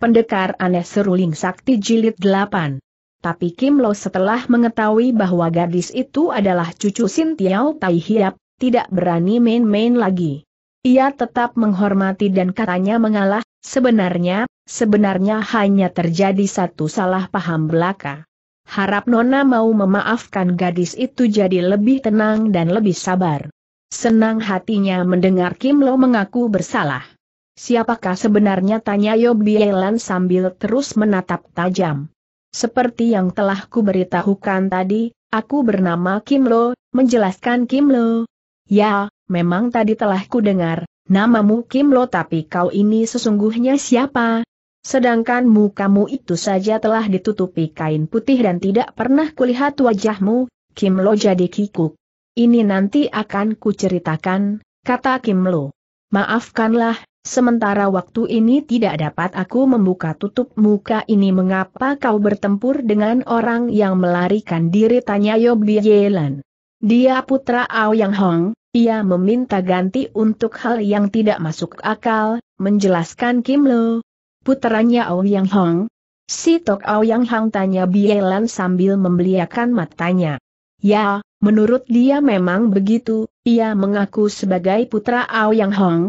Pendekar aneh seruling sakti jilid 8. Tapi Kim Lo setelah mengetahui bahwa gadis itu adalah cucu Sin Tiao Tai Hiap, tidak berani main-main lagi. Ia tetap menghormati dan katanya mengalah, sebenarnya, sebenarnya hanya terjadi satu salah paham belaka. Harap Nona mau memaafkan gadis itu jadi lebih tenang dan lebih sabar. Senang hatinya mendengar Kim Lo mengaku bersalah. Siapakah sebenarnya tanya Yob Bielan sambil terus menatap tajam. Seperti yang telah kuberitahukan tadi, aku bernama Kim Lo, menjelaskan Kim Lo. Ya, memang tadi telah kudengar, namamu Kim Lo tapi kau ini sesungguhnya siapa? Sedangkan mukamu itu saja telah ditutupi kain putih dan tidak pernah kulihat wajahmu, Kim Lo jadi kikuk. Ini nanti akan kuceritakan, kata Kim Lo. Maafkanlah, Sementara waktu ini tidak dapat aku membuka tutup muka ini mengapa kau bertempur dengan orang yang melarikan diri tanya Yobie Yelan. Dia putra Ao Yang Hong, ia meminta ganti untuk hal yang tidak masuk akal, menjelaskan Kim Lo. Putranya Ao Yang Hong, Si Tok Ao Yang Hong tanya Bielan sambil membeliakan matanya. Ya, menurut dia memang begitu, ia mengaku sebagai putra Ao Yang Hong,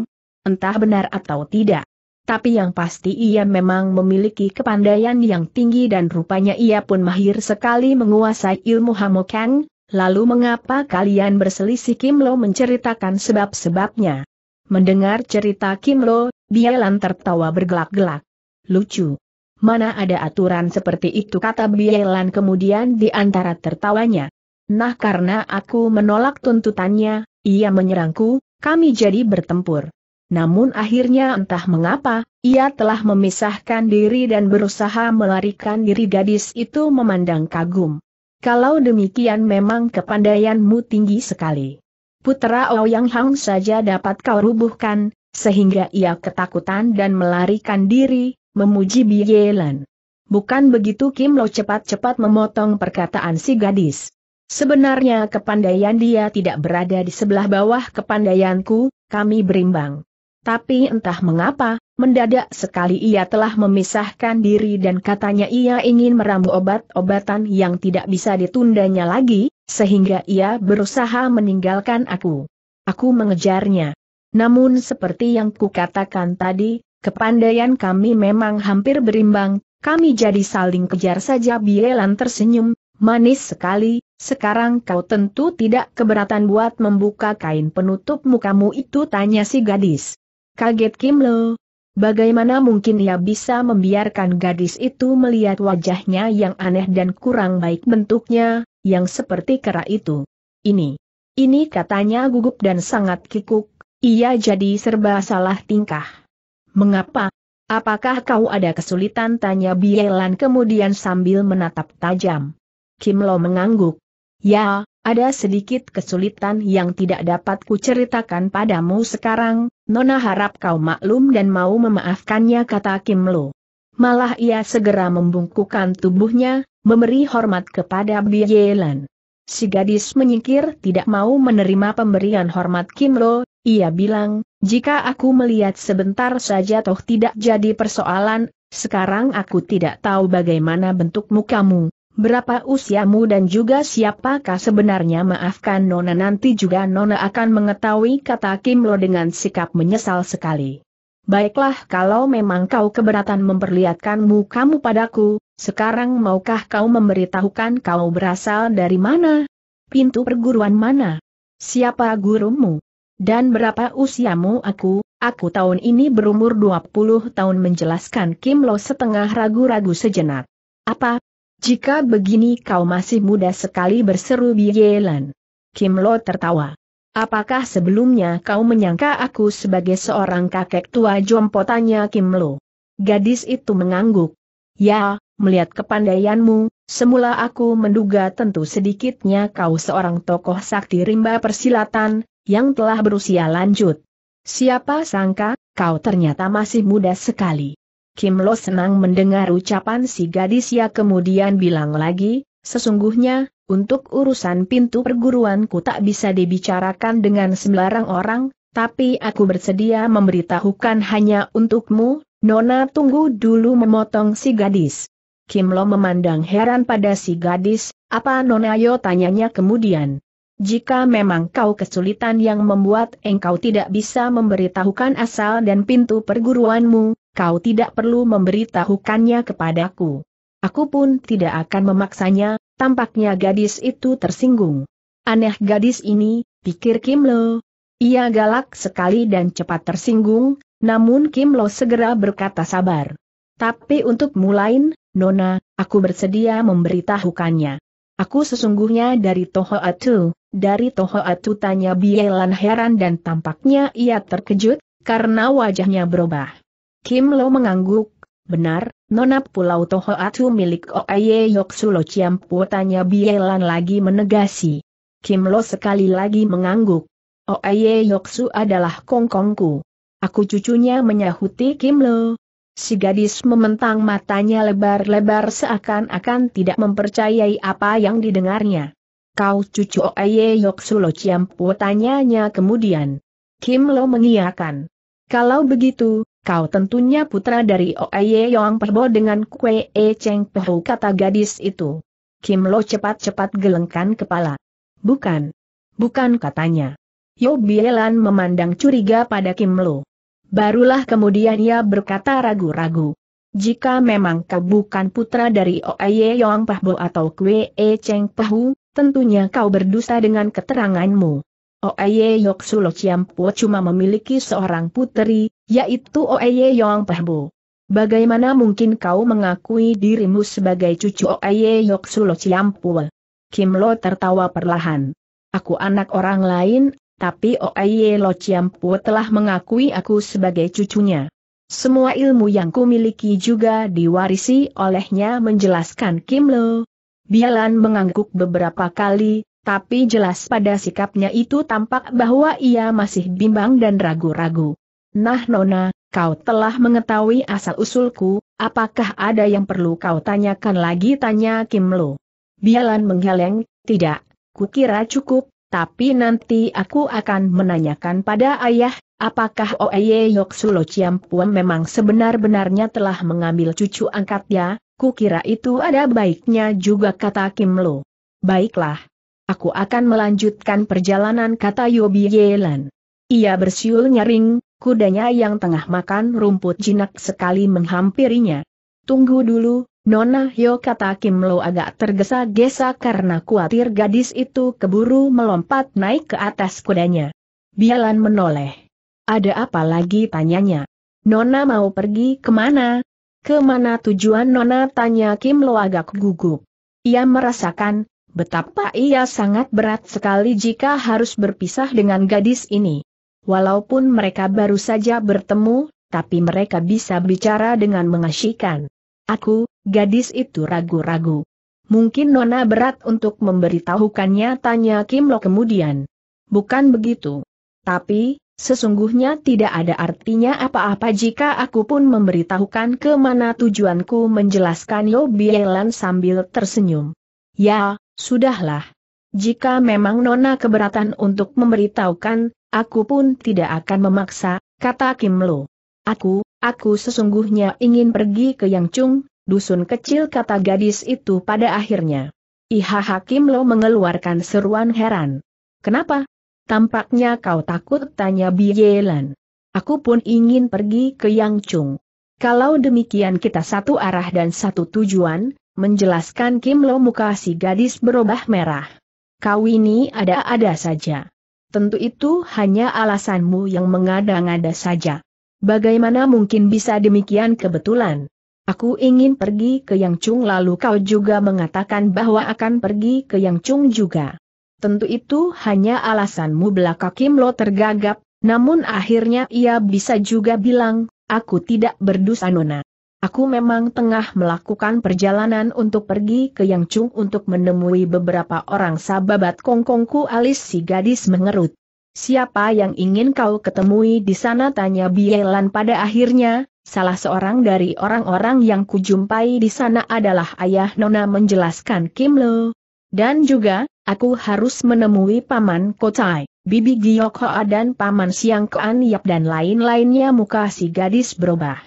entah benar atau tidak. Tapi yang pasti ia memang memiliki kepandaian yang tinggi dan rupanya ia pun mahir sekali menguasai ilmu Hamokang, lalu mengapa kalian berselisih Kim Lo menceritakan sebab-sebabnya? Mendengar cerita Kim Lo, Bielan tertawa bergelak-gelak. Lucu. Mana ada aturan seperti itu kata Bielan kemudian di antara tertawanya. Nah karena aku menolak tuntutannya, ia menyerangku, kami jadi bertempur namun akhirnya entah mengapa, ia telah memisahkan diri dan berusaha melarikan diri gadis itu memandang kagum. Kalau demikian memang kepandaianmu tinggi sekali. Putera Ouyang Hang saja dapat kau rubuhkan, sehingga ia ketakutan dan melarikan diri, memuji Biyelan. Bukan begitu Kim Lo cepat-cepat memotong perkataan si gadis. Sebenarnya kepandaian dia tidak berada di sebelah bawah kepandaianku, kami berimbang. Tapi entah mengapa, mendadak sekali ia telah memisahkan diri dan katanya ia ingin meramu obat-obatan yang tidak bisa ditundanya lagi, sehingga ia berusaha meninggalkan aku. Aku mengejarnya. Namun seperti yang kukatakan tadi, kepandaian kami memang hampir berimbang, kami jadi saling kejar saja Bielan tersenyum, manis sekali, sekarang kau tentu tidak keberatan buat membuka kain penutup mukamu itu tanya si gadis. Kaget Kim Lo. Bagaimana mungkin ia bisa membiarkan gadis itu melihat wajahnya yang aneh dan kurang baik bentuknya, yang seperti kera itu. Ini. Ini katanya gugup dan sangat kikuk, ia jadi serba salah tingkah. Mengapa? Apakah kau ada kesulitan? Tanya Bielan kemudian sambil menatap tajam. Kim Lo mengangguk. Ya, ada sedikit kesulitan yang tidak dapat kuceritakan padamu sekarang, Nona harap kau maklum dan mau memaafkannya kata Kim Lo. Malah ia segera membungkukkan tubuhnya, memberi hormat kepada Yelan. Si gadis menyingkir tidak mau menerima pemberian hormat Kim Lo, ia bilang, jika aku melihat sebentar saja toh tidak jadi persoalan, sekarang aku tidak tahu bagaimana bentuk mukamu, berapa usiamu dan juga siapakah sebenarnya maafkan Nona nanti juga Nona akan mengetahui kata Kim Lo dengan sikap menyesal sekali. Baiklah kalau memang kau keberatan memperlihatkan mukamu padaku, sekarang maukah kau memberitahukan kau berasal dari mana? Pintu perguruan mana? Siapa gurumu? Dan berapa usiamu aku, aku tahun ini berumur 20 tahun menjelaskan Kim Lo setengah ragu-ragu sejenak. Apa, jika begini kau masih muda sekali berseru Bielan. Kim Lo tertawa. Apakah sebelumnya kau menyangka aku sebagai seorang kakek tua jompo tanya Kim Lo. Gadis itu mengangguk. Ya, melihat kepandaianmu, semula aku menduga tentu sedikitnya kau seorang tokoh sakti rimba persilatan, yang telah berusia lanjut. Siapa sangka, kau ternyata masih muda sekali. Kim Lo senang mendengar ucapan si gadis ya kemudian bilang lagi, sesungguhnya, untuk urusan pintu perguruan ku tak bisa dibicarakan dengan sembarang orang, tapi aku bersedia memberitahukan hanya untukmu, Nona tunggu dulu memotong si gadis. Kim Lo memandang heran pada si gadis, apa Nona Yo tanyanya kemudian. Jika memang kau kesulitan yang membuat engkau tidak bisa memberitahukan asal dan pintu perguruanmu, kau tidak perlu memberitahukannya kepadaku. Aku pun tidak akan memaksanya, tampaknya gadis itu tersinggung. Aneh gadis ini, pikir Kim Lo. Ia galak sekali dan cepat tersinggung, namun Kim Lo segera berkata sabar. Tapi untuk mulain, Nona, aku bersedia memberitahukannya. Aku sesungguhnya dari Toho Atu. dari Toho Atu tanya Bielan heran dan tampaknya ia terkejut, karena wajahnya berubah. Kim Lo mengangguk, benar, nona pulau Toho Tohoatu milik Oaye Sulo Chiampu tanya Bielan lagi menegasi. Kim Lo sekali lagi mengangguk. Oaye Su adalah kongkongku. Aku cucunya menyahuti Kim Lo. Si gadis mementang matanya lebar-lebar seakan-akan tidak mempercayai apa yang didengarnya. Kau cucu Oaye Lo Chiampu tanyanya kemudian. Kim Lo mengiakan. Kalau begitu, Kau tentunya putra dari Oye Yong Perbo dengan Kue E Cheng Pehu kata gadis itu. Kim Lo cepat-cepat gelengkan kepala. Bukan. Bukan katanya. Yo Bielan memandang curiga pada Kim Lo. Barulah kemudian ia berkata ragu-ragu. Jika memang kau bukan putra dari Oye Yong Pahbo atau Kue E Cheng Pehu, tentunya kau berdusta dengan keteranganmu. Oye Yok Sulo Chiampo cuma memiliki seorang putri yaitu Oeye Yong Pehbu. Bagaimana mungkin kau mengakui dirimu sebagai cucu Oeye Yok Sulo Ciampul? Kim Lo tertawa perlahan. Aku anak orang lain, tapi Oeye Lo Ciampul telah mengakui aku sebagai cucunya. Semua ilmu yang kumiliki juga diwarisi olehnya menjelaskan Kim Lo. Bialan mengangguk beberapa kali, tapi jelas pada sikapnya itu tampak bahwa ia masih bimbang dan ragu-ragu. Nah Nona, kau telah mengetahui asal-usulku, apakah ada yang perlu kau tanyakan lagi tanya Kim Lo? Bialan menggeleng, tidak, kukira cukup, tapi nanti aku akan menanyakan pada ayah, apakah Oeye Yoksulo Ciampuan memang sebenar-benarnya telah mengambil cucu angkatnya, kukira itu ada baiknya juga kata Kim Lo. Baiklah. Aku akan melanjutkan perjalanan kata Yobi Yelan. Ia bersiul nyaring, Kudanya yang tengah makan rumput jinak sekali menghampirinya. Tunggu dulu, Nona Hyo kata Kim Lo agak tergesa-gesa karena khawatir gadis itu keburu melompat naik ke atas kudanya. Bialan menoleh. Ada apa lagi tanyanya? Nona mau pergi kemana? Kemana tujuan Nona tanya Kim Lo agak gugup. Ia merasakan, betapa ia sangat berat sekali jika harus berpisah dengan gadis ini. Walaupun mereka baru saja bertemu, tapi mereka bisa bicara dengan mengasyikan. Aku, gadis itu ragu-ragu. Mungkin Nona berat untuk memberitahukannya tanya Kim Lo kemudian. Bukan begitu. Tapi, sesungguhnya tidak ada artinya apa-apa jika aku pun memberitahukan kemana tujuanku menjelaskan Yo Bielan sambil tersenyum. Ya, sudahlah. Jika memang Nona keberatan untuk memberitahukan, Aku pun tidak akan memaksa, kata Kim Lo. Aku, aku sesungguhnya ingin pergi ke Yang Chung, dusun kecil kata gadis itu pada akhirnya. Iha Hakim Lo mengeluarkan seruan heran. Kenapa? Tampaknya kau takut tanya Bielan. Aku pun ingin pergi ke Yang Chung. Kalau demikian kita satu arah dan satu tujuan, menjelaskan Kim Lo muka si gadis berubah merah. Kau ini ada-ada saja tentu itu hanya alasanmu yang mengada-ngada saja. Bagaimana mungkin bisa demikian kebetulan? Aku ingin pergi ke Yang Chung lalu kau juga mengatakan bahwa akan pergi ke Yang Chung juga. Tentu itu hanya alasanmu belaka Kim Lo tergagap, namun akhirnya ia bisa juga bilang, aku tidak berdosa Nona. Aku memang tengah melakukan perjalanan untuk pergi ke Yang Yangchung untuk menemui beberapa orang sahabat kongkongku alis si gadis mengerut. Siapa yang ingin kau ketemui di sana tanya Bielan pada akhirnya, salah seorang dari orang-orang yang kujumpai di sana adalah ayah Nona menjelaskan Kim Lo. Dan juga, aku harus menemui Paman Kotai, Bibi Giyok Hoa dan Paman Siang Koan Yap dan lain-lainnya muka si gadis berubah.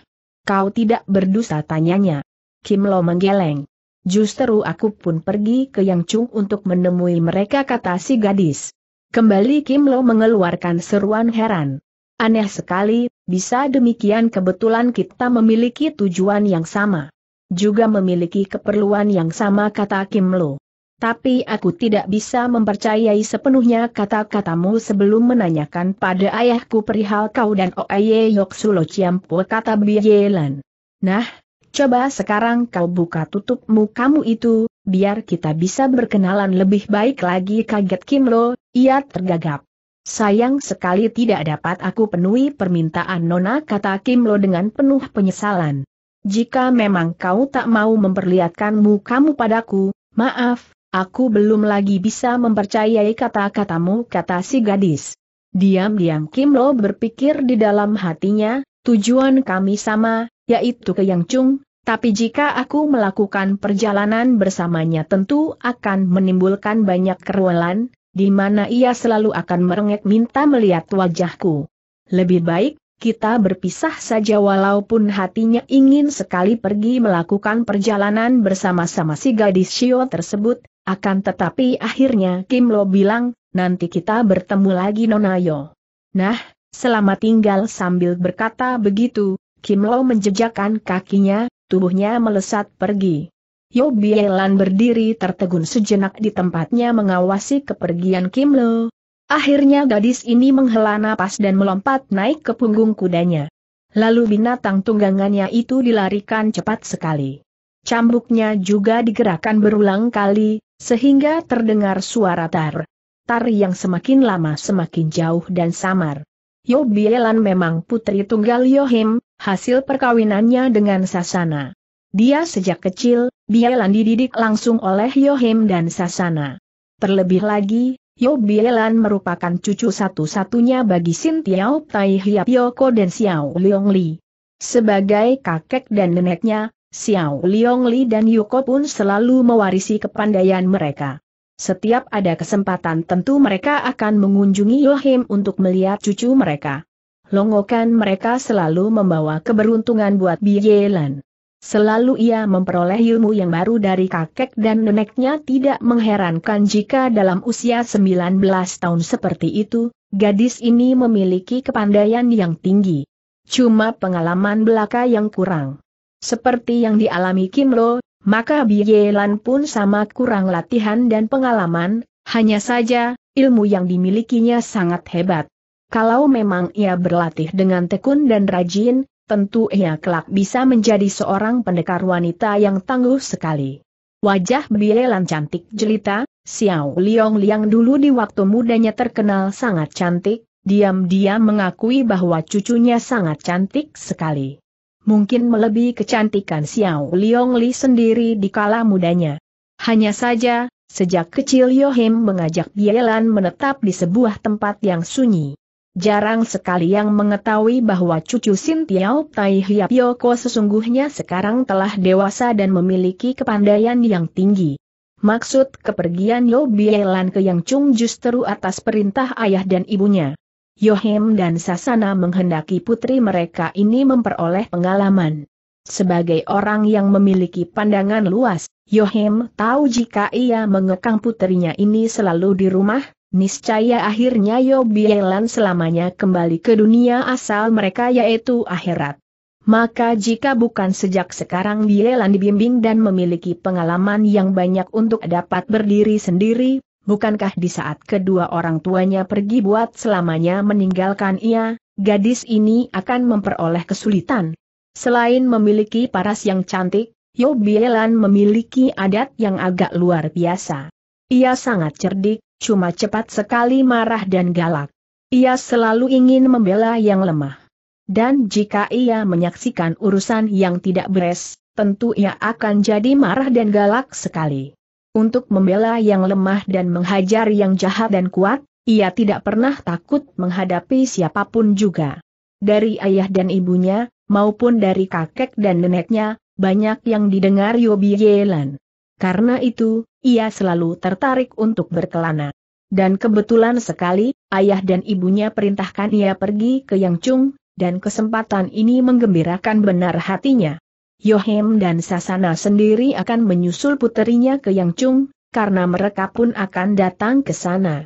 Kau tidak berdosa tanyanya. Kim Lo menggeleng. Justru aku pun pergi ke Yang Chung untuk menemui mereka kata si gadis. Kembali Kim Lo mengeluarkan seruan heran. Aneh sekali, bisa demikian kebetulan kita memiliki tujuan yang sama. Juga memiliki keperluan yang sama kata Kim Lo. Tapi aku tidak bisa mempercayai sepenuhnya kata-katamu sebelum menanyakan pada ayahku perihal kau dan Oye Yoksulo Ciampo kata Biyelan. Nah, coba sekarang kau buka tutup mukamu itu, biar kita bisa berkenalan lebih baik lagi kaget Kim Lo, ia tergagap. Sayang sekali tidak dapat aku penuhi permintaan Nona kata Kim Lo dengan penuh penyesalan. Jika memang kau tak mau memperlihatkan mukamu padaku, maaf, Aku belum lagi bisa mempercayai kata-katamu, kata si gadis. Diam-diam Kim Lo berpikir di dalam hatinya, tujuan kami sama, yaitu ke Yang Chung, tapi jika aku melakukan perjalanan bersamanya tentu akan menimbulkan banyak keruelan, di mana ia selalu akan merengek minta melihat wajahku. Lebih baik, kita berpisah saja walaupun hatinya ingin sekali pergi melakukan perjalanan bersama-sama si gadis Shio tersebut, akan tetapi akhirnya Kim Lo bilang, nanti kita bertemu lagi nona yo. Nah, selama tinggal sambil berkata begitu, Kim Lo menjejakkan kakinya, tubuhnya melesat pergi. Yo Bielan berdiri tertegun sejenak di tempatnya mengawasi kepergian Kim Lo, Akhirnya gadis ini menghela napas dan melompat naik ke punggung kudanya. Lalu binatang tunggangannya itu dilarikan cepat sekali. Cambuknya juga digerakkan berulang kali, sehingga terdengar suara tar. Tar yang semakin lama semakin jauh dan samar. Yobielan memang putri tunggal Yohim, hasil perkawinannya dengan Sasana. Dia sejak kecil, Bielan dididik langsung oleh Yohim dan Sasana. Terlebih lagi, Yo Bielan merupakan cucu satu-satunya bagi Sin Tiao Tai Hiap Yoko dan Xiao Liong Li. Sebagai kakek dan neneknya, Xiao Liong Li dan Yoko pun selalu mewarisi kepandaian mereka. Setiap ada kesempatan tentu mereka akan mengunjungi Yohim untuk melihat cucu mereka. Longokan mereka selalu membawa keberuntungan buat Bielan. Selalu ia memperoleh ilmu yang baru dari kakek dan neneknya tidak mengherankan jika dalam usia 19 tahun seperti itu, gadis ini memiliki kepandaian yang tinggi. Cuma pengalaman belaka yang kurang. Seperti yang dialami Kim Lo, maka Bielan pun sama kurang latihan dan pengalaman, hanya saja, ilmu yang dimilikinya sangat hebat. Kalau memang ia berlatih dengan tekun dan rajin, tentu ia kelak bisa menjadi seorang pendekar wanita yang tangguh sekali. Wajah bielan cantik jelita, Xiao Liang Liang dulu di waktu mudanya terkenal sangat cantik, diam-diam mengakui bahwa cucunya sangat cantik sekali. Mungkin melebihi kecantikan Xiao Liang Li sendiri di kala mudanya. Hanya saja, sejak kecil Yohim mengajak Bielan menetap di sebuah tempat yang sunyi. Jarang sekali yang mengetahui bahwa cucu Sintiao Tai Yoko sesungguhnya sekarang telah dewasa dan memiliki kepandaian yang tinggi. Maksud kepergian Yo Bielan ke Yang Chung justru atas perintah ayah dan ibunya. Yohem dan Sasana menghendaki putri mereka ini memperoleh pengalaman. Sebagai orang yang memiliki pandangan luas, Yohem tahu jika ia mengekang putrinya ini selalu di rumah, Niscaya akhirnya Yobielan selamanya kembali ke dunia asal mereka yaitu akhirat. Maka jika bukan sejak sekarang Bielan dibimbing dan memiliki pengalaman yang banyak untuk dapat berdiri sendiri, bukankah di saat kedua orang tuanya pergi buat selamanya meninggalkan ia, gadis ini akan memperoleh kesulitan. Selain memiliki paras yang cantik, Yobielan memiliki adat yang agak luar biasa. Ia sangat cerdik, cuma cepat sekali marah dan galak. Ia selalu ingin membela yang lemah. Dan jika ia menyaksikan urusan yang tidak beres, tentu ia akan jadi marah dan galak sekali. Untuk membela yang lemah dan menghajar yang jahat dan kuat, ia tidak pernah takut menghadapi siapapun juga. Dari ayah dan ibunya, maupun dari kakek dan neneknya, banyak yang didengar Yobi Yelan. Karena itu, ia selalu tertarik untuk berkelana. Dan kebetulan sekali, ayah dan ibunya perintahkan ia pergi ke Chung, dan kesempatan ini menggembirakan benar hatinya. Yohem dan Sasana sendiri akan menyusul puterinya ke Yang Chung, karena mereka pun akan datang ke sana.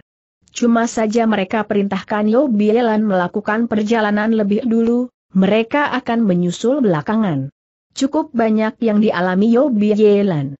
Cuma saja mereka perintahkan Yo Bielan melakukan perjalanan lebih dulu, mereka akan menyusul belakangan. Cukup banyak yang dialami Yo Bielan.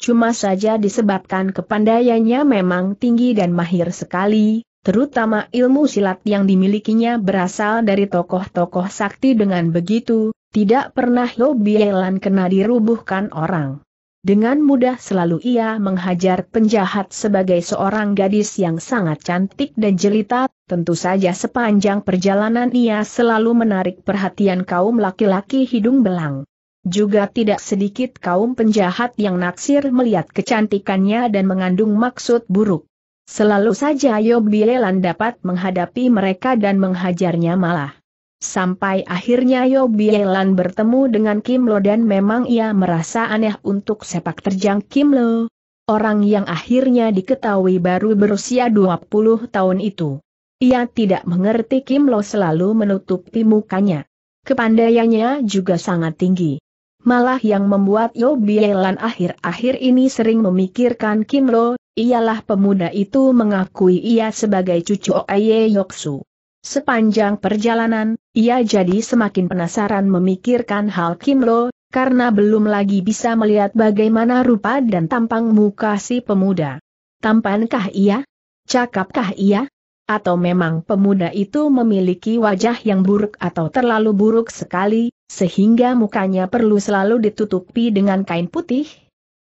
Cuma saja disebabkan kepandaiannya memang tinggi dan mahir sekali, terutama ilmu silat yang dimilikinya berasal dari tokoh-tokoh sakti dengan begitu, tidak pernah Yobielan kena dirubuhkan orang. Dengan mudah selalu ia menghajar penjahat sebagai seorang gadis yang sangat cantik dan jelita, tentu saja sepanjang perjalanan ia selalu menarik perhatian kaum laki-laki hidung belang. Juga tidak sedikit kaum penjahat yang naksir melihat kecantikannya dan mengandung maksud buruk. Selalu saja Yob Bilelan dapat menghadapi mereka dan menghajarnya malah. Sampai akhirnya Yob Bilelan bertemu dengan Kim Lo dan memang ia merasa aneh untuk sepak terjang Kim Lo. Orang yang akhirnya diketahui baru berusia 20 tahun itu. Ia tidak mengerti Kim Lo selalu menutupi mukanya. Kepandaiannya juga sangat tinggi. Malah yang membuat Yo Bielan akhir-akhir ini sering memikirkan Kim Lo, ialah pemuda itu mengakui ia sebagai cucu Oye Yoksu. Sepanjang perjalanan, ia jadi semakin penasaran memikirkan hal Kim Lo, karena belum lagi bisa melihat bagaimana rupa dan tampang muka si pemuda. Tampankah ia? Cakapkah ia? atau memang pemuda itu memiliki wajah yang buruk atau terlalu buruk sekali, sehingga mukanya perlu selalu ditutupi dengan kain putih?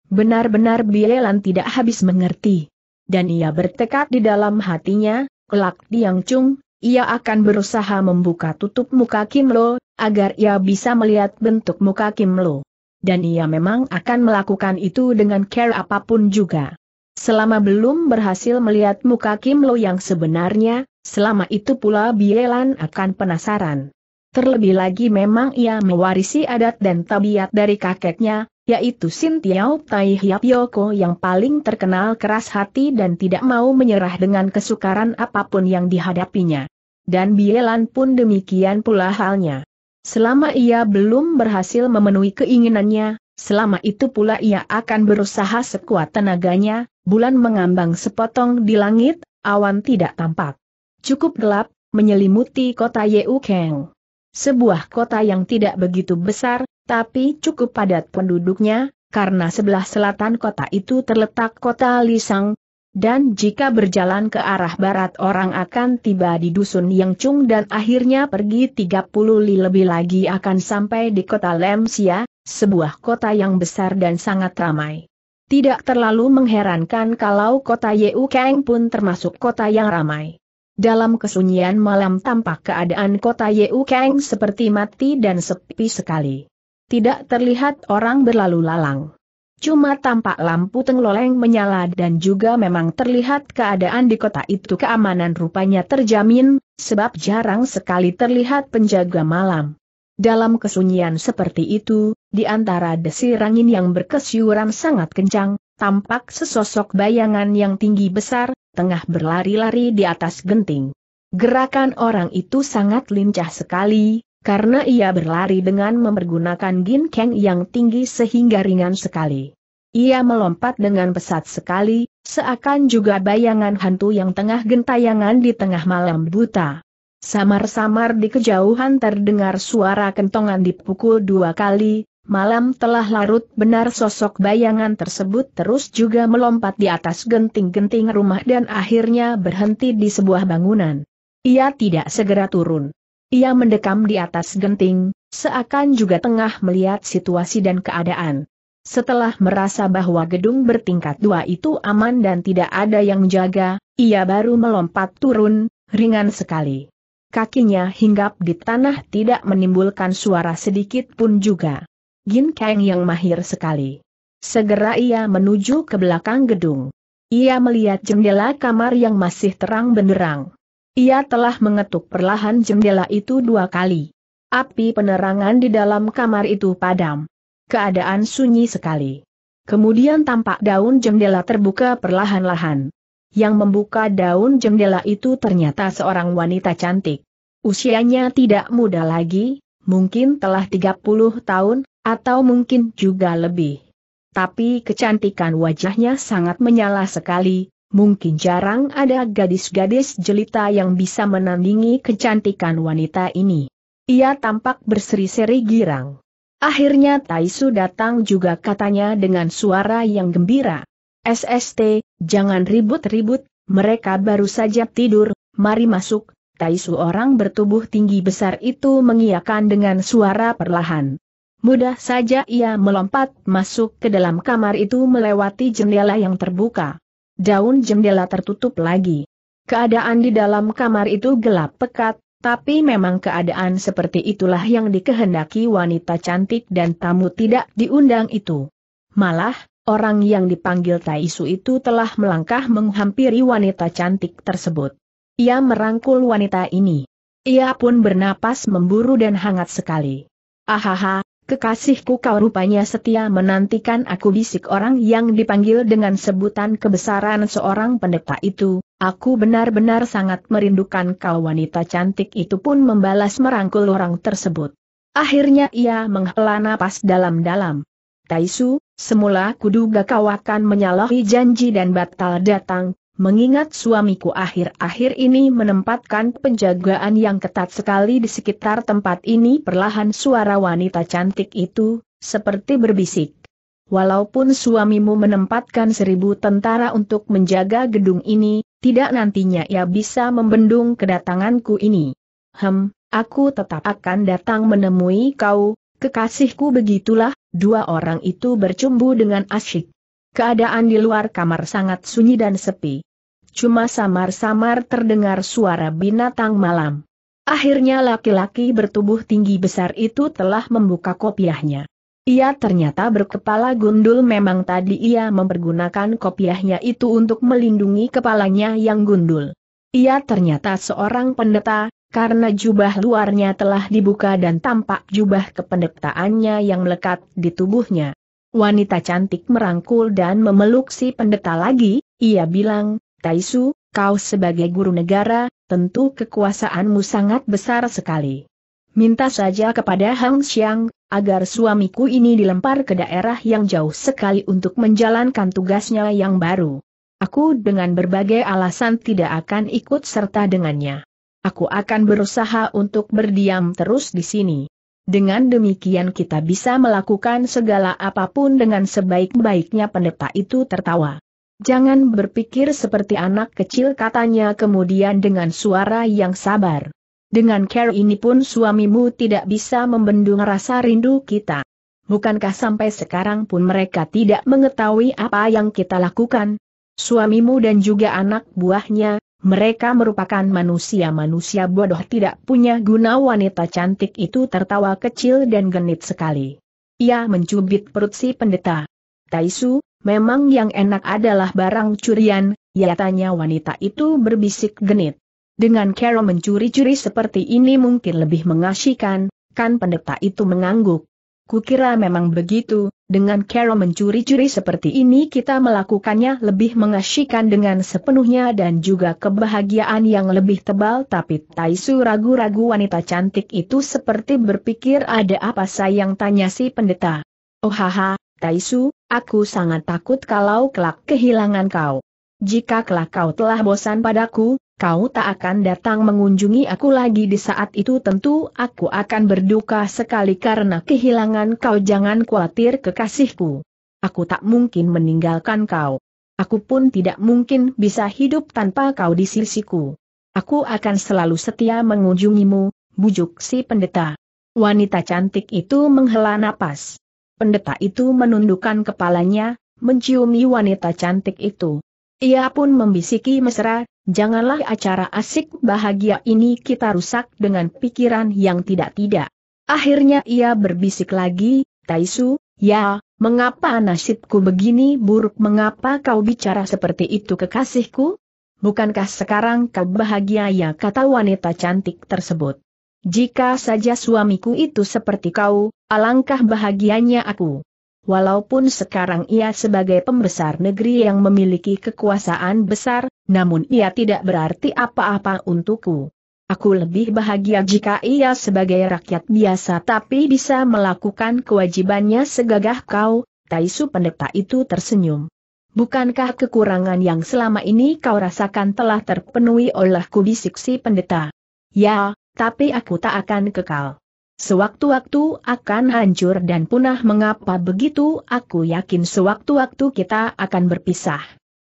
Benar-benar Bielan tidak habis mengerti. Dan ia bertekad di dalam hatinya, kelak di Yang Chung, ia akan berusaha membuka tutup muka Kim Lo, agar ia bisa melihat bentuk muka Kim Lo. Dan ia memang akan melakukan itu dengan care apapun juga. Selama belum berhasil melihat muka Kim Lo yang sebenarnya, selama itu pula Bielan akan penasaran. Terlebih lagi memang ia mewarisi adat dan tabiat dari kakeknya, yaitu Sin Tiao Tai Hiap Yoko yang paling terkenal keras hati dan tidak mau menyerah dengan kesukaran apapun yang dihadapinya. Dan Bielan pun demikian pula halnya. Selama ia belum berhasil memenuhi keinginannya, selama itu pula ia akan berusaha sekuat tenaganya, bulan mengambang sepotong di langit, awan tidak tampak. Cukup gelap, menyelimuti kota Yeukeng. Sebuah kota yang tidak begitu besar, tapi cukup padat penduduknya, karena sebelah selatan kota itu terletak kota Lisang, dan jika berjalan ke arah barat orang akan tiba di dusun Yang Yangcung dan akhirnya pergi 30 li lebih lagi akan sampai di kota Lemsia, sebuah kota yang besar dan sangat ramai. Tidak terlalu mengherankan kalau kota Yeu Kang pun termasuk kota yang ramai. Dalam kesunyian malam tampak keadaan kota Yeu Kang seperti mati dan sepi sekali. Tidak terlihat orang berlalu lalang. Cuma tampak lampu tengloleng menyala dan juga memang terlihat keadaan di kota itu keamanan rupanya terjamin, sebab jarang sekali terlihat penjaga malam. Dalam kesunyian seperti itu, di antara desir angin yang berkesiuran sangat kencang, tampak sesosok bayangan yang tinggi besar, tengah berlari-lari di atas genting. Gerakan orang itu sangat lincah sekali, karena ia berlari dengan mempergunakan ginkeng yang tinggi sehingga ringan sekali. Ia melompat dengan pesat sekali, seakan juga bayangan hantu yang tengah gentayangan di tengah malam buta. Samar-samar di kejauhan terdengar suara kentongan dipukul dua kali, Malam telah larut benar sosok bayangan tersebut terus juga melompat di atas genting-genting rumah dan akhirnya berhenti di sebuah bangunan. Ia tidak segera turun. Ia mendekam di atas genting, seakan juga tengah melihat situasi dan keadaan. Setelah merasa bahwa gedung bertingkat dua itu aman dan tidak ada yang jaga, ia baru melompat turun, ringan sekali. Kakinya hinggap di tanah tidak menimbulkan suara sedikit pun juga. Gin Kang yang mahir sekali. Segera ia menuju ke belakang gedung. Ia melihat jendela kamar yang masih terang benderang. Ia telah mengetuk perlahan jendela itu dua kali. Api penerangan di dalam kamar itu padam. Keadaan sunyi sekali. Kemudian tampak daun jendela terbuka perlahan-lahan. Yang membuka daun jendela itu ternyata seorang wanita cantik. Usianya tidak muda lagi, mungkin telah 30 tahun, atau mungkin juga lebih. Tapi kecantikan wajahnya sangat menyala sekali, mungkin jarang ada gadis-gadis jelita yang bisa menandingi kecantikan wanita ini. Ia tampak berseri-seri girang. Akhirnya Taisu datang juga katanya dengan suara yang gembira. SST, jangan ribut-ribut, mereka baru saja tidur, mari masuk, Taisu orang bertubuh tinggi besar itu mengiakan dengan suara perlahan. Mudah saja ia melompat masuk ke dalam kamar itu melewati jendela yang terbuka. Daun jendela tertutup lagi. Keadaan di dalam kamar itu gelap pekat, tapi memang keadaan seperti itulah yang dikehendaki wanita cantik dan tamu tidak diundang itu. Malah, orang yang dipanggil Taisu itu telah melangkah menghampiri wanita cantik tersebut. Ia merangkul wanita ini. Ia pun bernapas memburu dan hangat sekali. Ahaha, Kekasihku kau rupanya setia menantikan aku bisik orang yang dipanggil dengan sebutan kebesaran seorang pendeta itu, aku benar-benar sangat merindukan kau wanita cantik itu pun membalas merangkul orang tersebut. Akhirnya ia menghela napas dalam-dalam. Taisu, semula kuduga kau akan menyalahi janji dan batal datang, Mengingat suamiku akhir-akhir ini menempatkan penjagaan yang ketat sekali di sekitar tempat ini perlahan suara wanita cantik itu, seperti berbisik. Walaupun suamimu menempatkan seribu tentara untuk menjaga gedung ini, tidak nantinya ia bisa membendung kedatanganku ini. Hem, aku tetap akan datang menemui kau, kekasihku begitulah, dua orang itu bercumbu dengan asyik. Keadaan di luar kamar sangat sunyi dan sepi. Cuma samar-samar terdengar suara binatang malam. Akhirnya laki-laki bertubuh tinggi besar itu telah membuka kopiahnya. Ia ternyata berkepala gundul memang tadi ia mempergunakan kopiahnya itu untuk melindungi kepalanya yang gundul. Ia ternyata seorang pendeta, karena jubah luarnya telah dibuka dan tampak jubah kependetaannya yang melekat di tubuhnya. Wanita cantik merangkul dan memeluk si pendeta lagi, ia bilang, Taisu, kau sebagai guru negara, tentu kekuasaanmu sangat besar sekali. Minta saja kepada Hang Xiang, agar suamiku ini dilempar ke daerah yang jauh sekali untuk menjalankan tugasnya yang baru. Aku dengan berbagai alasan tidak akan ikut serta dengannya. Aku akan berusaha untuk berdiam terus di sini. Dengan demikian kita bisa melakukan segala apapun dengan sebaik-baiknya pendeta itu tertawa. Jangan berpikir seperti anak kecil katanya kemudian dengan suara yang sabar. Dengan care ini pun suamimu tidak bisa membendung rasa rindu kita. Bukankah sampai sekarang pun mereka tidak mengetahui apa yang kita lakukan? Suamimu dan juga anak buahnya, mereka merupakan manusia-manusia bodoh tidak punya guna wanita cantik itu tertawa kecil dan genit sekali. Ia mencubit perut si pendeta. Taisu, memang yang enak adalah barang curian, ya tanya wanita itu berbisik genit. Dengan Carol mencuri-curi seperti ini mungkin lebih mengasyikan, kan pendeta itu mengangguk. Kukira memang begitu, dengan Carol mencuri-curi seperti ini kita melakukannya lebih mengasyikan dengan sepenuhnya dan juga kebahagiaan yang lebih tebal tapi Taisu ragu-ragu wanita cantik itu seperti berpikir ada apa sayang tanya si pendeta. Oh haha, Taisu, aku sangat takut kalau kelak kehilangan kau. Jika kelak kau telah bosan padaku, kau tak akan datang mengunjungi aku lagi di saat itu tentu aku akan berduka sekali karena kehilangan kau jangan khawatir kekasihku. Aku tak mungkin meninggalkan kau. Aku pun tidak mungkin bisa hidup tanpa kau di sisiku. Aku akan selalu setia mengunjungimu, bujuk si pendeta. Wanita cantik itu menghela napas. Pendeta itu menundukkan kepalanya, menciumi wanita cantik itu. Ia pun membisiki mesra, Janganlah acara asik bahagia ini kita rusak dengan pikiran yang tidak-tidak. Akhirnya ia berbisik lagi, Taisu, ya, mengapa nasibku begini buruk mengapa kau bicara seperti itu kekasihku? Bukankah sekarang kau bahagia ya kata wanita cantik tersebut. Jika saja suamiku itu seperti kau, alangkah bahagianya aku. Walaupun sekarang ia sebagai pembesar negeri yang memiliki kekuasaan besar, namun ia tidak berarti apa-apa untukku. Aku lebih bahagia jika ia sebagai rakyat biasa tapi bisa melakukan kewajibannya segagah kau, Taisu pendeta itu tersenyum. Bukankah kekurangan yang selama ini kau rasakan telah terpenuhi oleh kubisik si pendeta? Ya, tapi aku tak akan kekal. Sewaktu-waktu akan hancur dan punah mengapa begitu aku yakin sewaktu-waktu kita akan berpisah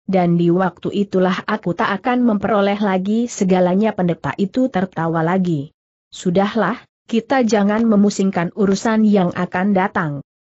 dan di waktu itulah aku tak akan memperoleh lagi segalanya pendeta itu tertawa lagi. Sudahlah, kita jangan memusingkan urusan yang akan datang.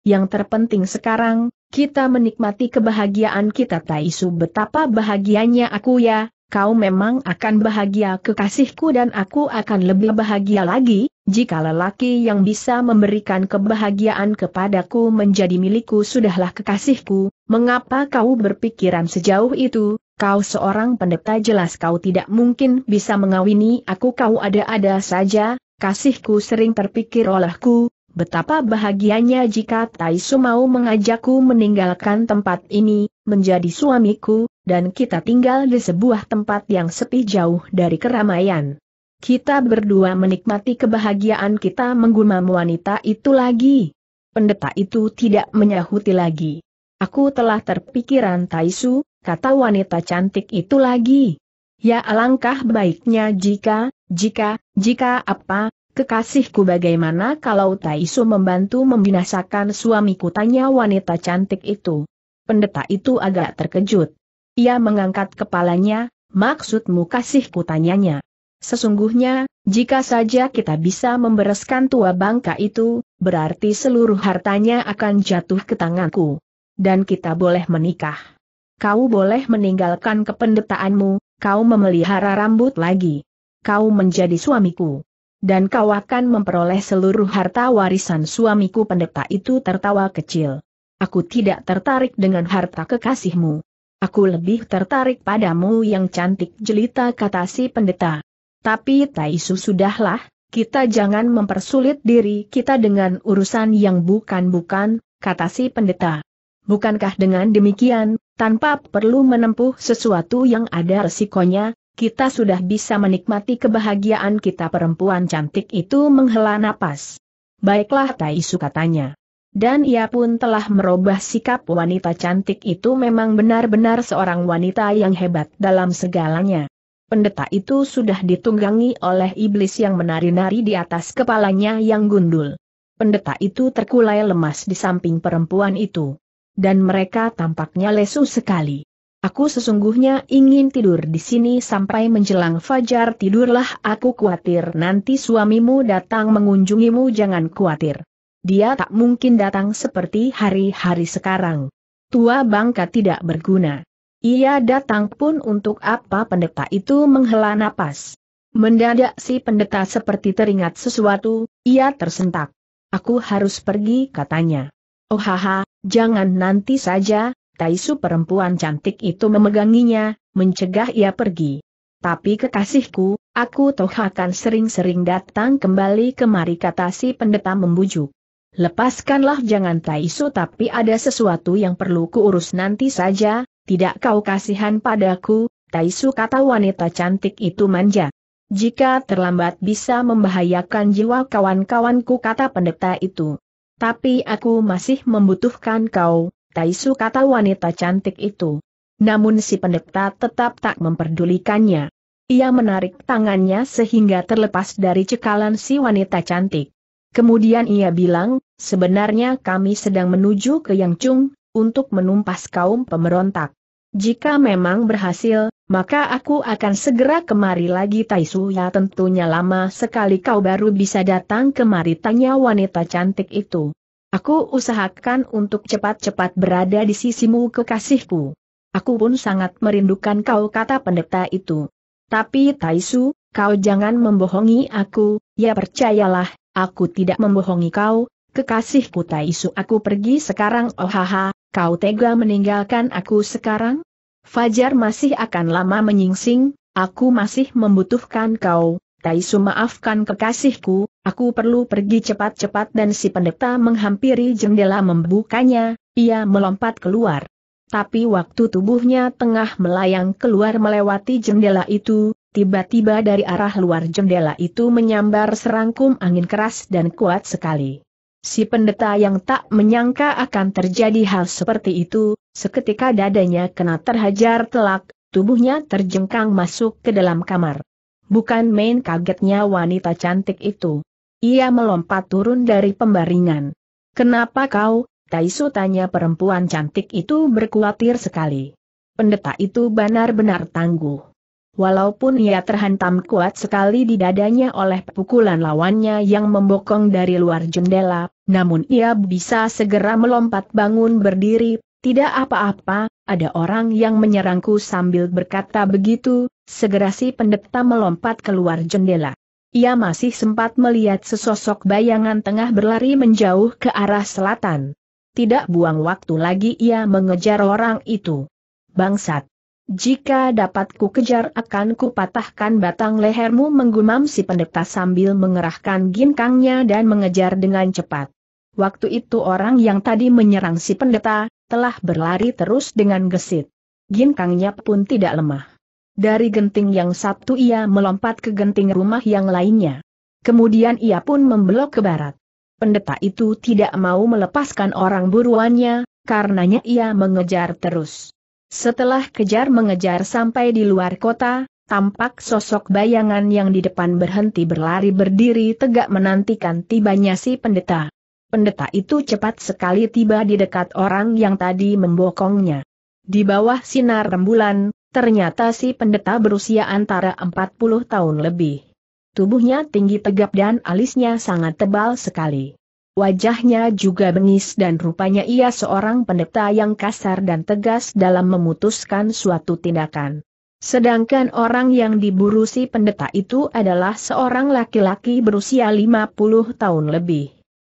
Yang terpenting sekarang, kita menikmati kebahagiaan kita Taisu betapa bahagianya aku ya, kau memang akan bahagia kekasihku dan aku akan lebih bahagia lagi, jika lelaki yang bisa memberikan kebahagiaan kepadaku menjadi milikku sudahlah kekasihku, mengapa kau berpikiran sejauh itu, kau seorang pendeta jelas kau tidak mungkin bisa mengawini aku kau ada-ada saja, kasihku sering terpikir olehku, Betapa bahagianya jika Taisu mau mengajakku meninggalkan tempat ini, menjadi suamiku, dan kita tinggal di sebuah tempat yang sepi jauh dari keramaian. Kita berdua menikmati kebahagiaan kita menggumam wanita itu lagi. Pendeta itu tidak menyahuti lagi. Aku telah terpikiran Taisu, kata wanita cantik itu lagi. Ya alangkah baiknya jika, jika, jika apa, Kekasihku bagaimana kalau Taisu membantu membinasakan suamiku tanya wanita cantik itu. Pendeta itu agak terkejut. Ia mengangkat kepalanya, maksudmu kasihku tanyanya. Sesungguhnya, jika saja kita bisa membereskan tua bangka itu, berarti seluruh hartanya akan jatuh ke tanganku. Dan kita boleh menikah. Kau boleh meninggalkan kependetaanmu, kau memelihara rambut lagi. Kau menjadi suamiku. Dan kau akan memperoleh seluruh harta warisan suamiku pendeta itu tertawa kecil. Aku tidak tertarik dengan harta kekasihmu. Aku lebih tertarik padamu yang cantik jelita kata si pendeta. Tapi Taisu sudahlah, kita jangan mempersulit diri kita dengan urusan yang bukan-bukan, kata si pendeta. Bukankah dengan demikian, tanpa perlu menempuh sesuatu yang ada resikonya, kita sudah bisa menikmati kebahagiaan kita perempuan cantik itu menghela napas. Baiklah Taisu katanya. Dan ia pun telah merubah sikap wanita cantik itu memang benar-benar seorang wanita yang hebat dalam segalanya. Pendeta itu sudah ditunggangi oleh iblis yang menari-nari di atas kepalanya yang gundul. Pendeta itu terkulai lemas di samping perempuan itu. Dan mereka tampaknya lesu sekali. Aku sesungguhnya ingin tidur di sini sampai menjelang fajar tidurlah aku khawatir nanti suamimu datang mengunjungimu jangan khawatir. Dia tak mungkin datang seperti hari-hari sekarang. Tua bangka tidak berguna. Ia datang pun untuk apa pendeta itu menghela napas. Mendadak si pendeta seperti teringat sesuatu, ia tersentak. Aku harus pergi katanya. Oh haha, jangan nanti saja, Taisu perempuan cantik itu memeganginya, mencegah ia pergi. Tapi kekasihku, aku toh akan sering-sering datang kembali kemari kata si pendeta membujuk. Lepaskanlah jangan Taisu tapi ada sesuatu yang perlu kuurus nanti saja, tidak kau kasihan padaku, Taisu kata wanita cantik itu manja. Jika terlambat bisa membahayakan jiwa kawan-kawanku kata pendeta itu. Tapi aku masih membutuhkan kau, Taisu kata wanita cantik itu. Namun si pendeta tetap tak memperdulikannya. Ia menarik tangannya sehingga terlepas dari cekalan si wanita cantik. Kemudian ia bilang, sebenarnya kami sedang menuju ke Yang Yangchung, untuk menumpas kaum pemberontak. Jika memang berhasil, maka aku akan segera kemari lagi Taisu ya tentunya lama sekali kau baru bisa datang kemari tanya wanita cantik itu. Aku usahakan untuk cepat-cepat berada di sisimu kekasihku. Aku pun sangat merindukan kau kata pendeta itu. Tapi Taisu, kau jangan membohongi aku, ya percayalah, aku tidak membohongi kau, kekasihku Taisu aku pergi sekarang oh haha, kau tega meninggalkan aku sekarang? Fajar masih akan lama menyingsing, aku masih membutuhkan kau, Taisu maafkan kekasihku, Aku perlu pergi cepat-cepat dan si pendeta menghampiri jendela membukanya, ia melompat keluar. Tapi waktu tubuhnya tengah melayang keluar melewati jendela itu, tiba-tiba dari arah luar jendela itu menyambar serangkum angin keras dan kuat sekali. Si pendeta yang tak menyangka akan terjadi hal seperti itu, seketika dadanya kena terhajar telak, tubuhnya terjengkang masuk ke dalam kamar. Bukan main kagetnya wanita cantik itu. Ia melompat turun dari pembaringan. Kenapa kau, Taisu tanya perempuan cantik itu berkuatir sekali. Pendeta itu benar-benar tangguh. Walaupun ia terhantam kuat sekali di dadanya oleh pukulan lawannya yang membokong dari luar jendela, namun ia bisa segera melompat bangun berdiri, tidak apa-apa, ada orang yang menyerangku sambil berkata begitu, segera si pendeta melompat keluar jendela. Ia masih sempat melihat sesosok bayangan tengah berlari menjauh ke arah selatan. Tidak buang waktu lagi ia mengejar orang itu. Bangsat! Jika dapat ku kejar akan ku patahkan batang lehermu menggumam si pendeta sambil mengerahkan ginkangnya dan mengejar dengan cepat. Waktu itu orang yang tadi menyerang si pendeta, telah berlari terus dengan gesit. Ginkangnya pun tidak lemah. Dari genting yang satu ia melompat ke genting rumah yang lainnya. Kemudian ia pun membelok ke barat. Pendeta itu tidak mau melepaskan orang buruannya, karenanya ia mengejar terus. Setelah kejar mengejar sampai di luar kota, tampak sosok bayangan yang di depan berhenti berlari berdiri tegak menantikan tibanya si pendeta. Pendeta itu cepat sekali tiba di dekat orang yang tadi membokongnya. Di bawah sinar rembulan, Ternyata si pendeta berusia antara 40 tahun lebih. Tubuhnya tinggi tegap dan alisnya sangat tebal sekali. Wajahnya juga bengis dan rupanya ia seorang pendeta yang kasar dan tegas dalam memutuskan suatu tindakan. Sedangkan orang yang diburu si pendeta itu adalah seorang laki-laki berusia 50 tahun lebih.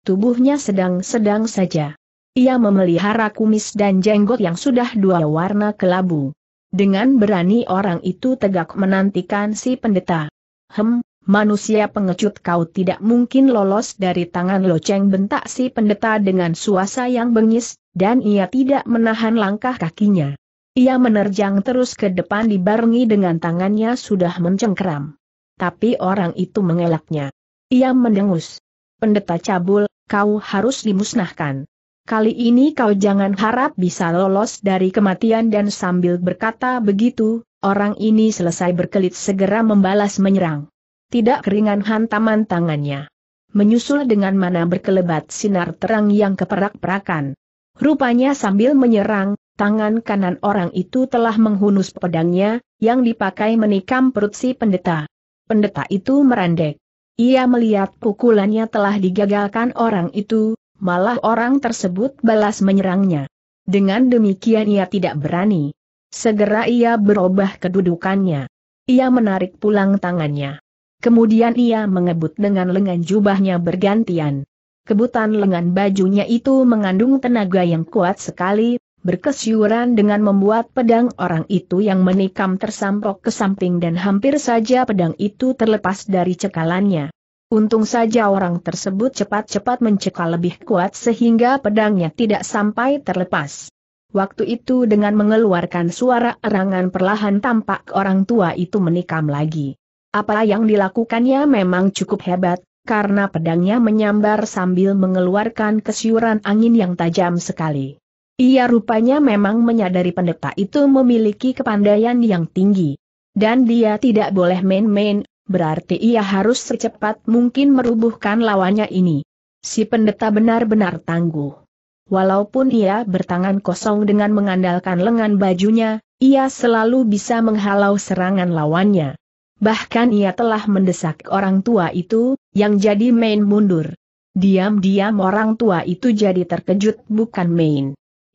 Tubuhnya sedang-sedang saja. Ia memelihara kumis dan jenggot yang sudah dua warna kelabu. Dengan berani orang itu tegak menantikan si pendeta. Hem, manusia pengecut kau tidak mungkin lolos dari tangan loceng bentak si pendeta dengan suasa yang bengis, dan ia tidak menahan langkah kakinya. Ia menerjang terus ke depan dibarengi dengan tangannya sudah mencengkeram. Tapi orang itu mengelaknya. Ia mendengus. Pendeta cabul, kau harus dimusnahkan. Kali ini kau jangan harap bisa lolos dari kematian dan sambil berkata begitu, orang ini selesai berkelit segera membalas menyerang. Tidak keringan hantaman tangannya. Menyusul dengan mana berkelebat sinar terang yang keperak-perakan. Rupanya sambil menyerang, tangan kanan orang itu telah menghunus pedangnya, yang dipakai menikam perut si pendeta. Pendeta itu merandek. Ia melihat pukulannya telah digagalkan orang itu, malah orang tersebut balas menyerangnya. Dengan demikian ia tidak berani. Segera ia berubah kedudukannya. Ia menarik pulang tangannya. Kemudian ia mengebut dengan lengan jubahnya bergantian. Kebutan lengan bajunya itu mengandung tenaga yang kuat sekali, berkesyuran dengan membuat pedang orang itu yang menikam tersampok ke samping dan hampir saja pedang itu terlepas dari cekalannya. Untung saja orang tersebut cepat-cepat mencekal lebih kuat sehingga pedangnya tidak sampai terlepas. Waktu itu dengan mengeluarkan suara erangan perlahan tampak orang tua itu menikam lagi. Apa yang dilakukannya memang cukup hebat, karena pedangnya menyambar sambil mengeluarkan kesiuran angin yang tajam sekali. Ia rupanya memang menyadari pendeta itu memiliki kepandaian yang tinggi. Dan dia tidak boleh main-main, berarti ia harus secepat mungkin merubuhkan lawannya ini. Si pendeta benar-benar tangguh. Walaupun ia bertangan kosong dengan mengandalkan lengan bajunya, ia selalu bisa menghalau serangan lawannya. Bahkan ia telah mendesak orang tua itu, yang jadi main mundur. Diam-diam orang tua itu jadi terkejut bukan main.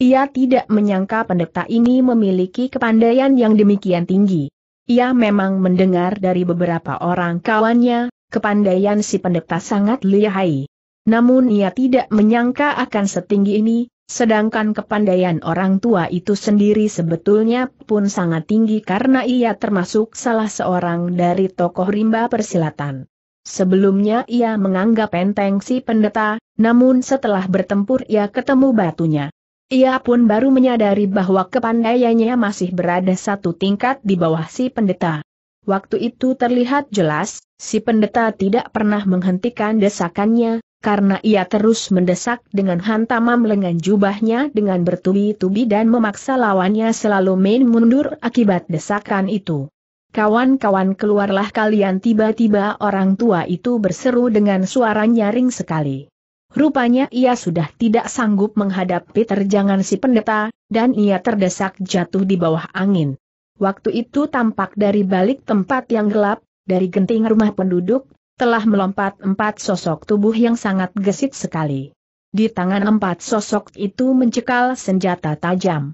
Ia tidak menyangka pendeta ini memiliki kepandaian yang demikian tinggi. Ia memang mendengar dari beberapa orang kawannya, kepandaian si pendeta sangat lihai. Namun ia tidak menyangka akan setinggi ini, sedangkan kepandaian orang tua itu sendiri sebetulnya pun sangat tinggi karena ia termasuk salah seorang dari tokoh rimba persilatan. Sebelumnya ia menganggap enteng si pendeta, namun setelah bertempur ia ketemu batunya. Ia pun baru menyadari bahwa kepandaiannya masih berada satu tingkat di bawah si pendeta. Waktu itu terlihat jelas, si pendeta tidak pernah menghentikan desakannya, karena ia terus mendesak dengan hantaman lengan jubahnya dengan bertubi-tubi dan memaksa lawannya selalu main mundur akibat desakan itu. Kawan-kawan keluarlah kalian tiba-tiba orang tua itu berseru dengan suara nyaring sekali. Rupanya ia sudah tidak sanggup menghadapi terjangan si pendeta, dan ia terdesak jatuh di bawah angin. Waktu itu tampak dari balik tempat yang gelap, dari genting rumah penduduk, telah melompat empat sosok tubuh yang sangat gesit sekali. Di tangan empat sosok itu mencekal senjata tajam.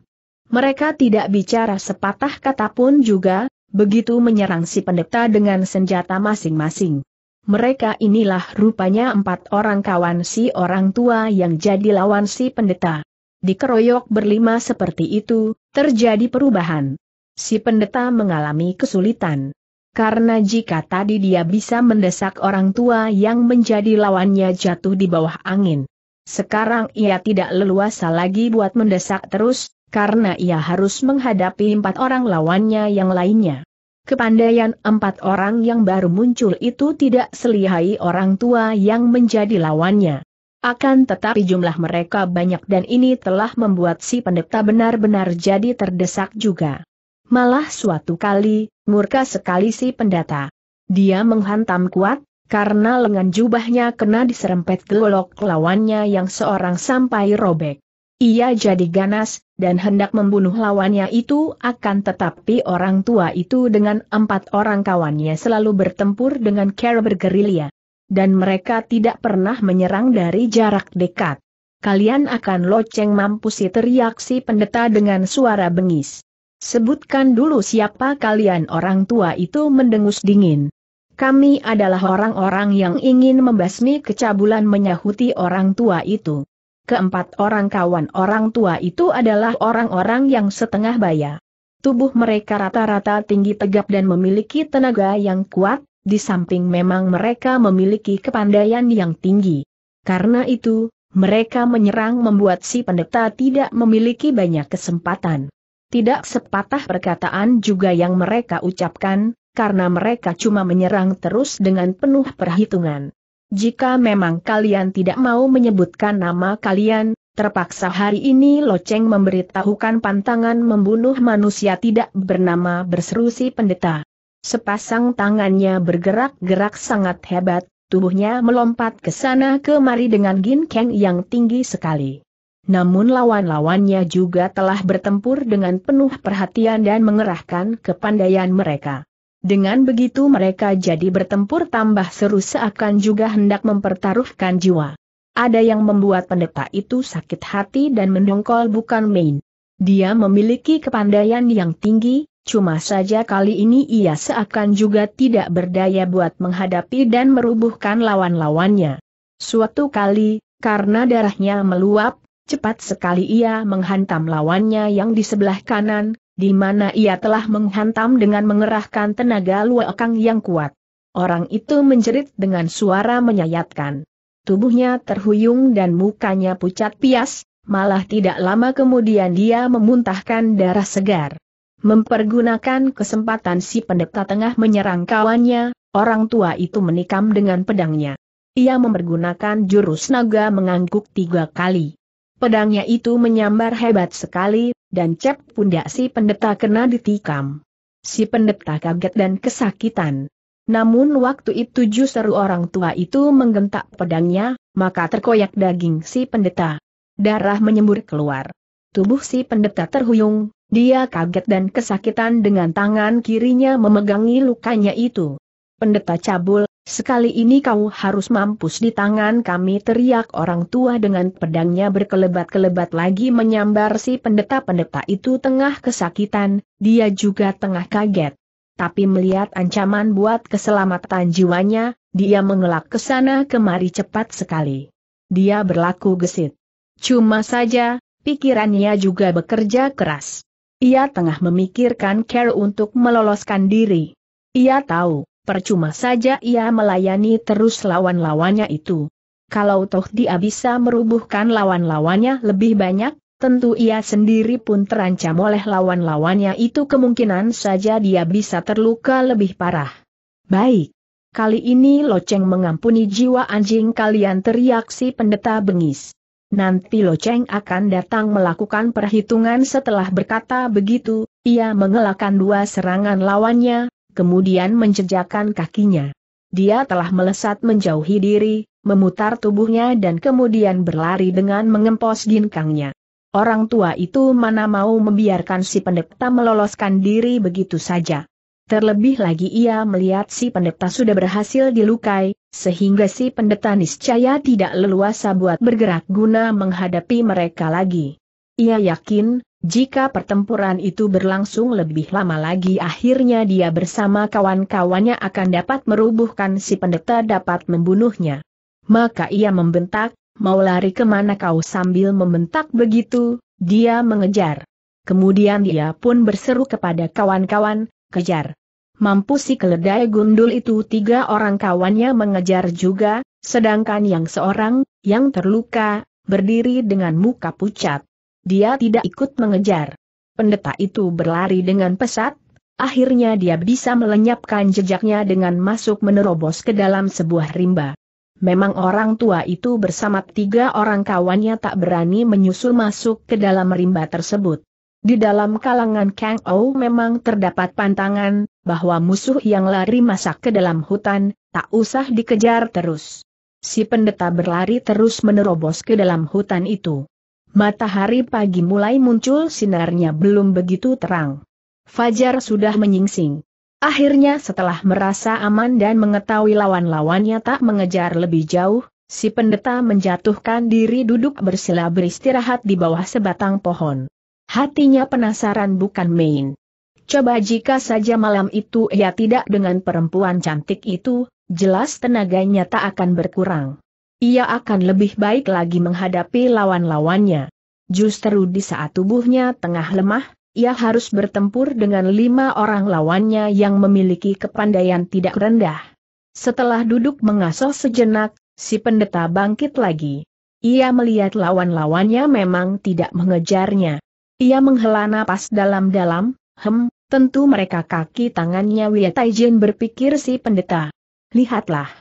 Mereka tidak bicara sepatah kata pun juga, begitu menyerang si pendeta dengan senjata masing-masing mereka inilah rupanya empat orang kawan si orang tua yang jadi lawan si pendeta. Dikeroyok berlima seperti itu, terjadi perubahan. Si pendeta mengalami kesulitan. Karena jika tadi dia bisa mendesak orang tua yang menjadi lawannya jatuh di bawah angin. Sekarang ia tidak leluasa lagi buat mendesak terus, karena ia harus menghadapi empat orang lawannya yang lainnya. Kepandaian empat orang yang baru muncul itu tidak selihai orang tua yang menjadi lawannya. Akan tetapi jumlah mereka banyak dan ini telah membuat si pendeta benar-benar jadi terdesak juga. Malah suatu kali, murka sekali si pendeta. Dia menghantam kuat, karena lengan jubahnya kena diserempet golok lawannya yang seorang sampai robek. Ia jadi ganas, dan hendak membunuh lawannya itu akan tetapi orang tua itu dengan empat orang kawannya selalu bertempur dengan cara bergerilya. Dan mereka tidak pernah menyerang dari jarak dekat. Kalian akan loceng mampus si teriak si pendeta dengan suara bengis. Sebutkan dulu siapa kalian orang tua itu mendengus dingin. Kami adalah orang-orang yang ingin membasmi kecabulan menyahuti orang tua itu. Keempat orang kawan orang tua itu adalah orang-orang yang setengah baya. Tubuh mereka rata-rata tinggi tegap dan memiliki tenaga yang kuat, di samping memang mereka memiliki kepandaian yang tinggi. Karena itu, mereka menyerang membuat si pendeta tidak memiliki banyak kesempatan. Tidak sepatah perkataan juga yang mereka ucapkan, karena mereka cuma menyerang terus dengan penuh perhitungan. Jika memang kalian tidak mau menyebutkan nama kalian, terpaksa hari ini Loceng memberitahukan pantangan membunuh manusia tidak bernama berseru si pendeta. Sepasang tangannya bergerak-gerak sangat hebat, tubuhnya melompat ke sana kemari dengan ginkeng yang tinggi sekali. Namun lawan-lawannya juga telah bertempur dengan penuh perhatian dan mengerahkan kepandaian mereka. Dengan begitu mereka jadi bertempur tambah seru seakan juga hendak mempertaruhkan jiwa. Ada yang membuat pendeta itu sakit hati dan mendongkol bukan main. Dia memiliki kepandaian yang tinggi, cuma saja kali ini ia seakan juga tidak berdaya buat menghadapi dan merubuhkan lawan-lawannya. Suatu kali, karena darahnya meluap, cepat sekali ia menghantam lawannya yang di sebelah kanan, di mana ia telah menghantam dengan mengerahkan tenaga luakang yang kuat. Orang itu menjerit dengan suara menyayatkan. Tubuhnya terhuyung dan mukanya pucat pias, malah tidak lama kemudian dia memuntahkan darah segar. Mempergunakan kesempatan si pendeta tengah menyerang kawannya, orang tua itu menikam dengan pedangnya. Ia mempergunakan jurus naga mengangguk tiga kali. Pedangnya itu menyambar hebat sekali, dan cep pundak si pendeta kena ditikam. Si pendeta kaget dan kesakitan. Namun waktu itu justru orang tua itu menggentak pedangnya, maka terkoyak daging si pendeta. Darah menyembur keluar. Tubuh si pendeta terhuyung, dia kaget dan kesakitan dengan tangan kirinya memegangi lukanya itu. Pendeta cabul, Sekali ini kau harus mampus di tangan kami teriak orang tua dengan pedangnya berkelebat-kelebat lagi menyambar si pendeta-pendeta itu tengah kesakitan, dia juga tengah kaget. Tapi melihat ancaman buat keselamatan jiwanya, dia mengelak ke sana kemari cepat sekali. Dia berlaku gesit. Cuma saja, pikirannya juga bekerja keras. Ia tengah memikirkan care untuk meloloskan diri. Ia tahu, percuma saja ia melayani terus lawan-lawannya itu. Kalau toh dia bisa merubuhkan lawan-lawannya lebih banyak, tentu ia sendiri pun terancam oleh lawan-lawannya itu kemungkinan saja dia bisa terluka lebih parah. Baik. Kali ini Loceng mengampuni jiwa anjing kalian teriak si pendeta bengis. Nanti Loceng akan datang melakukan perhitungan setelah berkata begitu, ia mengelakkan dua serangan lawannya, kemudian menjejakkan kakinya. Dia telah melesat menjauhi diri, memutar tubuhnya dan kemudian berlari dengan mengempos ginkangnya. Orang tua itu mana mau membiarkan si pendeta meloloskan diri begitu saja. Terlebih lagi ia melihat si pendeta sudah berhasil dilukai, sehingga si pendeta niscaya tidak leluasa buat bergerak guna menghadapi mereka lagi. Ia yakin, jika pertempuran itu berlangsung lebih lama lagi akhirnya dia bersama kawan-kawannya akan dapat merubuhkan si pendeta dapat membunuhnya. Maka ia membentak, mau lari kemana kau sambil membentak begitu, dia mengejar. Kemudian dia pun berseru kepada kawan-kawan, kejar. Mampu si keledai gundul itu tiga orang kawannya mengejar juga, sedangkan yang seorang, yang terluka, berdiri dengan muka pucat. Dia tidak ikut mengejar. Pendeta itu berlari dengan pesat, akhirnya dia bisa melenyapkan jejaknya dengan masuk menerobos ke dalam sebuah rimba. Memang orang tua itu bersama tiga orang kawannya tak berani menyusul masuk ke dalam rimba tersebut. Di dalam kalangan Kang Ou memang terdapat pantangan, bahwa musuh yang lari masak ke dalam hutan, tak usah dikejar terus. Si pendeta berlari terus menerobos ke dalam hutan itu. Matahari pagi mulai muncul sinarnya belum begitu terang. Fajar sudah menyingsing. Akhirnya setelah merasa aman dan mengetahui lawan-lawannya tak mengejar lebih jauh, si pendeta menjatuhkan diri duduk bersila beristirahat di bawah sebatang pohon. Hatinya penasaran bukan main. Coba jika saja malam itu ia tidak dengan perempuan cantik itu, jelas tenaganya tak akan berkurang ia akan lebih baik lagi menghadapi lawan-lawannya. Justru di saat tubuhnya tengah lemah, ia harus bertempur dengan lima orang lawannya yang memiliki kepandaian tidak rendah. Setelah duduk mengasuh sejenak, si pendeta bangkit lagi. Ia melihat lawan-lawannya memang tidak mengejarnya. Ia menghela napas dalam-dalam, hem, tentu mereka kaki tangannya Wia Taijin berpikir si pendeta. Lihatlah,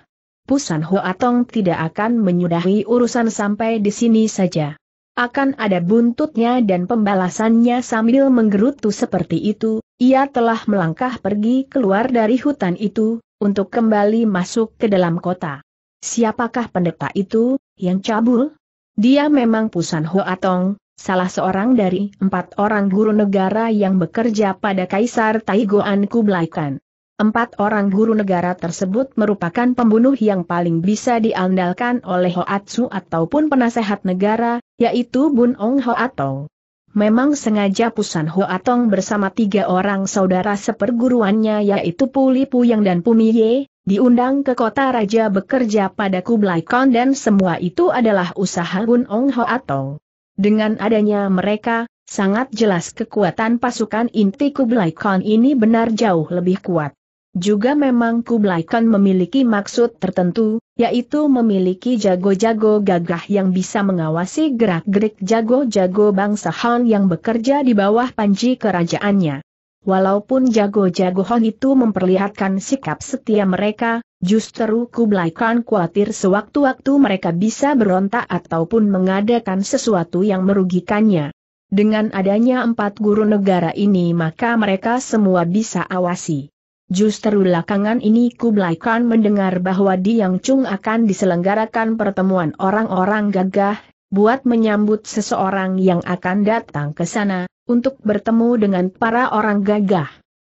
Pusan Hoatong tidak akan menyudahi urusan sampai di sini saja. Akan ada buntutnya dan pembalasannya sambil menggerutu seperti itu, ia telah melangkah pergi keluar dari hutan itu, untuk kembali masuk ke dalam kota. Siapakah pendeta itu, yang cabul? Dia memang Pusan Hoatong, salah seorang dari empat orang guru negara yang bekerja pada Kaisar Taigoan Kublai Khan. Empat orang guru negara tersebut merupakan pembunuh yang paling bisa diandalkan oleh Hoatsu ataupun penasehat negara, yaitu Bun Ong Hoatong. Memang sengaja Pusan Hoatong bersama tiga orang saudara seperguruannya yaitu Puli Puyang dan Pumiye, diundang ke kota raja bekerja pada Kublai Khan dan semua itu adalah usaha Bun Ong Hoatong. Dengan adanya mereka, sangat jelas kekuatan pasukan inti Kublai Khan ini benar jauh lebih kuat. Juga memang Kublai Khan memiliki maksud tertentu, yaitu memiliki jago-jago gagah yang bisa mengawasi gerak-gerik jago-jago bangsa Han yang bekerja di bawah panji kerajaannya. Walaupun jago-jago Han itu memperlihatkan sikap setia mereka, justru Kublai Khan khawatir sewaktu-waktu mereka bisa berontak ataupun mengadakan sesuatu yang merugikannya. Dengan adanya empat guru negara ini maka mereka semua bisa awasi. Justru belakangan ini ku mendengar bahwa di Yang Chung akan diselenggarakan pertemuan orang-orang gagah, buat menyambut seseorang yang akan datang ke sana, untuk bertemu dengan para orang gagah.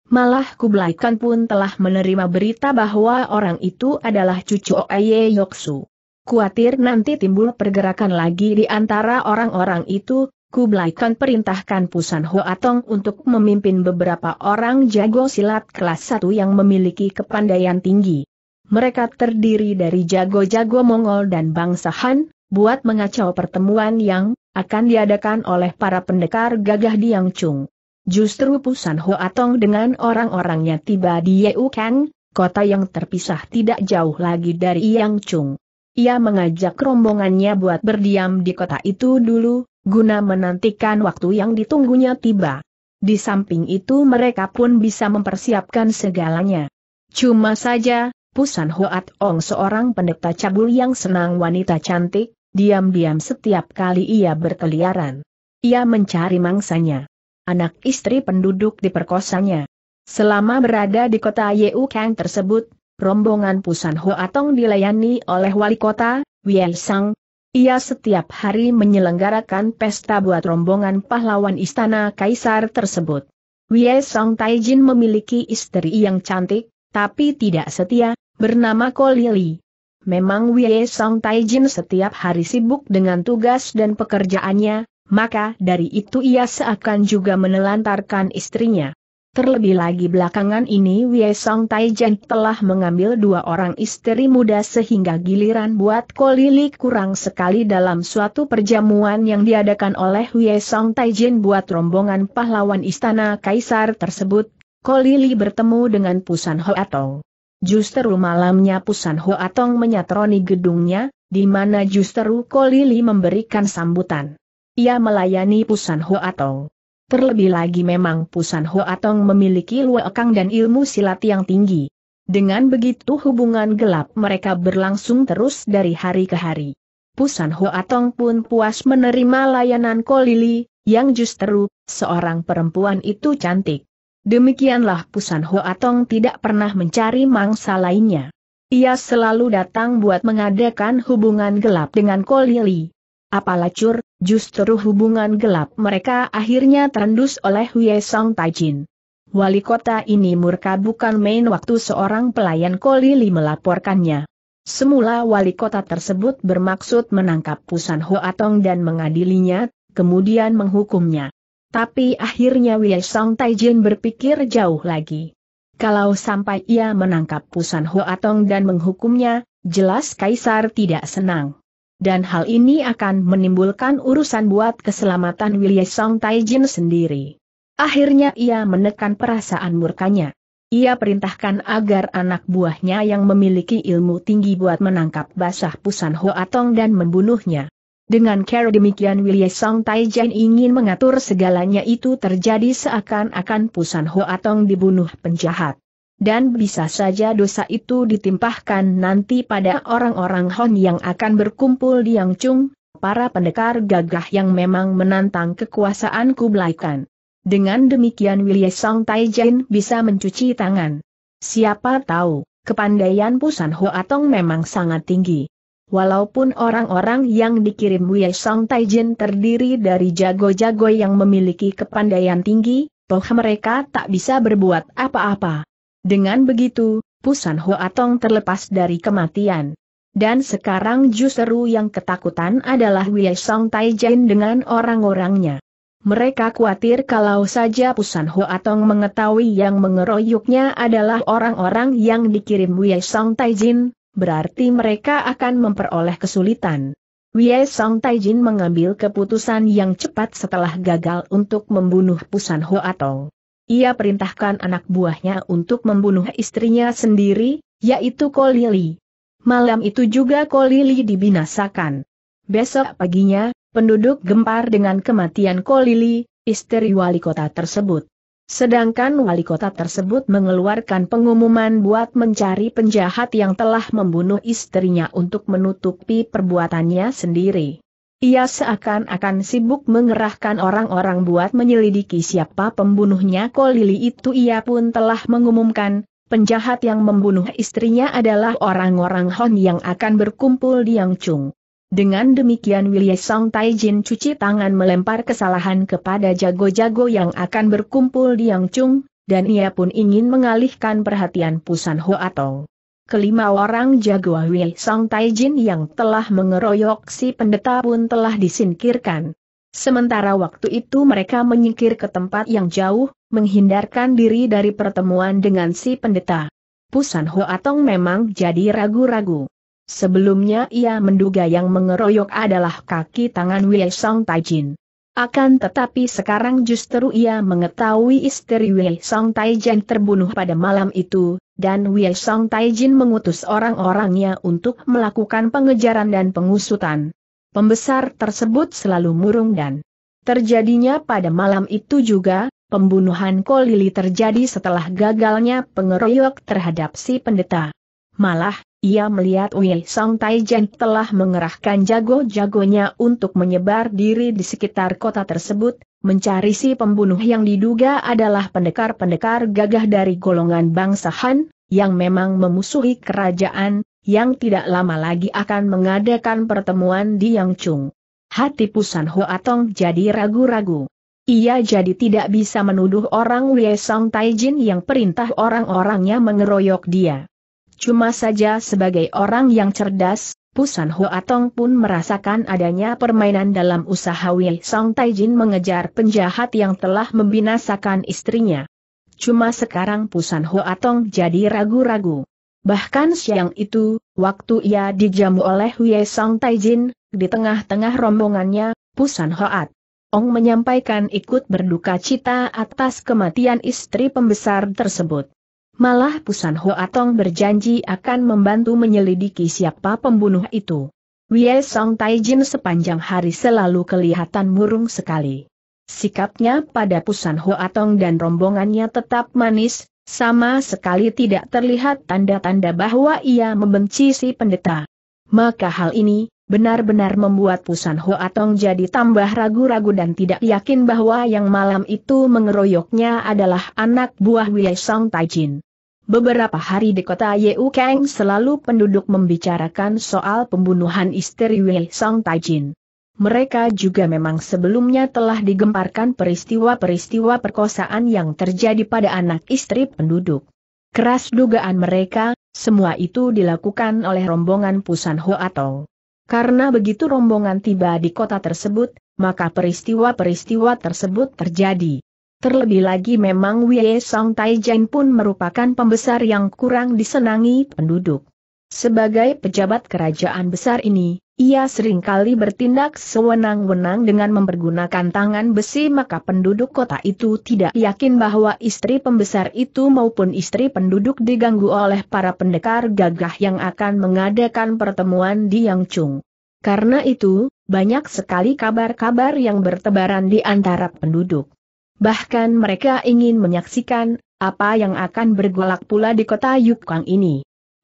Malah kublaikan pun telah menerima berita bahwa orang itu adalah cucu Oye Yoksu. Kuatir nanti timbul pergerakan lagi di antara orang-orang itu, Kublai Khan perintahkan Pusan Hoatong untuk memimpin beberapa orang jago silat kelas 1 yang memiliki kepandaian tinggi. Mereka terdiri dari jago-jago Mongol dan bangsa Han, buat mengacau pertemuan yang akan diadakan oleh para pendekar gagah di Yang Chung. Justru Pusan Hoatong dengan orang-orangnya tiba di Yeukan, kota yang terpisah tidak jauh lagi dari Yang Chung. Ia mengajak rombongannya buat berdiam di kota itu dulu, guna menantikan waktu yang ditunggunya tiba. Di samping itu mereka pun bisa mempersiapkan segalanya. Cuma saja, Pusan Hoat Ong seorang pendeta cabul yang senang wanita cantik, diam-diam setiap kali ia berkeliaran. Ia mencari mangsanya. Anak istri penduduk di diperkosanya. Selama berada di kota Yeu Kang tersebut, rombongan Pusan Hoatong dilayani oleh wali kota, Wiel Sang, ia setiap hari menyelenggarakan pesta buat rombongan pahlawan istana kaisar tersebut. Wie Song Taijin memiliki istri yang cantik, tapi tidak setia, bernama Lili. Memang Wie Song Taijin setiap hari sibuk dengan tugas dan pekerjaannya, maka dari itu ia seakan juga menelantarkan istrinya. Terlebih lagi belakangan ini Wei Song Taijen telah mengambil dua orang istri muda sehingga giliran buat Kolili kurang sekali dalam suatu perjamuan yang diadakan oleh Wei Song Taijen buat rombongan pahlawan istana kaisar tersebut, Kolili bertemu dengan Pusan Atong. Justru malamnya Pusan Atong menyatroni gedungnya, di mana justru Kolili memberikan sambutan. Ia melayani Pusan Atong. Terlebih lagi memang Pusan Hoatong memiliki luekang dan ilmu silat yang tinggi. Dengan begitu hubungan gelap mereka berlangsung terus dari hari ke hari. Pusan Hoatong pun puas menerima layanan Kolili, yang justru, seorang perempuan itu cantik. Demikianlah Pusan Hoatong tidak pernah mencari mangsa lainnya. Ia selalu datang buat mengadakan hubungan gelap dengan Kolili. Apalacur, Justru hubungan gelap mereka akhirnya terendus oleh Hue Song Taijin. Wali kota ini murka bukan main waktu seorang pelayan Kolili melaporkannya. Semula wali kota tersebut bermaksud menangkap Pusan Hoatong dan mengadilinya, kemudian menghukumnya. Tapi akhirnya Wei Song Taijin berpikir jauh lagi. Kalau sampai ia menangkap Pusan Hoatong dan menghukumnya, jelas Kaisar tidak senang dan hal ini akan menimbulkan urusan buat keselamatan Wilye Song Taijin sendiri. Akhirnya ia menekan perasaan murkanya. Ia perintahkan agar anak buahnya yang memiliki ilmu tinggi buat menangkap basah pusan Ho Atong dan membunuhnya. Dengan cara demikian Wilye Song Taijin ingin mengatur segalanya itu terjadi seakan-akan pusan Ho Atong dibunuh penjahat dan bisa saja dosa itu ditimpahkan nanti pada orang-orang Hon yang akan berkumpul di Yang Chung, para pendekar gagah yang memang menantang kekuasaan Kublai Khan. Dengan demikian William Song Tai Taijin bisa mencuci tangan. Siapa tahu, kepandaian Pusan Ho Atong memang sangat tinggi. Walaupun orang-orang yang dikirim Wei Song Taijin terdiri dari jago-jago yang memiliki kepandaian tinggi, toh mereka tak bisa berbuat apa-apa. Dengan begitu, Pusan Tong terlepas dari kematian. Dan sekarang justru yang ketakutan adalah Wei Song Jin dengan orang-orangnya. Mereka khawatir kalau saja Pusan Tong mengetahui yang mengeroyoknya adalah orang-orang yang dikirim Wei Song Taijin, berarti mereka akan memperoleh kesulitan. Wei Song Taijin mengambil keputusan yang cepat setelah gagal untuk membunuh Pusan Tong. Ia perintahkan anak buahnya untuk membunuh istrinya sendiri, yaitu Kolili. Malam itu juga Kolili dibinasakan. Besok paginya, penduduk gempar dengan kematian Kolili, istri wali kota tersebut. Sedangkan wali kota tersebut mengeluarkan pengumuman buat mencari penjahat yang telah membunuh istrinya untuk menutupi perbuatannya sendiri. Ia seakan-akan sibuk mengerahkan orang-orang buat menyelidiki siapa pembunuhnya Kolili itu ia pun telah mengumumkan, penjahat yang membunuh istrinya adalah orang-orang Hon yang akan berkumpul di Yangchung. Dengan demikian Wilye Song Taijin cuci tangan melempar kesalahan kepada jago-jago yang akan berkumpul di Yangchung, dan ia pun ingin mengalihkan perhatian Pusan Ho Hoatong. Kelima orang jago Wei Song Taijin yang telah mengeroyok si pendeta pun telah disingkirkan. Sementara waktu itu mereka menyingkir ke tempat yang jauh, menghindarkan diri dari pertemuan dengan si pendeta. Pusan Atong memang jadi ragu-ragu. Sebelumnya ia menduga yang mengeroyok adalah kaki tangan Wei Song Taijin. Akan tetapi sekarang justru ia mengetahui istri Wei Song Taijin terbunuh pada malam itu, dan Wei Song Taijin mengutus orang-orangnya untuk melakukan pengejaran dan pengusutan. Pembesar tersebut selalu murung dan terjadinya pada malam itu juga, pembunuhan Kolili terjadi setelah gagalnya pengeroyok terhadap si pendeta. Malah, ia melihat Wei Song Taijin telah mengerahkan jago-jagonya untuk menyebar diri di sekitar kota tersebut, mencari si pembunuh yang diduga adalah pendekar-pendekar gagah dari golongan bangsa Han, yang memang memusuhi kerajaan, yang tidak lama lagi akan mengadakan pertemuan di Yangchung. Hati Pusan Hoatong jadi ragu-ragu. Ia jadi tidak bisa menuduh orang Wei Song Taijin yang perintah orang-orangnya mengeroyok dia. Cuma saja sebagai orang yang cerdas, Pusan Hoatong pun merasakan adanya permainan dalam usaha Wei Song Taijin mengejar penjahat yang telah membinasakan istrinya. Cuma sekarang Pusan Hoatong jadi ragu-ragu. Bahkan siang itu, waktu ia dijamu oleh Wei Song Taijin, di tengah-tengah rombongannya, Pusan Hoat Ong menyampaikan ikut berduka cita atas kematian istri pembesar tersebut. Malah Pusan Hoatong berjanji akan membantu menyelidiki siapa pembunuh itu. Wie Song Taijin sepanjang hari selalu kelihatan murung sekali. Sikapnya pada Pusan Hoatong dan rombongannya tetap manis, sama sekali tidak terlihat tanda-tanda bahwa ia membenci si pendeta. Maka hal ini, benar-benar membuat Pusan Hoatong jadi tambah ragu-ragu dan tidak yakin bahwa yang malam itu mengeroyoknya adalah anak buah Wei Song Taijin. Beberapa hari di kota Yeu Kang selalu penduduk membicarakan soal pembunuhan istri Wei Song Taijin. Mereka juga memang sebelumnya telah digemparkan peristiwa-peristiwa perkosaan yang terjadi pada anak istri penduduk. Keras dugaan mereka, semua itu dilakukan oleh rombongan Pusan Hoatong. Karena begitu rombongan tiba di kota tersebut, maka peristiwa-peristiwa tersebut terjadi. Terlebih lagi memang Wei Song Taijin pun merupakan pembesar yang kurang disenangi penduduk. Sebagai pejabat kerajaan besar ini, ia seringkali bertindak sewenang-wenang dengan mempergunakan tangan besi maka penduduk kota itu tidak yakin bahwa istri pembesar itu maupun istri penduduk diganggu oleh para pendekar gagah yang akan mengadakan pertemuan di Yangchung. Karena itu, banyak sekali kabar-kabar yang bertebaran di antara penduduk. Bahkan mereka ingin menyaksikan apa yang akan bergolak pula di kota Yukang ini.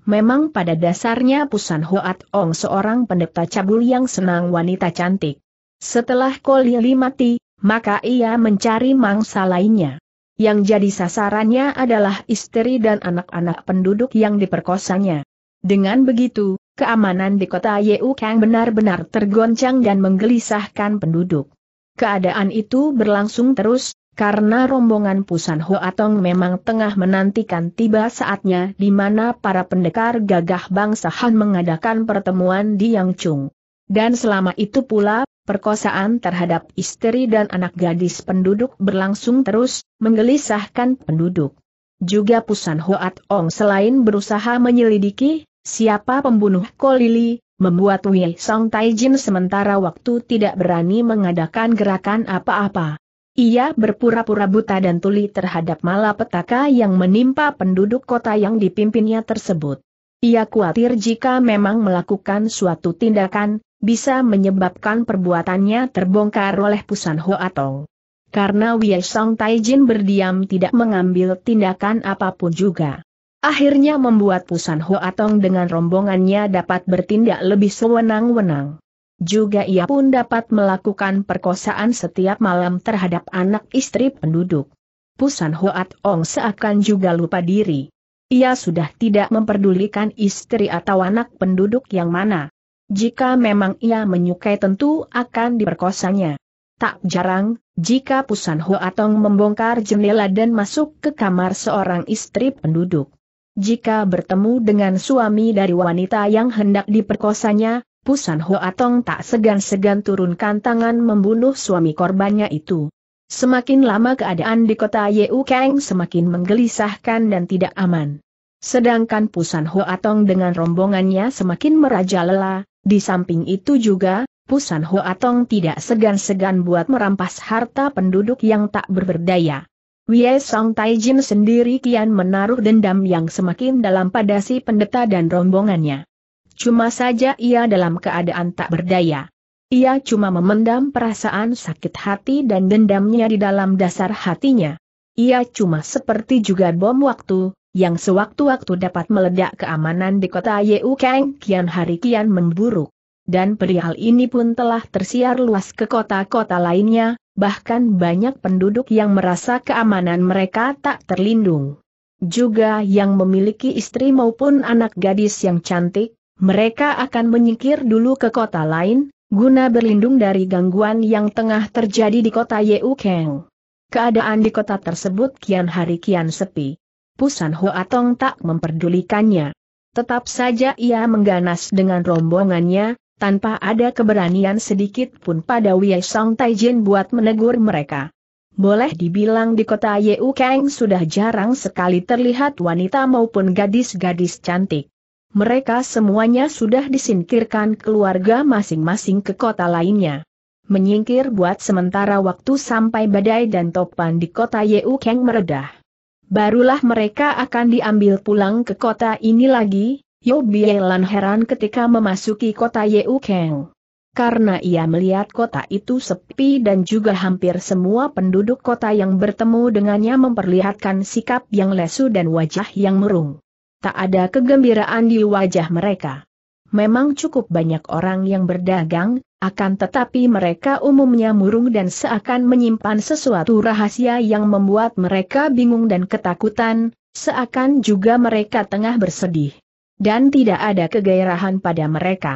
Memang pada dasarnya Pusan Hoat Ong seorang pendeta cabul yang senang wanita cantik. Setelah Kolili mati, maka ia mencari mangsa lainnya. Yang jadi sasarannya adalah istri dan anak-anak penduduk yang diperkosanya. Dengan begitu, keamanan di kota Kang benar-benar tergoncang dan menggelisahkan penduduk. Keadaan itu berlangsung terus, karena rombongan Pusan Hoatong memang tengah menantikan tiba saatnya di mana para pendekar gagah bangsa Han mengadakan pertemuan di Yangchung. Dan selama itu pula, perkosaan terhadap istri dan anak gadis penduduk berlangsung terus, menggelisahkan penduduk. Juga Pusan Hoatong selain berusaha menyelidiki, siapa pembunuh Kolili, membuat Wei Song Taijin sementara waktu tidak berani mengadakan gerakan apa-apa. Ia berpura-pura buta dan tuli terhadap malapetaka yang menimpa penduduk kota yang dipimpinnya tersebut. Ia khawatir jika memang melakukan suatu tindakan, bisa menyebabkan perbuatannya terbongkar oleh Pusan Ho Atong. Karena Wei Song Taijin berdiam tidak mengambil tindakan apapun juga. Akhirnya membuat Pusan Ho Atong dengan rombongannya dapat bertindak lebih sewenang-wenang. Juga ia pun dapat melakukan perkosaan setiap malam terhadap anak istri penduduk. Pusan Hoat Ong seakan juga lupa diri. Ia sudah tidak memperdulikan istri atau anak penduduk yang mana. Jika memang ia menyukai tentu akan diperkosanya. Tak jarang, jika Pusan Hoatong membongkar jendela dan masuk ke kamar seorang istri penduduk. Jika bertemu dengan suami dari wanita yang hendak diperkosanya, Pusan Hoatong tak segan-segan turunkan tangan membunuh suami korbannya itu. Semakin lama keadaan di kota Yeu Kang semakin menggelisahkan dan tidak aman. Sedangkan Pusan Hoatong dengan rombongannya semakin merajalela, di samping itu juga, Pusan Hoatong tidak segan-segan buat merampas harta penduduk yang tak berberdaya. Wei Song Taijin sendiri kian menaruh dendam yang semakin dalam pada si pendeta dan rombongannya. Cuma saja ia dalam keadaan tak berdaya. Ia cuma memendam perasaan sakit hati dan dendamnya di dalam dasar hatinya. Ia cuma seperti juga bom waktu, yang sewaktu-waktu dapat meledak keamanan di kota Yeu Kang kian hari kian memburuk. Dan perihal ini pun telah tersiar luas ke kota-kota lainnya, bahkan banyak penduduk yang merasa keamanan mereka tak terlindung. Juga yang memiliki istri maupun anak gadis yang cantik, mereka akan menyingkir dulu ke kota lain, guna berlindung dari gangguan yang tengah terjadi di kota Yeukeng. Keadaan di kota tersebut kian hari kian sepi. Pusan Hoatong tak memperdulikannya. Tetap saja ia mengganas dengan rombongannya, tanpa ada keberanian sedikit pun pada Wei Song Taijin buat menegur mereka. Boleh dibilang di kota Yeukeng sudah jarang sekali terlihat wanita maupun gadis-gadis cantik mereka semuanya sudah disingkirkan keluarga masing-masing ke kota lainnya. Menyingkir buat sementara waktu sampai badai dan topan di kota Yeukeng meredah. Barulah mereka akan diambil pulang ke kota ini lagi, Yobielan heran ketika memasuki kota Yeukeng. Karena ia melihat kota itu sepi dan juga hampir semua penduduk kota yang bertemu dengannya memperlihatkan sikap yang lesu dan wajah yang merung tak ada kegembiraan di wajah mereka. Memang cukup banyak orang yang berdagang, akan tetapi mereka umumnya murung dan seakan menyimpan sesuatu rahasia yang membuat mereka bingung dan ketakutan, seakan juga mereka tengah bersedih. Dan tidak ada kegairahan pada mereka.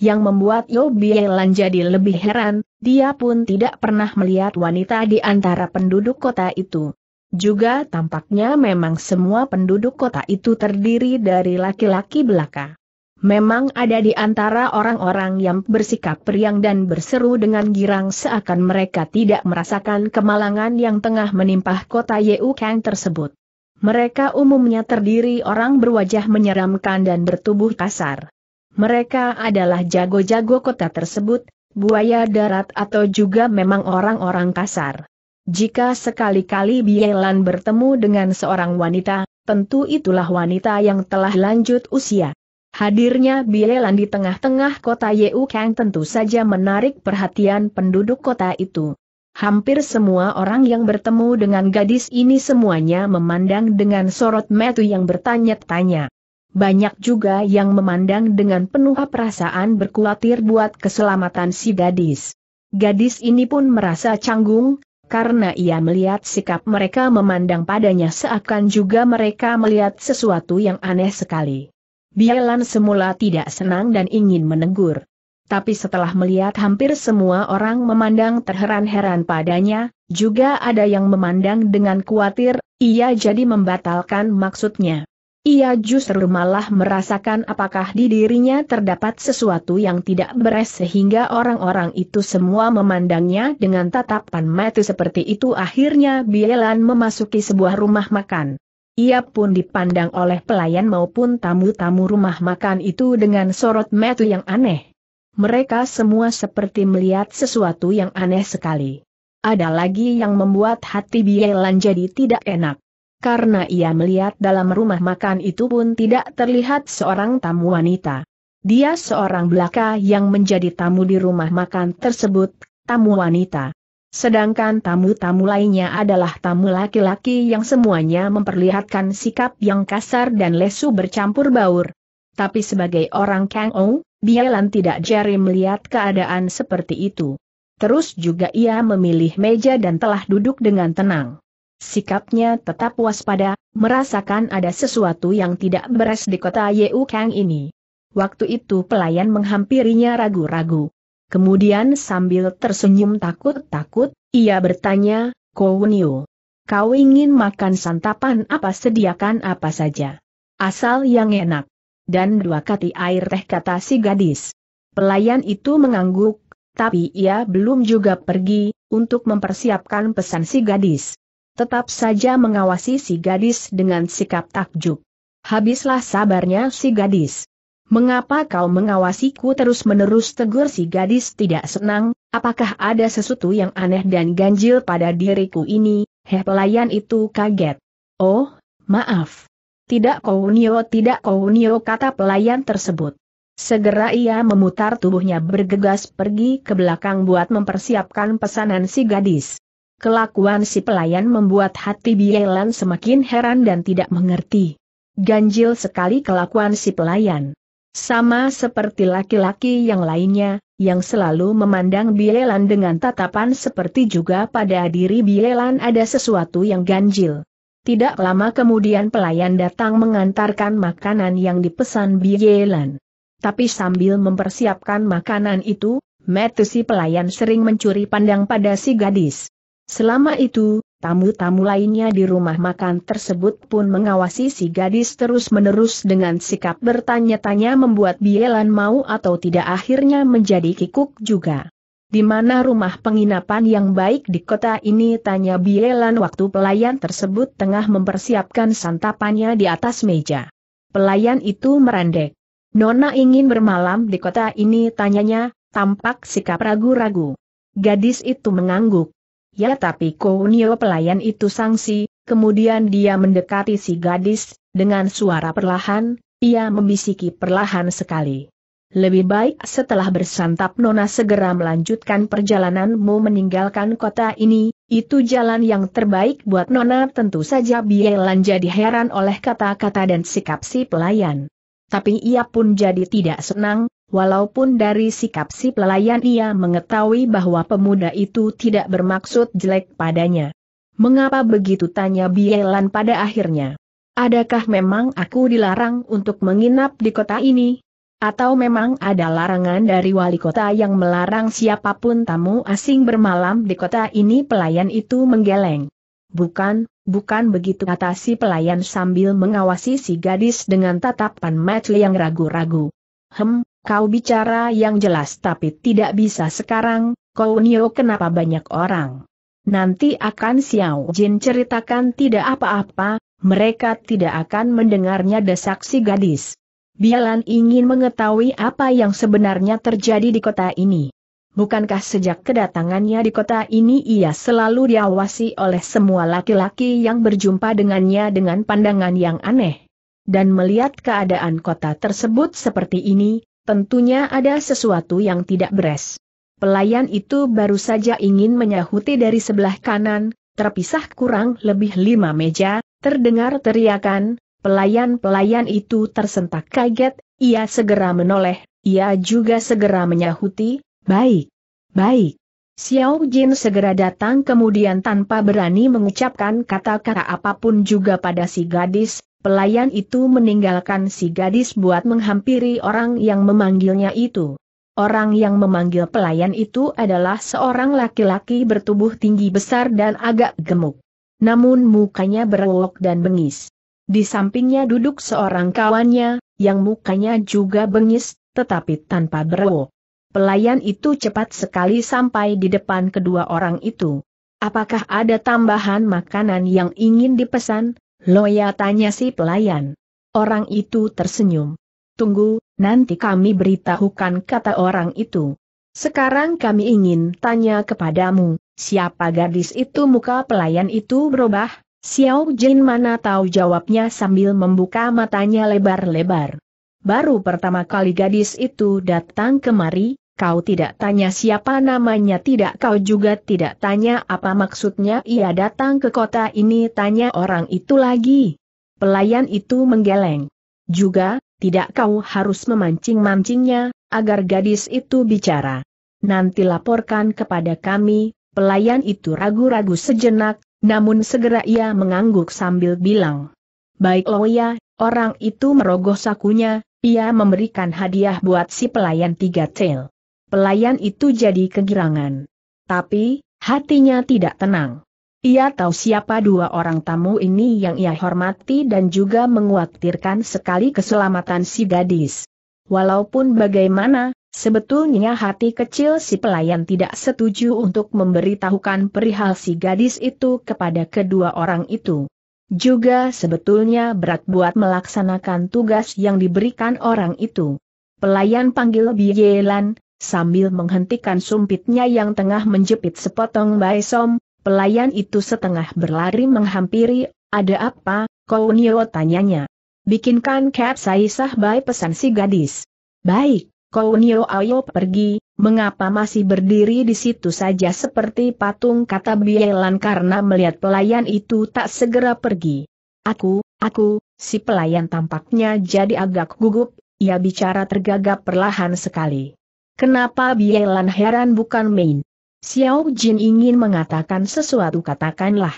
Yang membuat Yobielan jadi lebih heran, dia pun tidak pernah melihat wanita di antara penduduk kota itu. Juga tampaknya memang semua penduduk kota itu terdiri dari laki-laki belaka. Memang ada di antara orang-orang yang bersikap periang dan berseru dengan girang seakan mereka tidak merasakan kemalangan yang tengah menimpa kota Yeu Kang tersebut. Mereka umumnya terdiri orang berwajah menyeramkan dan bertubuh kasar. Mereka adalah jago-jago kota tersebut, buaya darat atau juga memang orang-orang kasar. Jika sekali-kali Bielan bertemu dengan seorang wanita, tentu itulah wanita yang telah lanjut usia. Hadirnya Bielan di tengah-tengah kota Yeukang tentu saja menarik perhatian penduduk kota itu. Hampir semua orang yang bertemu dengan gadis ini semuanya memandang dengan sorot metu yang bertanya-tanya. Banyak juga yang memandang dengan penuh perasaan berkhawatir buat keselamatan si gadis. Gadis ini pun merasa canggung, karena ia melihat sikap mereka memandang padanya seakan juga mereka melihat sesuatu yang aneh sekali. Bielan semula tidak senang dan ingin menegur. Tapi setelah melihat hampir semua orang memandang terheran-heran padanya, juga ada yang memandang dengan khawatir, ia jadi membatalkan maksudnya. Ia justru malah merasakan apakah di dirinya terdapat sesuatu yang tidak beres sehingga orang-orang itu semua memandangnya dengan tatapan mati seperti itu akhirnya Bielan memasuki sebuah rumah makan. Ia pun dipandang oleh pelayan maupun tamu-tamu rumah makan itu dengan sorot mata yang aneh. Mereka semua seperti melihat sesuatu yang aneh sekali. Ada lagi yang membuat hati Bielan jadi tidak enak karena ia melihat dalam rumah makan itu pun tidak terlihat seorang tamu wanita. Dia seorang belaka yang menjadi tamu di rumah makan tersebut, tamu wanita. Sedangkan tamu-tamu lainnya adalah tamu laki-laki yang semuanya memperlihatkan sikap yang kasar dan lesu bercampur baur. Tapi sebagai orang Kang Ong, Bialan tidak jari melihat keadaan seperti itu. Terus juga ia memilih meja dan telah duduk dengan tenang. Sikapnya tetap waspada, merasakan ada sesuatu yang tidak beres di kota Yeu Kang ini. Waktu itu pelayan menghampirinya ragu-ragu. Kemudian sambil tersenyum takut-takut, ia bertanya, Niu, kau ingin makan santapan apa sediakan apa saja. Asal yang enak. Dan dua kati air teh kata si gadis. Pelayan itu mengangguk, tapi ia belum juga pergi, untuk mempersiapkan pesan si gadis tetap saja mengawasi si gadis dengan sikap takjub. Habislah sabarnya si gadis. Mengapa kau mengawasiku terus-menerus tegur si gadis tidak senang, apakah ada sesuatu yang aneh dan ganjil pada diriku ini, heh pelayan itu kaget. Oh, maaf. Tidak kau nio tidak kau nio kata pelayan tersebut. Segera ia memutar tubuhnya bergegas pergi ke belakang buat mempersiapkan pesanan si gadis. Kelakuan si pelayan membuat hati Bielan semakin heran dan tidak mengerti. Ganjil sekali kelakuan si pelayan. Sama seperti laki-laki yang lainnya, yang selalu memandang Bielan dengan tatapan seperti juga pada diri Bielan ada sesuatu yang ganjil. Tidak lama kemudian pelayan datang mengantarkan makanan yang dipesan Bielan. Tapi sambil mempersiapkan makanan itu, Metusi pelayan sering mencuri pandang pada si gadis. Selama itu, tamu-tamu lainnya di rumah makan tersebut pun mengawasi si gadis terus-menerus dengan sikap bertanya-tanya membuat Bielan mau atau tidak akhirnya menjadi kikuk juga. Di mana rumah penginapan yang baik di kota ini tanya Bielan waktu pelayan tersebut tengah mempersiapkan santapannya di atas meja. Pelayan itu merendek. Nona ingin bermalam di kota ini tanyanya, tampak sikap ragu-ragu. Gadis itu mengangguk. Ya tapi Kounio pelayan itu sangsi, kemudian dia mendekati si gadis, dengan suara perlahan, ia membisiki perlahan sekali. Lebih baik setelah bersantap Nona segera melanjutkan perjalananmu meninggalkan kota ini, itu jalan yang terbaik buat Nona tentu saja Bielan jadi heran oleh kata-kata dan sikap si pelayan. Tapi ia pun jadi tidak senang, Walaupun dari sikap si pelayan ia mengetahui bahwa pemuda itu tidak bermaksud jelek padanya. Mengapa begitu tanya Bielan pada akhirnya? Adakah memang aku dilarang untuk menginap di kota ini? Atau memang ada larangan dari wali kota yang melarang siapapun tamu asing bermalam di kota ini pelayan itu menggeleng. Bukan, bukan begitu kata si pelayan sambil mengawasi si gadis dengan tatapan mata yang ragu-ragu. Hem, Kau bicara yang jelas tapi tidak bisa sekarang, kau Nio kenapa banyak orang. Nanti akan Xiao Jin ceritakan tidak apa-apa, mereka tidak akan mendengarnya desak si gadis. Bialan ingin mengetahui apa yang sebenarnya terjadi di kota ini. Bukankah sejak kedatangannya di kota ini ia selalu diawasi oleh semua laki-laki yang berjumpa dengannya dengan pandangan yang aneh? Dan melihat keadaan kota tersebut seperti ini, tentunya ada sesuatu yang tidak beres. Pelayan itu baru saja ingin menyahuti dari sebelah kanan, terpisah kurang lebih lima meja, terdengar teriakan, pelayan-pelayan itu tersentak kaget, ia segera menoleh, ia juga segera menyahuti, baik, baik. Xiao Jin segera datang kemudian tanpa berani mengucapkan kata-kata apapun juga pada si gadis, pelayan itu meninggalkan si gadis buat menghampiri orang yang memanggilnya itu. Orang yang memanggil pelayan itu adalah seorang laki-laki bertubuh tinggi besar dan agak gemuk. Namun mukanya berwok dan bengis. Di sampingnya duduk seorang kawannya, yang mukanya juga bengis, tetapi tanpa berwok. Pelayan itu cepat sekali sampai di depan kedua orang itu. Apakah ada tambahan makanan yang ingin dipesan? Loya tanya si pelayan. Orang itu tersenyum. Tunggu, nanti kami beritahukan kata orang itu. Sekarang kami ingin tanya kepadamu, siapa gadis itu muka pelayan itu berubah? Xiao Jin mana tahu jawabnya sambil membuka matanya lebar-lebar. Baru pertama kali gadis itu datang kemari, Kau tidak tanya siapa namanya tidak kau juga tidak tanya apa maksudnya ia datang ke kota ini tanya orang itu lagi. Pelayan itu menggeleng. Juga, tidak kau harus memancing-mancingnya, agar gadis itu bicara. Nanti laporkan kepada kami, pelayan itu ragu-ragu sejenak, namun segera ia mengangguk sambil bilang. Baik Loya, oh orang itu merogoh sakunya, ia memberikan hadiah buat si pelayan tiga tel pelayan itu jadi kegirangan. Tapi, hatinya tidak tenang. Ia tahu siapa dua orang tamu ini yang ia hormati dan juga menguaktirkan sekali keselamatan si gadis. Walaupun bagaimana, sebetulnya hati kecil si pelayan tidak setuju untuk memberitahukan perihal si gadis itu kepada kedua orang itu. Juga sebetulnya berat buat melaksanakan tugas yang diberikan orang itu. Pelayan panggil Bielan, sambil menghentikan sumpitnya yang tengah menjepit sepotong baisom, pelayan itu setengah berlari menghampiri, ada apa, Kounio tanyanya. Bikinkan saisah baik pesan si gadis. Baik, Kounio ayo pergi, mengapa masih berdiri di situ saja seperti patung kata Bielan karena melihat pelayan itu tak segera pergi. Aku, aku, si pelayan tampaknya jadi agak gugup, ia bicara tergagap perlahan sekali. Kenapa Bielan heran bukan main? Xiao Jin ingin mengatakan sesuatu katakanlah.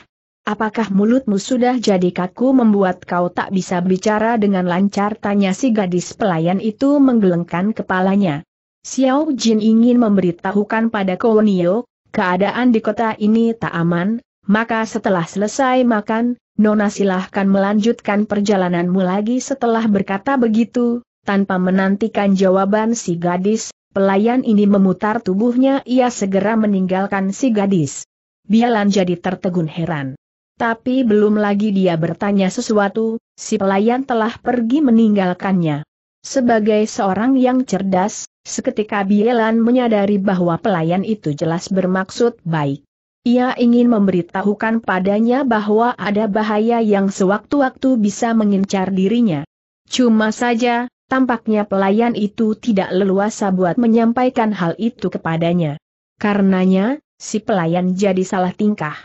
Apakah mulutmu sudah jadi kaku membuat kau tak bisa bicara dengan lancar tanya si gadis pelayan itu menggelengkan kepalanya. Xiao Jin ingin memberitahukan pada Kowenio, keadaan di kota ini tak aman, maka setelah selesai makan, Nona silahkan melanjutkan perjalananmu lagi setelah berkata begitu, tanpa menantikan jawaban si gadis, Pelayan ini memutar tubuhnya ia segera meninggalkan si gadis. Bialan jadi tertegun heran. Tapi belum lagi dia bertanya sesuatu, si pelayan telah pergi meninggalkannya. Sebagai seorang yang cerdas, seketika Bielan menyadari bahwa pelayan itu jelas bermaksud baik. Ia ingin memberitahukan padanya bahwa ada bahaya yang sewaktu-waktu bisa mengincar dirinya. Cuma saja, Tampaknya pelayan itu tidak leluasa buat menyampaikan hal itu kepadanya. Karenanya, si pelayan jadi salah tingkah.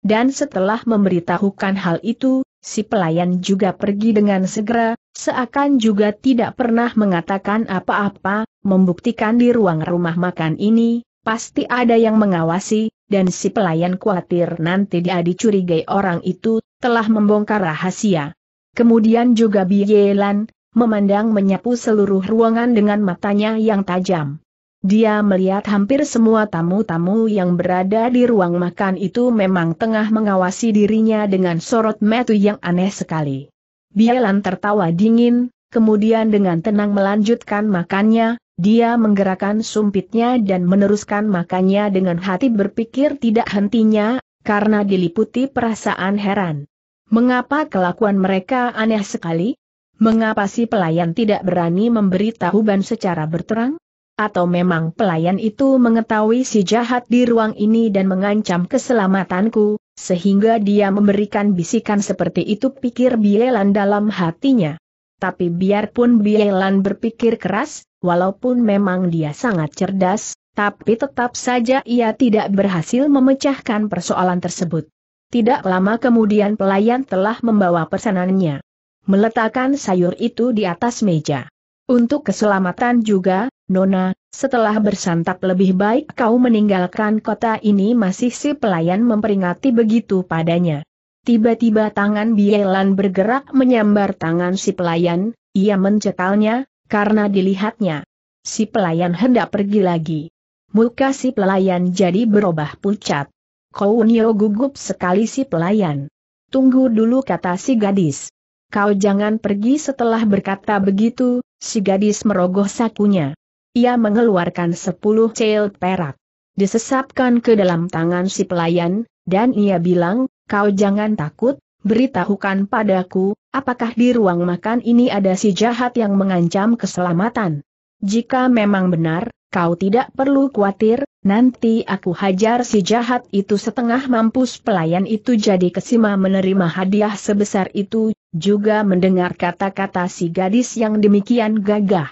Dan setelah memberitahukan hal itu, si pelayan juga pergi dengan segera, seakan juga tidak pernah mengatakan apa-apa, membuktikan di ruang rumah makan ini, pasti ada yang mengawasi, dan si pelayan khawatir nanti dia dicurigai orang itu, telah membongkar rahasia. Kemudian juga Bielan, memandang menyapu seluruh ruangan dengan matanya yang tajam. Dia melihat hampir semua tamu-tamu yang berada di ruang makan itu memang tengah mengawasi dirinya dengan sorot metu yang aneh sekali. Bielan tertawa dingin, kemudian dengan tenang melanjutkan makannya, dia menggerakkan sumpitnya dan meneruskan makannya dengan hati berpikir tidak hentinya, karena diliputi perasaan heran. Mengapa kelakuan mereka aneh sekali? Mengapa si pelayan tidak berani memberitahu Ban secara berterang? Atau memang pelayan itu mengetahui si jahat di ruang ini dan mengancam keselamatanku, sehingga dia memberikan bisikan seperti itu pikir Bielan dalam hatinya. Tapi biarpun Bielan berpikir keras, walaupun memang dia sangat cerdas, tapi tetap saja ia tidak berhasil memecahkan persoalan tersebut. Tidak lama kemudian pelayan telah membawa pesanannya meletakkan sayur itu di atas meja. Untuk keselamatan juga, Nona, setelah bersantap lebih baik kau meninggalkan kota ini masih si pelayan memperingati begitu padanya. Tiba-tiba tangan Bielan bergerak menyambar tangan si pelayan, ia mencekalnya, karena dilihatnya. Si pelayan hendak pergi lagi. Muka si pelayan jadi berubah pucat. Kau Kounio gugup sekali si pelayan. Tunggu dulu kata si gadis. Kau jangan pergi setelah berkata begitu, si gadis merogoh sakunya. Ia mengeluarkan sepuluh cel perak. Disesapkan ke dalam tangan si pelayan, dan ia bilang, kau jangan takut, beritahukan padaku, apakah di ruang makan ini ada si jahat yang mengancam keselamatan. Jika memang benar, kau tidak perlu khawatir, nanti aku hajar si jahat itu setengah mampus pelayan itu jadi kesima menerima hadiah sebesar itu, juga mendengar kata-kata si gadis yang demikian gagah.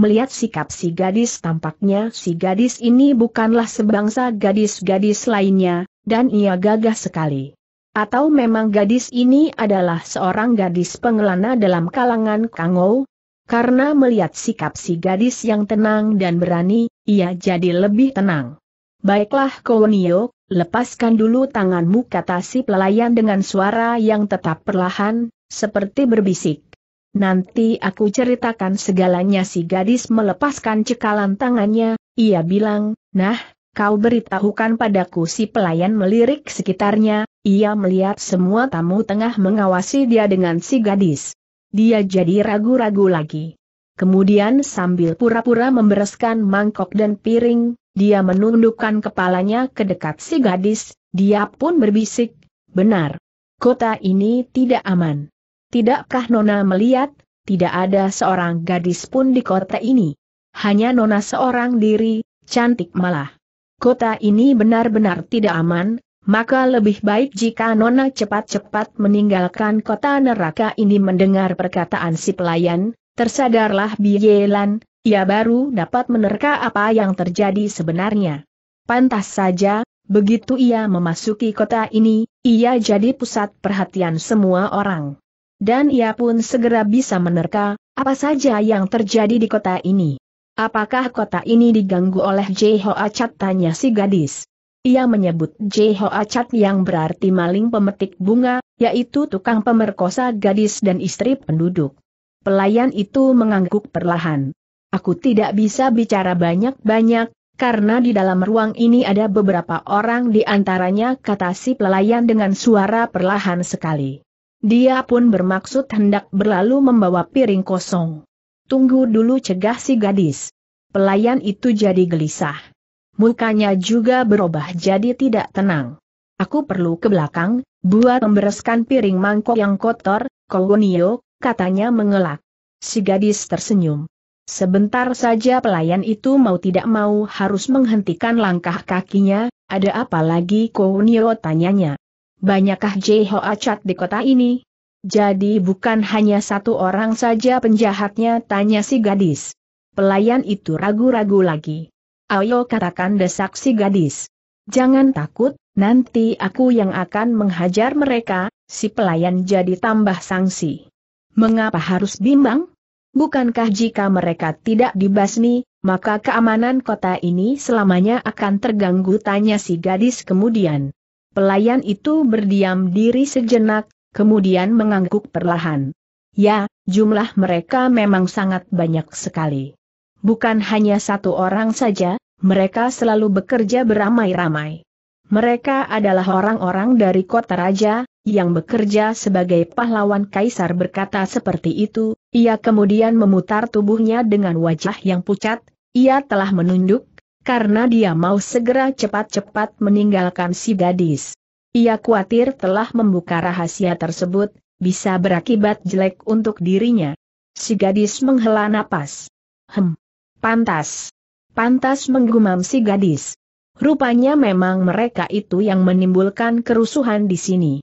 Melihat sikap si gadis tampaknya si gadis ini bukanlah sebangsa gadis-gadis lainnya, dan ia gagah sekali. Atau memang gadis ini adalah seorang gadis pengelana dalam kalangan Kangou? Karena melihat sikap si gadis yang tenang dan berani, ia jadi lebih tenang. Baiklah Kowonio, Lepaskan dulu tanganmu kata si pelayan dengan suara yang tetap perlahan, seperti berbisik. Nanti aku ceritakan segalanya si gadis melepaskan cekalan tangannya, ia bilang, nah, kau beritahukan padaku si pelayan melirik sekitarnya, ia melihat semua tamu tengah mengawasi dia dengan si gadis. Dia jadi ragu-ragu lagi. Kemudian sambil pura-pura membereskan mangkok dan piring, dia menundukkan kepalanya ke dekat si gadis, dia pun berbisik, benar. Kota ini tidak aman. Tidakkah Nona melihat, tidak ada seorang gadis pun di kota ini. Hanya Nona seorang diri, cantik malah. Kota ini benar-benar tidak aman, maka lebih baik jika Nona cepat-cepat meninggalkan kota neraka ini mendengar perkataan si pelayan, tersadarlah Bielan, ia baru dapat menerka apa yang terjadi sebenarnya. Pantas saja, begitu ia memasuki kota ini, ia jadi pusat perhatian semua orang. Dan ia pun segera bisa menerka, apa saja yang terjadi di kota ini. Apakah kota ini diganggu oleh Jeho Acat tanya si gadis. Ia menyebut Jeho Acat yang berarti maling pemetik bunga, yaitu tukang pemerkosa gadis dan istri penduduk. Pelayan itu mengangguk perlahan. Aku tidak bisa bicara banyak-banyak, karena di dalam ruang ini ada beberapa orang di antaranya kata si pelayan dengan suara perlahan sekali. Dia pun bermaksud hendak berlalu membawa piring kosong. Tunggu dulu cegah si gadis. Pelayan itu jadi gelisah. Mukanya juga berubah jadi tidak tenang. Aku perlu ke belakang, buat membereskan piring mangkok yang kotor, kolonio, katanya mengelak. Si gadis tersenyum. Sebentar saja pelayan itu mau tidak mau harus menghentikan langkah kakinya, ada apa lagi Kounio tanyanya. Banyakkah Jeho acat di kota ini? Jadi bukan hanya satu orang saja penjahatnya tanya si gadis. Pelayan itu ragu-ragu lagi. Ayo katakan desak si gadis. Jangan takut, nanti aku yang akan menghajar mereka, si pelayan jadi tambah sanksi. Mengapa harus bimbang? Bukankah jika mereka tidak dibasmi, maka keamanan kota ini selamanya akan terganggu tanya si gadis kemudian. Pelayan itu berdiam diri sejenak, kemudian mengangguk perlahan. Ya, jumlah mereka memang sangat banyak sekali. Bukan hanya satu orang saja, mereka selalu bekerja beramai-ramai. Mereka adalah orang-orang dari kota raja, yang bekerja sebagai pahlawan kaisar berkata seperti itu, ia kemudian memutar tubuhnya dengan wajah yang pucat, ia telah menunduk, karena dia mau segera cepat-cepat meninggalkan si gadis. Ia khawatir telah membuka rahasia tersebut, bisa berakibat jelek untuk dirinya. Si gadis menghela napas. Hem. Pantas. Pantas menggumam si gadis. Rupanya memang mereka itu yang menimbulkan kerusuhan di sini.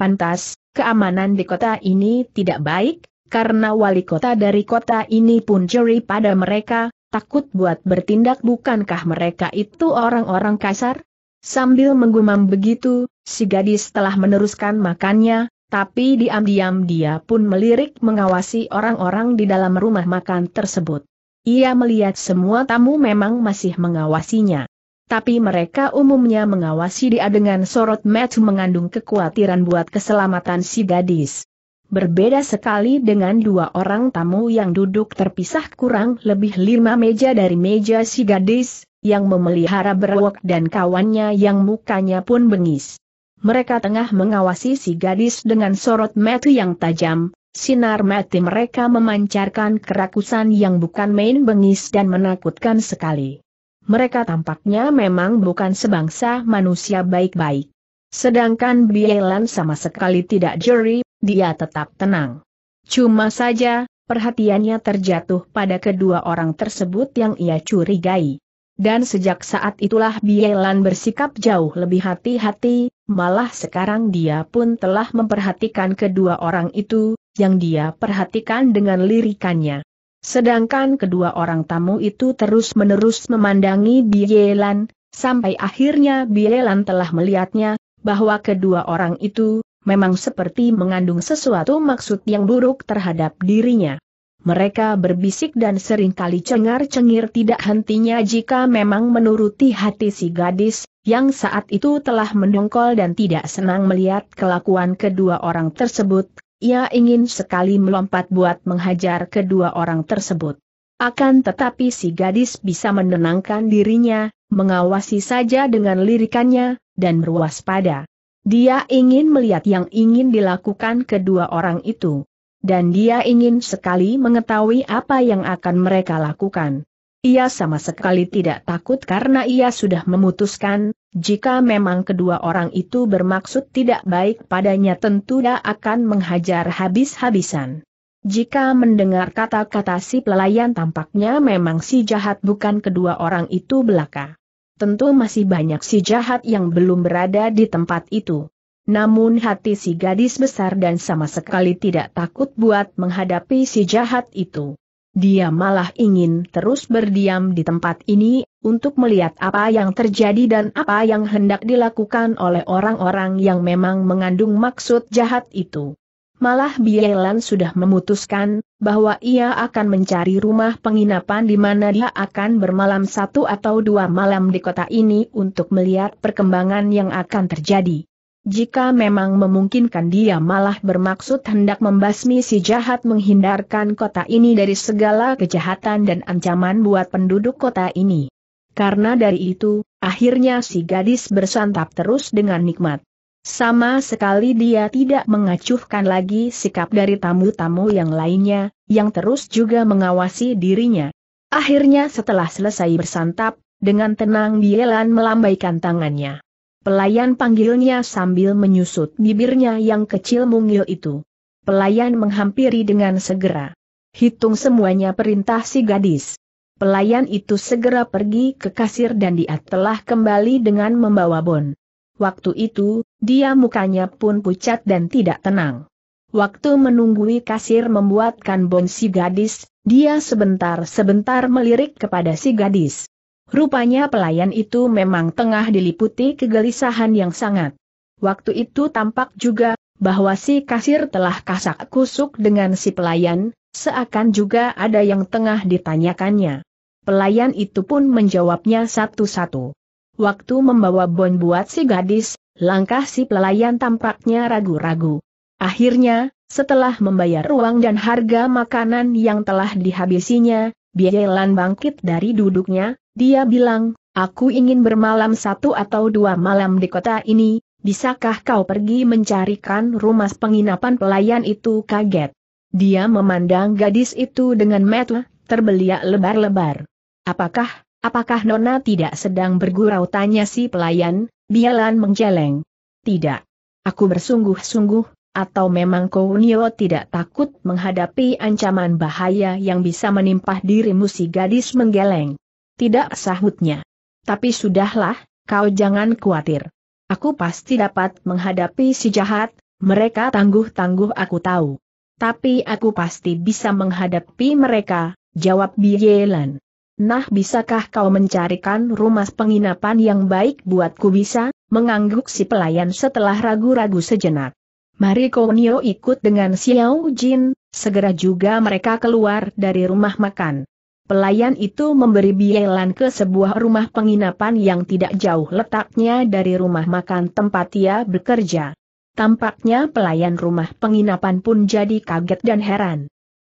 Pantas, keamanan di kota ini tidak baik, karena wali kota dari kota ini pun juri pada mereka, takut buat bertindak bukankah mereka itu orang-orang kasar? Sambil menggumam begitu, si gadis telah meneruskan makannya, tapi diam-diam dia pun melirik mengawasi orang-orang di dalam rumah makan tersebut. Ia melihat semua tamu memang masih mengawasinya. Tapi mereka umumnya mengawasi dia dengan sorot mata mengandung kekhawatiran buat keselamatan si gadis. Berbeda sekali dengan dua orang tamu yang duduk terpisah kurang lebih lima meja dari meja si gadis, yang memelihara berwok dan kawannya yang mukanya pun bengis. Mereka tengah mengawasi si gadis dengan sorot mata yang tajam, sinar mati mereka memancarkan kerakusan yang bukan main bengis dan menakutkan sekali. Mereka tampaknya memang bukan sebangsa manusia baik-baik. Sedangkan Bielan sama sekali tidak juri dia tetap tenang. Cuma saja, perhatiannya terjatuh pada kedua orang tersebut yang ia curigai. Dan sejak saat itulah Bielan bersikap jauh lebih hati-hati, malah sekarang dia pun telah memperhatikan kedua orang itu, yang dia perhatikan dengan lirikannya. Sedangkan kedua orang tamu itu terus-menerus memandangi Bielan, sampai akhirnya Bielan telah melihatnya, bahwa kedua orang itu, memang seperti mengandung sesuatu maksud yang buruk terhadap dirinya. Mereka berbisik dan seringkali cengar-cengir tidak hentinya jika memang menuruti hati si gadis, yang saat itu telah mendongkol dan tidak senang melihat kelakuan kedua orang tersebut, ia ingin sekali melompat buat menghajar kedua orang tersebut. Akan tetapi si gadis bisa menenangkan dirinya, mengawasi saja dengan lirikannya, dan berwaspada. Dia ingin melihat yang ingin dilakukan kedua orang itu. Dan dia ingin sekali mengetahui apa yang akan mereka lakukan. Ia sama sekali tidak takut karena ia sudah memutuskan, jika memang kedua orang itu bermaksud tidak baik padanya tentu dia akan menghajar habis-habisan. Jika mendengar kata-kata si pelayan tampaknya memang si jahat bukan kedua orang itu belaka tentu masih banyak si jahat yang belum berada di tempat itu. Namun hati si gadis besar dan sama sekali tidak takut buat menghadapi si jahat itu. Dia malah ingin terus berdiam di tempat ini, untuk melihat apa yang terjadi dan apa yang hendak dilakukan oleh orang-orang yang memang mengandung maksud jahat itu. Malah Bielan sudah memutuskan bahwa ia akan mencari rumah penginapan di mana dia akan bermalam satu atau dua malam di kota ini untuk melihat perkembangan yang akan terjadi. Jika memang memungkinkan dia malah bermaksud hendak membasmi si jahat menghindarkan kota ini dari segala kejahatan dan ancaman buat penduduk kota ini. Karena dari itu, akhirnya si gadis bersantap terus dengan nikmat. Sama sekali dia tidak mengacuhkan lagi sikap dari tamu-tamu yang lainnya, yang terus juga mengawasi dirinya. Akhirnya setelah selesai bersantap, dengan tenang Bielan melambaikan tangannya. Pelayan panggilnya sambil menyusut bibirnya yang kecil mungil itu. Pelayan menghampiri dengan segera. Hitung semuanya perintah si gadis. Pelayan itu segera pergi ke kasir dan dia telah kembali dengan membawa bon. Waktu itu, dia mukanya pun pucat dan tidak tenang. Waktu menunggui kasir membuatkan bon si gadis, dia sebentar-sebentar melirik kepada si gadis. Rupanya pelayan itu memang tengah diliputi kegelisahan yang sangat. Waktu itu tampak juga, bahwa si kasir telah kasak kusuk dengan si pelayan, seakan juga ada yang tengah ditanyakannya. Pelayan itu pun menjawabnya satu-satu. Waktu membawa bon buat si gadis, langkah si pelayan tampaknya ragu-ragu. Akhirnya, setelah membayar ruang dan harga makanan yang telah dihabisinya, Bielan bangkit dari duduknya, dia bilang, aku ingin bermalam satu atau dua malam di kota ini, bisakah kau pergi mencarikan rumah penginapan pelayan itu kaget. Dia memandang gadis itu dengan mata terbeliak lebar-lebar. Apakah Apakah Nona tidak sedang bergurau tanya si pelayan, Bialan menggeleng. Tidak. Aku bersungguh-sungguh, atau memang Kounio tidak takut menghadapi ancaman bahaya yang bisa menimpa dirimu si gadis menggeleng. Tidak sahutnya. Tapi sudahlah, kau jangan khawatir. Aku pasti dapat menghadapi si jahat, mereka tangguh-tangguh aku tahu. Tapi aku pasti bisa menghadapi mereka, jawab Bialan. Nah bisakah kau mencarikan rumah penginapan yang baik buatku bisa, mengangguk si pelayan setelah ragu-ragu sejenak. Mari Konio ikut dengan Xiao Jin, segera juga mereka keluar dari rumah makan. Pelayan itu memberi bielan ke sebuah rumah penginapan yang tidak jauh letaknya dari rumah makan tempat ia bekerja. Tampaknya pelayan rumah penginapan pun jadi kaget dan heran.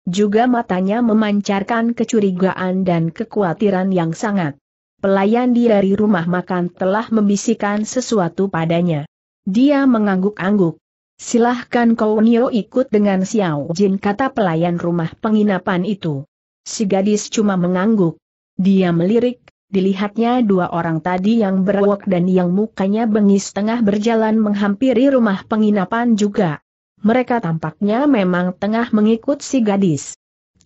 Juga matanya memancarkan kecurigaan dan kekhawatiran yang sangat. Pelayan di dari rumah makan telah membisikkan sesuatu padanya. Dia mengangguk-angguk. Silahkan kau Nio ikut dengan Xiao Jin kata pelayan rumah penginapan itu. Si gadis cuma mengangguk. Dia melirik, dilihatnya dua orang tadi yang berwok dan yang mukanya bengis tengah berjalan menghampiri rumah penginapan juga mereka tampaknya memang tengah mengikut si gadis.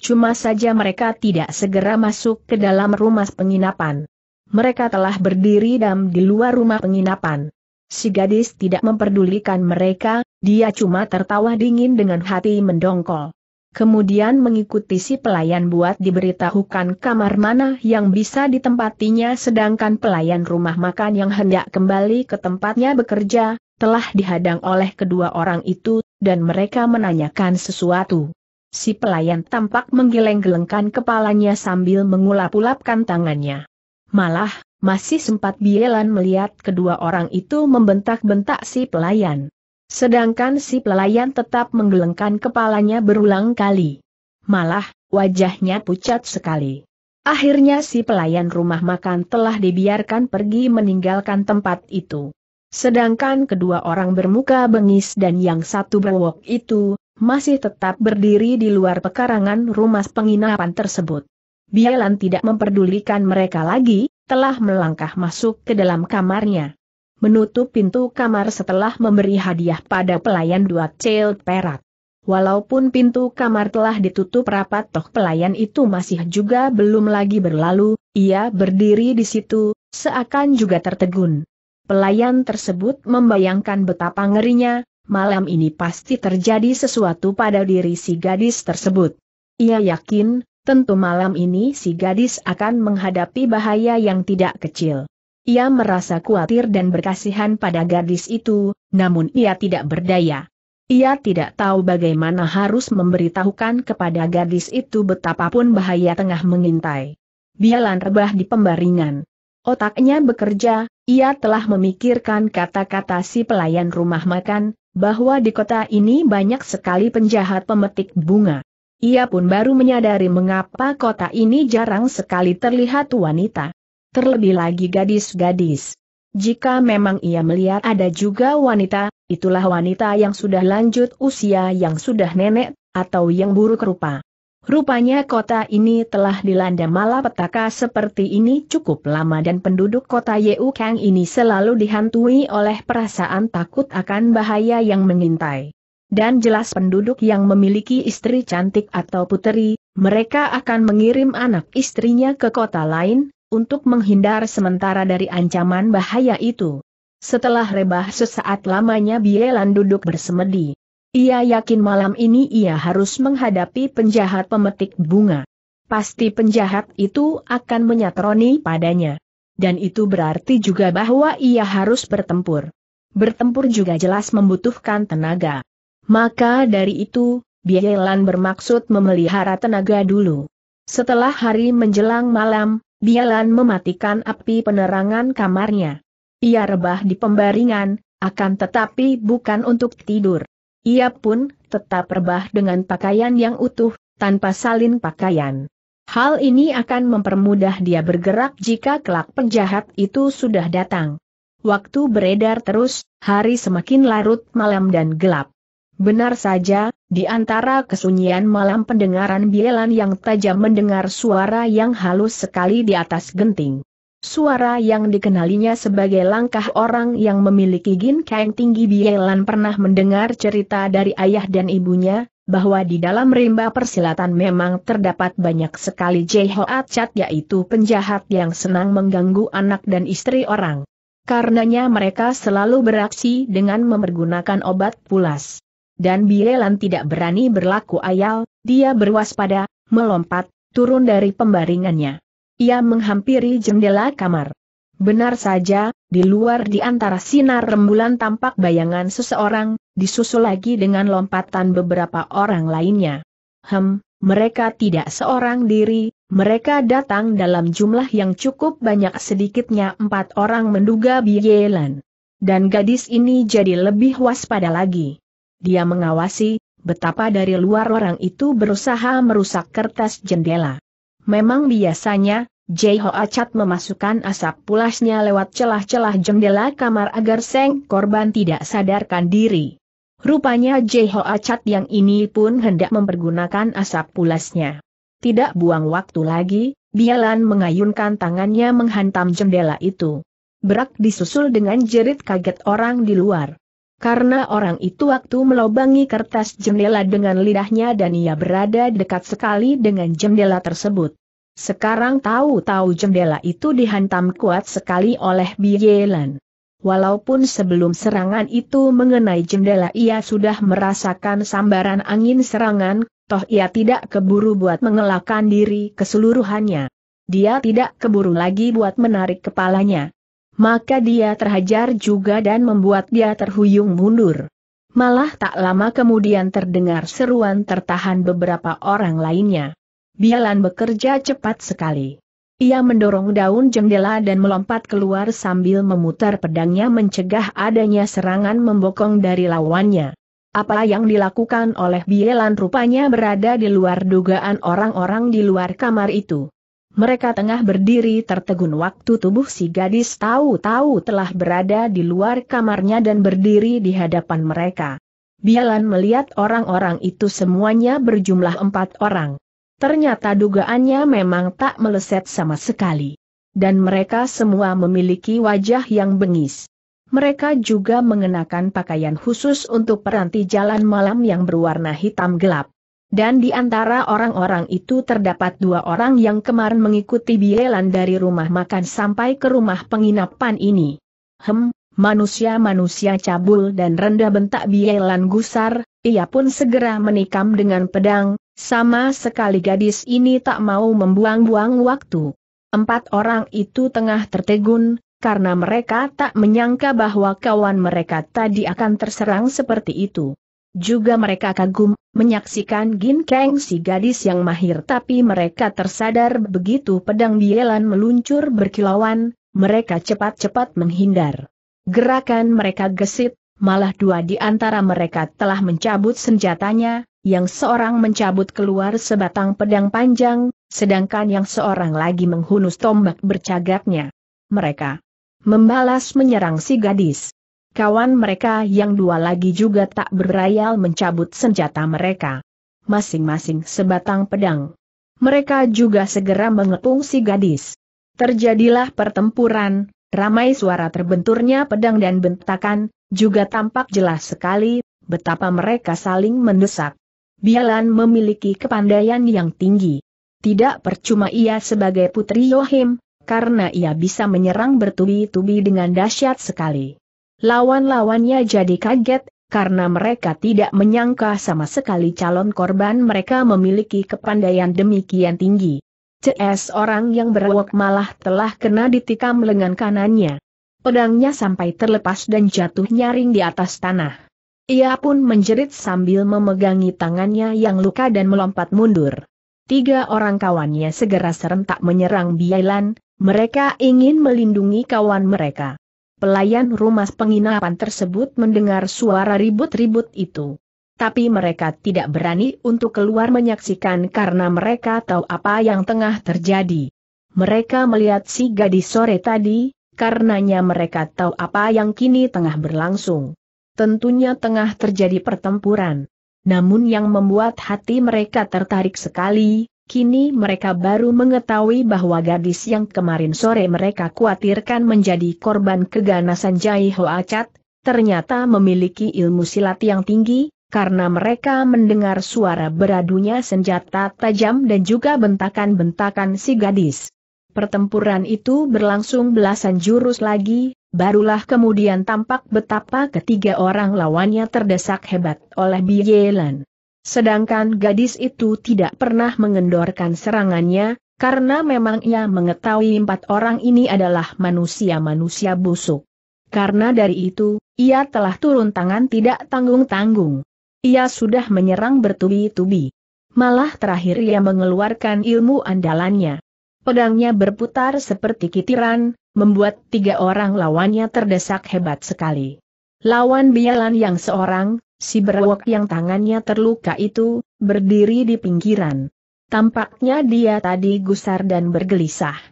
Cuma saja mereka tidak segera masuk ke dalam rumah penginapan. Mereka telah berdiri dam di luar rumah penginapan. Si gadis tidak memperdulikan mereka, dia cuma tertawa dingin dengan hati mendongkol. Kemudian mengikuti si pelayan buat diberitahukan kamar mana yang bisa ditempatinya sedangkan pelayan rumah makan yang hendak kembali ke tempatnya bekerja, telah dihadang oleh kedua orang itu, dan mereka menanyakan sesuatu. Si pelayan tampak menggeleng-gelengkan kepalanya sambil mengulap-ulapkan tangannya. Malah, masih sempat Bielan melihat kedua orang itu membentak-bentak si pelayan. Sedangkan si pelayan tetap menggelengkan kepalanya berulang kali. Malah, wajahnya pucat sekali. Akhirnya si pelayan rumah makan telah dibiarkan pergi meninggalkan tempat itu. Sedangkan kedua orang bermuka bengis dan yang satu berwok itu, masih tetap berdiri di luar pekarangan rumah penginapan tersebut. Bialan tidak memperdulikan mereka lagi, telah melangkah masuk ke dalam kamarnya. Menutup pintu kamar setelah memberi hadiah pada pelayan dua cel perak. Walaupun pintu kamar telah ditutup rapat toh pelayan itu masih juga belum lagi berlalu, ia berdiri di situ, seakan juga tertegun pelayan tersebut membayangkan betapa ngerinya, malam ini pasti terjadi sesuatu pada diri si gadis tersebut. Ia yakin, tentu malam ini si gadis akan menghadapi bahaya yang tidak kecil. Ia merasa khawatir dan berkasihan pada gadis itu, namun ia tidak berdaya. Ia tidak tahu bagaimana harus memberitahukan kepada gadis itu betapapun bahaya tengah mengintai. Dia rebah di pembaringan. Otaknya bekerja, ia telah memikirkan kata-kata si pelayan rumah makan, bahwa di kota ini banyak sekali penjahat pemetik bunga. Ia pun baru menyadari mengapa kota ini jarang sekali terlihat wanita. Terlebih lagi gadis-gadis. Jika memang ia melihat ada juga wanita, itulah wanita yang sudah lanjut usia yang sudah nenek, atau yang buruk rupa. Rupanya kota ini telah dilanda malapetaka seperti ini cukup lama dan penduduk kota Yeu Kang ini selalu dihantui oleh perasaan takut akan bahaya yang mengintai. Dan jelas penduduk yang memiliki istri cantik atau puteri, mereka akan mengirim anak istrinya ke kota lain, untuk menghindar sementara dari ancaman bahaya itu. Setelah rebah sesaat lamanya Bielan duduk bersemedi. Ia yakin malam ini ia harus menghadapi penjahat pemetik bunga. Pasti penjahat itu akan menyatroni padanya. Dan itu berarti juga bahwa ia harus bertempur. Bertempur juga jelas membutuhkan tenaga. Maka dari itu, Bielan bermaksud memelihara tenaga dulu. Setelah hari menjelang malam, Bielan mematikan api penerangan kamarnya. Ia rebah di pembaringan, akan tetapi bukan untuk tidur. Ia pun tetap rebah dengan pakaian yang utuh, tanpa salin pakaian. Hal ini akan mempermudah dia bergerak jika kelak penjahat itu sudah datang. Waktu beredar terus, hari semakin larut malam dan gelap. Benar saja, di antara kesunyian malam pendengaran bielan yang tajam mendengar suara yang halus sekali di atas genting. Suara yang dikenalinya sebagai langkah orang yang memiliki gin kain tinggi Bielan pernah mendengar cerita dari ayah dan ibunya, bahwa di dalam rimba persilatan memang terdapat banyak sekali Jehoat Cat yaitu penjahat yang senang mengganggu anak dan istri orang. Karenanya mereka selalu beraksi dengan memergunakan obat pulas. Dan Bielan tidak berani berlaku ayal, dia berwaspada, melompat, turun dari pembaringannya. Ia menghampiri jendela kamar. Benar saja, di luar di antara sinar rembulan tampak bayangan seseorang, disusul lagi dengan lompatan beberapa orang lainnya. Hem, mereka tidak seorang diri, mereka datang dalam jumlah yang cukup banyak sedikitnya empat orang menduga biyelan. Dan gadis ini jadi lebih waspada lagi. Dia mengawasi, betapa dari luar orang itu berusaha merusak kertas jendela. Memang biasanya, Jeho Acat memasukkan asap pulasnya lewat celah-celah jendela kamar agar Seng korban tidak sadarkan diri. Rupanya Jeho Acat yang ini pun hendak mempergunakan asap pulasnya. Tidak buang waktu lagi, Bialan mengayunkan tangannya menghantam jendela itu. Berak disusul dengan jerit kaget orang di luar. Karena orang itu waktu melobangi kertas jendela dengan lidahnya dan ia berada dekat sekali dengan jendela tersebut. Sekarang tahu-tahu jendela itu dihantam kuat sekali oleh Bielan. Walaupun sebelum serangan itu mengenai jendela ia sudah merasakan sambaran angin serangan, toh ia tidak keburu buat mengelakkan diri keseluruhannya. Dia tidak keburu lagi buat menarik kepalanya. Maka dia terhajar juga dan membuat dia terhuyung mundur. Malah tak lama kemudian terdengar seruan tertahan beberapa orang lainnya. Bialan bekerja cepat sekali. Ia mendorong daun jendela dan melompat keluar sambil memutar pedangnya mencegah adanya serangan membokong dari lawannya. Apa yang dilakukan oleh Bielan rupanya berada di luar dugaan orang-orang di luar kamar itu. Mereka tengah berdiri tertegun waktu tubuh si gadis tahu-tahu telah berada di luar kamarnya dan berdiri di hadapan mereka. Bialan melihat orang-orang itu semuanya berjumlah empat orang. Ternyata dugaannya memang tak meleset sama sekali. Dan mereka semua memiliki wajah yang bengis. Mereka juga mengenakan pakaian khusus untuk peranti jalan malam yang berwarna hitam gelap. Dan di antara orang-orang itu terdapat dua orang yang kemarin mengikuti Bielan dari rumah makan sampai ke rumah penginapan ini. Hem, manusia-manusia cabul dan rendah bentak Bielan gusar, ia pun segera menikam dengan pedang, sama sekali gadis ini tak mau membuang-buang waktu. Empat orang itu tengah tertegun, karena mereka tak menyangka bahwa kawan mereka tadi akan terserang seperti itu. Juga mereka kagum, menyaksikan Gin Kang si gadis yang mahir tapi mereka tersadar begitu pedang bielan meluncur berkilauan, mereka cepat-cepat menghindar. Gerakan mereka gesit, malah dua di antara mereka telah mencabut senjatanya, yang seorang mencabut keluar sebatang pedang panjang, sedangkan yang seorang lagi menghunus tombak bercagatnya. Mereka membalas menyerang si gadis. Kawan mereka yang dua lagi juga tak berayal mencabut senjata mereka. Masing-masing sebatang pedang. Mereka juga segera mengepung si gadis. Terjadilah pertempuran, ramai suara terbenturnya pedang dan bentakan, juga tampak jelas sekali betapa mereka saling mendesak. Bialan memiliki kepandaian yang tinggi. Tidak percuma ia sebagai putri Yohim, karena ia bisa menyerang bertubi-tubi dengan dahsyat sekali. Lawan-lawannya jadi kaget, karena mereka tidak menyangka sama sekali calon korban mereka memiliki kepandaian demikian tinggi. CS orang yang berwok malah telah kena ditikam lengan kanannya. Pedangnya sampai terlepas dan jatuh nyaring di atas tanah. Ia pun menjerit sambil memegangi tangannya yang luka dan melompat mundur. Tiga orang kawannya segera serentak menyerang Bialan, mereka ingin melindungi kawan mereka. Pelayan rumah penginapan tersebut mendengar suara ribut-ribut itu. Tapi mereka tidak berani untuk keluar menyaksikan karena mereka tahu apa yang tengah terjadi. Mereka melihat si gadis sore tadi, karenanya mereka tahu apa yang kini tengah berlangsung tentunya tengah terjadi pertempuran. Namun yang membuat hati mereka tertarik sekali, kini mereka baru mengetahui bahwa gadis yang kemarin sore mereka khawatirkan menjadi korban keganasan Jai Acat, ternyata memiliki ilmu silat yang tinggi, karena mereka mendengar suara beradunya senjata tajam dan juga bentakan-bentakan si gadis. Pertempuran itu berlangsung belasan jurus lagi, barulah kemudian tampak betapa ketiga orang lawannya terdesak hebat oleh Bielan. Sedangkan gadis itu tidak pernah mengendorkan serangannya, karena memang ia mengetahui empat orang ini adalah manusia-manusia busuk. Karena dari itu, ia telah turun tangan tidak tanggung-tanggung. Ia sudah menyerang bertubi-tubi. Malah terakhir ia mengeluarkan ilmu andalannya. Pedangnya berputar seperti kitiran, membuat tiga orang lawannya terdesak hebat sekali. Lawan bialan yang seorang, si berwok yang tangannya terluka itu, berdiri di pinggiran. Tampaknya dia tadi gusar dan bergelisah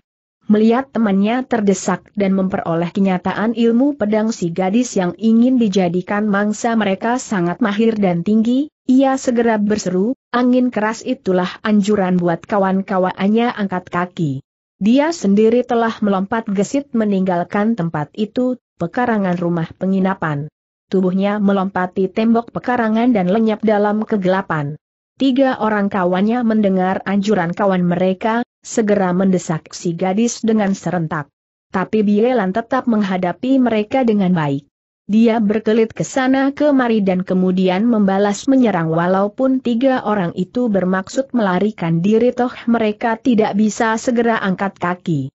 melihat temannya terdesak dan memperoleh kenyataan ilmu pedang si gadis yang ingin dijadikan mangsa mereka sangat mahir dan tinggi, ia segera berseru, angin keras itulah anjuran buat kawan-kawannya angkat kaki. Dia sendiri telah melompat gesit meninggalkan tempat itu, pekarangan rumah penginapan. Tubuhnya melompati tembok pekarangan dan lenyap dalam kegelapan. Tiga orang kawannya mendengar anjuran kawan mereka, segera mendesak si gadis dengan serentak. Tapi Bielan tetap menghadapi mereka dengan baik. Dia berkelit ke sana kemari dan kemudian membalas menyerang walaupun tiga orang itu bermaksud melarikan diri toh mereka tidak bisa segera angkat kaki.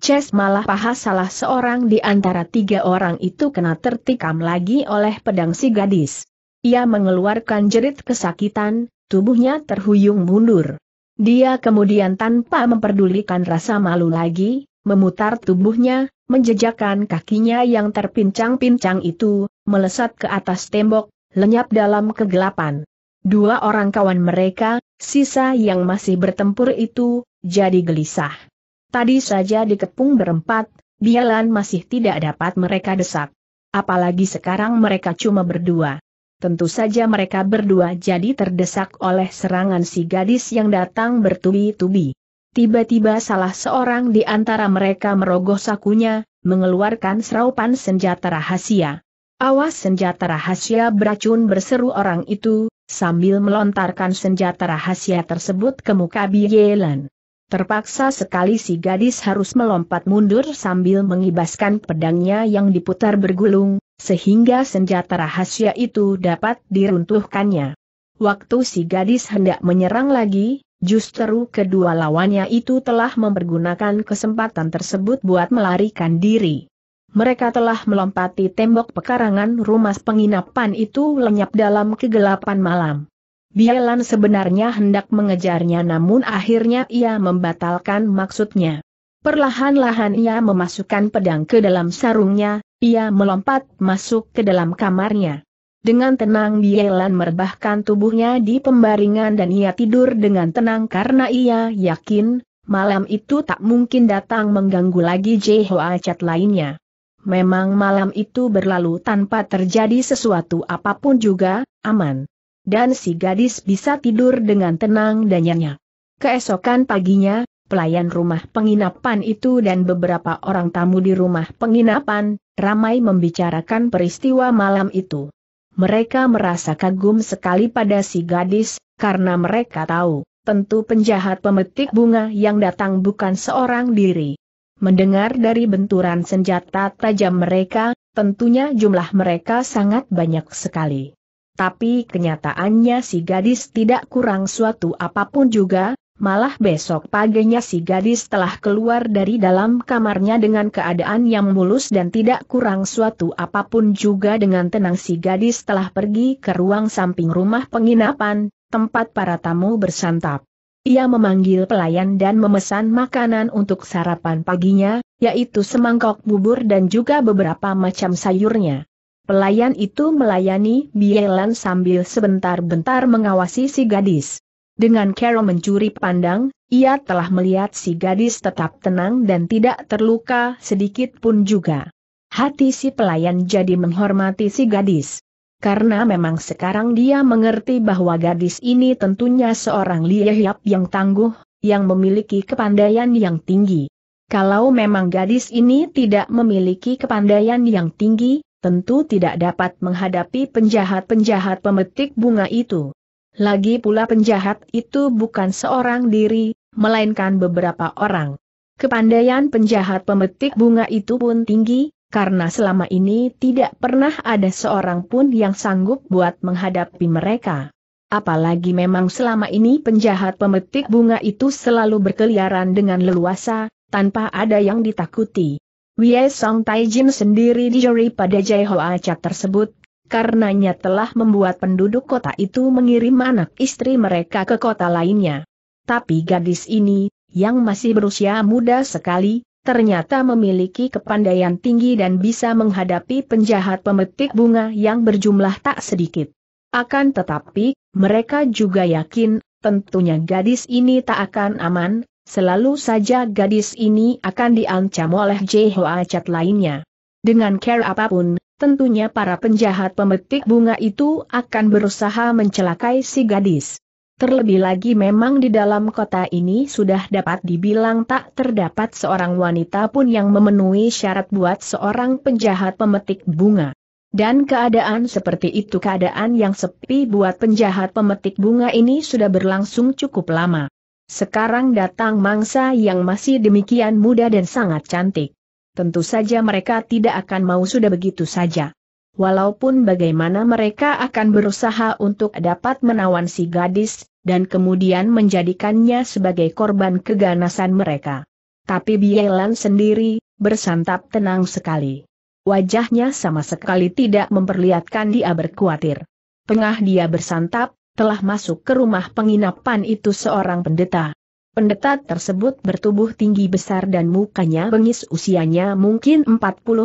Ches malah paha salah seorang di antara tiga orang itu kena tertikam lagi oleh pedang si gadis. Ia mengeluarkan jerit kesakitan, tubuhnya terhuyung mundur. Dia kemudian tanpa memperdulikan rasa malu lagi, memutar tubuhnya, menjejakkan kakinya yang terpincang-pincang itu, melesat ke atas tembok, lenyap dalam kegelapan. Dua orang kawan mereka, sisa yang masih bertempur itu, jadi gelisah. Tadi saja dikepung berempat, Bialan masih tidak dapat mereka desak. Apalagi sekarang mereka cuma berdua. Tentu saja mereka berdua jadi terdesak oleh serangan si gadis yang datang bertubi-tubi. Tiba-tiba salah seorang di antara mereka merogoh sakunya, mengeluarkan seraupan senjata rahasia. Awas senjata rahasia beracun berseru orang itu, sambil melontarkan senjata rahasia tersebut ke muka Bielan. Terpaksa sekali si gadis harus melompat mundur sambil mengibaskan pedangnya yang diputar bergulung, sehingga senjata rahasia itu dapat diruntuhkannya. Waktu si gadis hendak menyerang lagi, justru kedua lawannya itu telah mempergunakan kesempatan tersebut buat melarikan diri. Mereka telah melompati tembok pekarangan rumah penginapan itu lenyap dalam kegelapan malam. Bielan sebenarnya hendak mengejarnya namun akhirnya ia membatalkan maksudnya. Perlahan-lahan ia memasukkan pedang ke dalam sarungnya, ia melompat masuk ke dalam kamarnya. Dengan tenang Bielan merebahkan tubuhnya di pembaringan dan ia tidur dengan tenang karena ia yakin, malam itu tak mungkin datang mengganggu lagi Jehoa Chat lainnya. Memang malam itu berlalu tanpa terjadi sesuatu apapun juga, aman. Dan si gadis bisa tidur dengan tenang dan nyenyak. Keesokan paginya, pelayan rumah penginapan itu dan beberapa orang tamu di rumah penginapan, ramai membicarakan peristiwa malam itu. Mereka merasa kagum sekali pada si gadis, karena mereka tahu, tentu penjahat pemetik bunga yang datang bukan seorang diri. Mendengar dari benturan senjata tajam mereka, tentunya jumlah mereka sangat banyak sekali. Tapi kenyataannya si gadis tidak kurang suatu apapun juga, Malah besok paginya si gadis telah keluar dari dalam kamarnya dengan keadaan yang mulus dan tidak kurang suatu apapun juga dengan tenang si gadis telah pergi ke ruang samping rumah penginapan, tempat para tamu bersantap. Ia memanggil pelayan dan memesan makanan untuk sarapan paginya, yaitu semangkok bubur dan juga beberapa macam sayurnya. Pelayan itu melayani Bielan sambil sebentar-bentar mengawasi si gadis. Dengan Carol mencuri pandang, ia telah melihat si gadis tetap tenang dan tidak terluka sedikit pun juga. Hati si pelayan jadi menghormati si gadis. Karena memang sekarang dia mengerti bahwa gadis ini tentunya seorang lihiap yang tangguh, yang memiliki kepandaian yang tinggi. Kalau memang gadis ini tidak memiliki kepandaian yang tinggi, tentu tidak dapat menghadapi penjahat-penjahat pemetik bunga itu. Lagi pula penjahat itu bukan seorang diri, melainkan beberapa orang. Kepandaian penjahat pemetik bunga itu pun tinggi, karena selama ini tidak pernah ada seorang pun yang sanggup buat menghadapi mereka. Apalagi memang selama ini penjahat pemetik bunga itu selalu berkeliaran dengan leluasa, tanpa ada yang ditakuti. Wei Song Taijin sendiri dijuri pada Jai Hoa Chak tersebut, karenanya telah membuat penduduk kota itu mengirim anak istri mereka ke kota lainnya. Tapi gadis ini, yang masih berusia muda sekali, ternyata memiliki kepandaian tinggi dan bisa menghadapi penjahat pemetik bunga yang berjumlah tak sedikit. Akan tetapi, mereka juga yakin, tentunya gadis ini tak akan aman, selalu saja gadis ini akan diancam oleh Jehoacat lainnya. Dengan care apapun, tentunya para penjahat pemetik bunga itu akan berusaha mencelakai si gadis. Terlebih lagi memang di dalam kota ini sudah dapat dibilang tak terdapat seorang wanita pun yang memenuhi syarat buat seorang penjahat pemetik bunga. Dan keadaan seperti itu keadaan yang sepi buat penjahat pemetik bunga ini sudah berlangsung cukup lama. Sekarang datang mangsa yang masih demikian muda dan sangat cantik tentu saja mereka tidak akan mau sudah begitu saja. Walaupun bagaimana mereka akan berusaha untuk dapat menawan si gadis, dan kemudian menjadikannya sebagai korban keganasan mereka. Tapi Bielan sendiri, bersantap tenang sekali. Wajahnya sama sekali tidak memperlihatkan dia berkuatir. Pengah dia bersantap, telah masuk ke rumah penginapan itu seorang pendeta. Pendeta tersebut bertubuh tinggi besar dan mukanya bengis usianya mungkin 40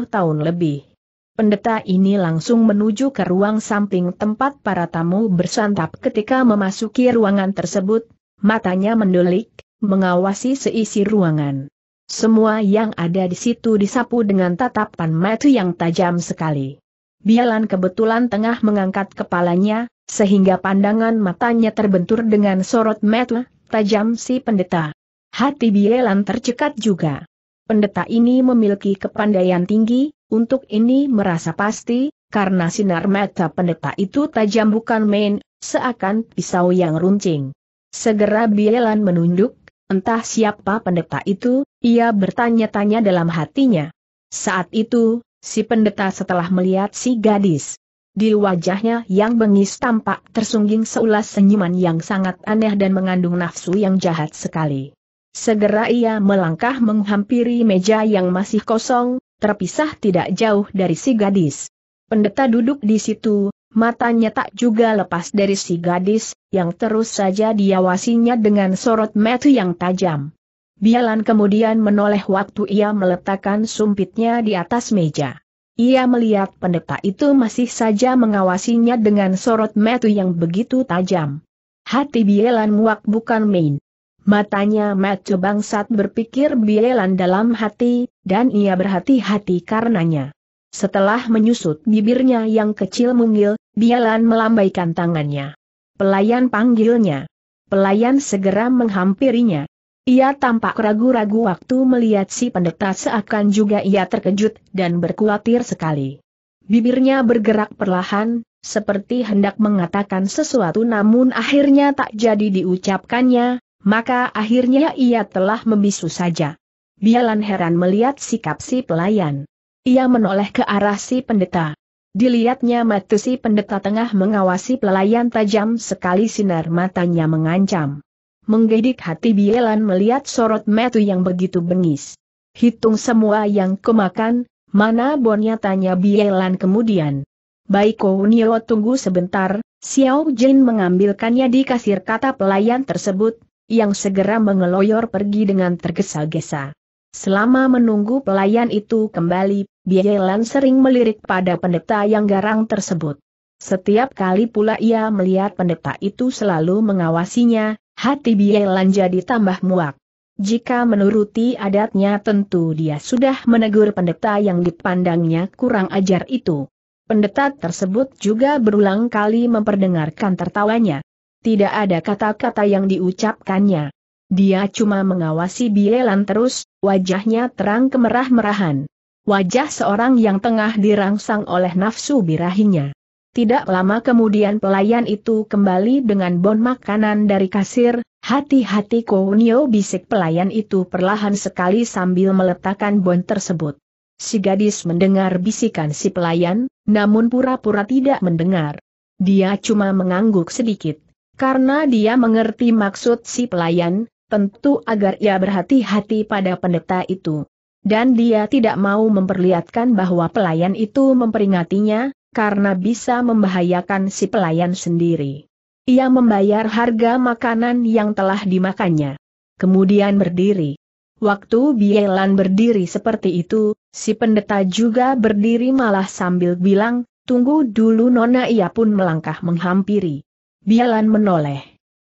tahun lebih. Pendeta ini langsung menuju ke ruang samping tempat para tamu bersantap ketika memasuki ruangan tersebut, matanya mendelik, mengawasi seisi ruangan. Semua yang ada di situ disapu dengan tatapan mata yang tajam sekali. Bialan kebetulan tengah mengangkat kepalanya, sehingga pandangan matanya terbentur dengan sorot mata, tajam si pendeta. Hati Bielan tercekat juga. Pendeta ini memiliki kepandaian tinggi, untuk ini merasa pasti, karena sinar mata pendeta itu tajam bukan main, seakan pisau yang runcing. Segera Bielan menunduk, entah siapa pendeta itu, ia bertanya-tanya dalam hatinya. Saat itu, si pendeta setelah melihat si gadis, di wajahnya yang bengis tampak tersungging seulas senyuman yang sangat aneh dan mengandung nafsu yang jahat sekali. Segera ia melangkah menghampiri meja yang masih kosong, terpisah tidak jauh dari si gadis. Pendeta duduk di situ, matanya tak juga lepas dari si gadis, yang terus saja diawasinya dengan sorot mata yang tajam. Bialan kemudian menoleh waktu ia meletakkan sumpitnya di atas meja. Ia melihat pendeta itu masih saja mengawasinya dengan sorot metu yang begitu tajam. Hati Bielan muak bukan main. Matanya metu bangsat berpikir Bielan dalam hati, dan ia berhati-hati karenanya. Setelah menyusut bibirnya yang kecil mungil, Bielan melambaikan tangannya. Pelayan panggilnya. Pelayan segera menghampirinya. Ia tampak ragu-ragu waktu melihat si pendeta seakan juga ia terkejut dan berkhawatir sekali. Bibirnya bergerak perlahan, seperti hendak mengatakan sesuatu namun akhirnya tak jadi diucapkannya, maka akhirnya ia telah membisu saja. Bialan heran melihat sikap si pelayan. Ia menoleh ke arah si pendeta. Dilihatnya mata si pendeta tengah mengawasi pelayan tajam sekali sinar matanya mengancam menggedik hati Bielan melihat sorot metu yang begitu bengis. Hitung semua yang kemakan, mana bonnya tanya Bielan kemudian. Baik Nio tunggu sebentar, Xiao Jin mengambilkannya di kasir kata pelayan tersebut, yang segera mengeloyor pergi dengan tergesa-gesa. Selama menunggu pelayan itu kembali, Bielan sering melirik pada pendeta yang garang tersebut. Setiap kali pula ia melihat pendeta itu selalu mengawasinya, Hati Bielan jadi tambah muak. Jika menuruti adatnya tentu dia sudah menegur pendeta yang dipandangnya kurang ajar itu. Pendeta tersebut juga berulang kali memperdengarkan tertawanya. Tidak ada kata-kata yang diucapkannya. Dia cuma mengawasi Bielan terus, wajahnya terang kemerah-merahan. Wajah seorang yang tengah dirangsang oleh nafsu birahinya. Tidak lama kemudian pelayan itu kembali dengan bon makanan dari kasir, hati-hati Kounio bisik pelayan itu perlahan sekali sambil meletakkan bon tersebut. Si gadis mendengar bisikan si pelayan, namun pura-pura tidak mendengar. Dia cuma mengangguk sedikit, karena dia mengerti maksud si pelayan, tentu agar ia berhati-hati pada pendeta itu. Dan dia tidak mau memperlihatkan bahwa pelayan itu memperingatinya, karena bisa membahayakan si pelayan sendiri. Ia membayar harga makanan yang telah dimakannya. Kemudian berdiri. Waktu Bielan berdiri seperti itu, si pendeta juga berdiri malah sambil bilang, tunggu dulu nona ia pun melangkah menghampiri. Bielan menoleh.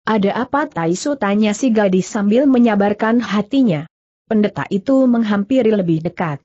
Ada apa Taisu tanya si gadis sambil menyabarkan hatinya. Pendeta itu menghampiri lebih dekat.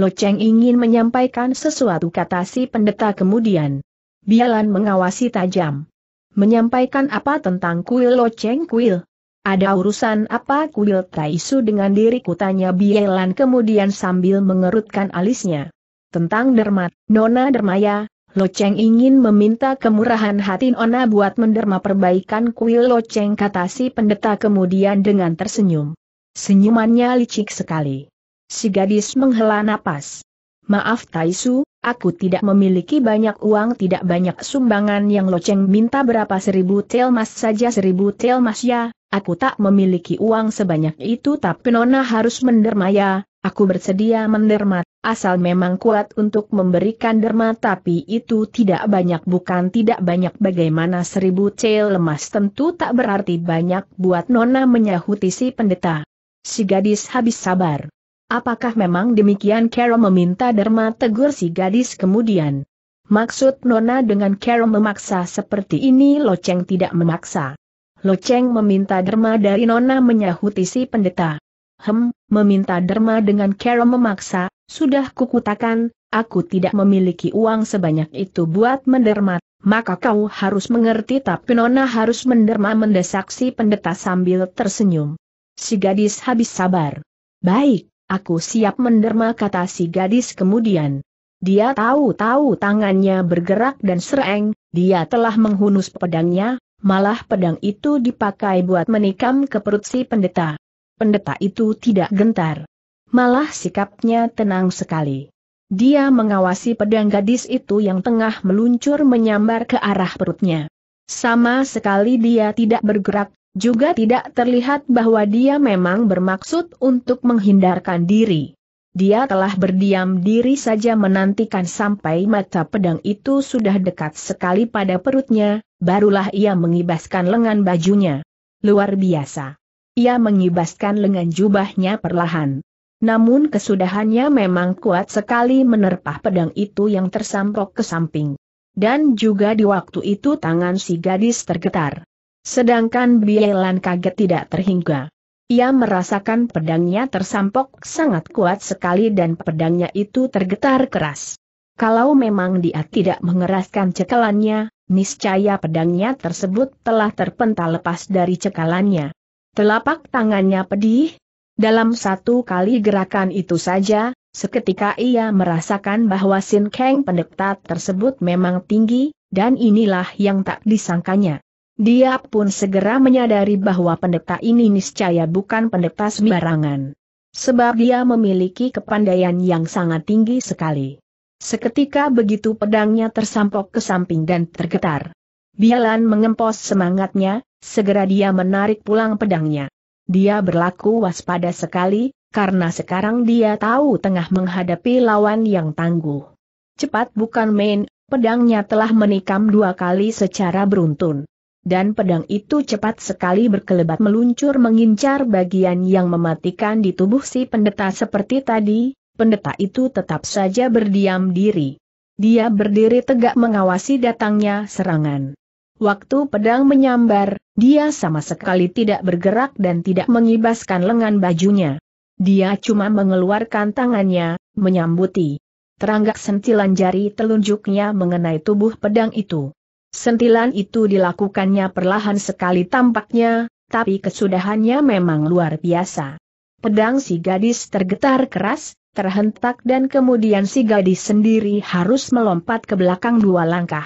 Lo Cheng ingin menyampaikan sesuatu kata si pendeta kemudian. Bialan mengawasi tajam. Menyampaikan apa tentang kuil Lo Cheng kuil? Ada urusan apa kuil Taisu dengan diriku tanya Bialan kemudian sambil mengerutkan alisnya. Tentang dermat, Nona Dermaya, Lo Cheng ingin meminta kemurahan hati Nona buat menderma perbaikan kuil Cheng kata si pendeta kemudian dengan tersenyum. Senyumannya licik sekali. Si gadis menghela napas. Maaf Taisu, aku tidak memiliki banyak uang tidak banyak sumbangan yang loceng minta berapa seribu telmas saja seribu telmas ya, aku tak memiliki uang sebanyak itu tapi nona harus menderma ya. aku bersedia menderma, asal memang kuat untuk memberikan derma tapi itu tidak banyak bukan tidak banyak bagaimana seribu telmas tentu tak berarti banyak buat nona menyahuti si pendeta. Si gadis habis sabar. Apakah memang demikian Carol meminta derma tegur si gadis kemudian? Maksud Nona dengan Carol memaksa seperti ini Loceng tidak memaksa. Loceng meminta derma dari Nona menyahuti si pendeta. Hem, meminta derma dengan Carol memaksa, sudah kukutakan, aku tidak memiliki uang sebanyak itu buat menderma, maka kau harus mengerti tapi Nona harus menderma mendesak si pendeta sambil tersenyum. Si gadis habis sabar. Baik. Aku siap menderma kata si gadis kemudian. Dia tahu-tahu tangannya bergerak dan sereng, dia telah menghunus pedangnya, malah pedang itu dipakai buat menikam ke perut si pendeta. Pendeta itu tidak gentar. Malah sikapnya tenang sekali. Dia mengawasi pedang gadis itu yang tengah meluncur menyambar ke arah perutnya. Sama sekali dia tidak bergerak, juga tidak terlihat bahwa dia memang bermaksud untuk menghindarkan diri. Dia telah berdiam diri saja menantikan sampai mata pedang itu sudah dekat sekali pada perutnya, barulah ia mengibaskan lengan bajunya. Luar biasa. Ia mengibaskan lengan jubahnya perlahan. Namun kesudahannya memang kuat sekali menerpah pedang itu yang tersampok ke samping. Dan juga di waktu itu tangan si gadis tergetar. Sedangkan Bielan kaget tidak terhingga. Ia merasakan pedangnya tersampok sangat kuat sekali dan pedangnya itu tergetar keras. Kalau memang dia tidak mengeraskan cekalannya, niscaya pedangnya tersebut telah terpental lepas dari cekalannya. Telapak tangannya pedih. Dalam satu kali gerakan itu saja, seketika ia merasakan bahwa Sin Kang pendekta tersebut memang tinggi, dan inilah yang tak disangkanya. Dia pun segera menyadari bahwa pendeta ini niscaya bukan pendeta sembarangan. Sebab dia memiliki kepandaian yang sangat tinggi sekali. Seketika begitu pedangnya tersampok ke samping dan tergetar. Bialan mengempos semangatnya, segera dia menarik pulang pedangnya. Dia berlaku waspada sekali, karena sekarang dia tahu tengah menghadapi lawan yang tangguh. Cepat bukan main, pedangnya telah menikam dua kali secara beruntun dan pedang itu cepat sekali berkelebat meluncur mengincar bagian yang mematikan di tubuh si pendeta seperti tadi, pendeta itu tetap saja berdiam diri. Dia berdiri tegak mengawasi datangnya serangan. Waktu pedang menyambar, dia sama sekali tidak bergerak dan tidak mengibaskan lengan bajunya. Dia cuma mengeluarkan tangannya, menyambuti. Teranggak sentilan jari telunjuknya mengenai tubuh pedang itu. Sentilan itu dilakukannya perlahan sekali tampaknya, tapi kesudahannya memang luar biasa. Pedang si gadis tergetar keras, terhentak dan kemudian si gadis sendiri harus melompat ke belakang dua langkah.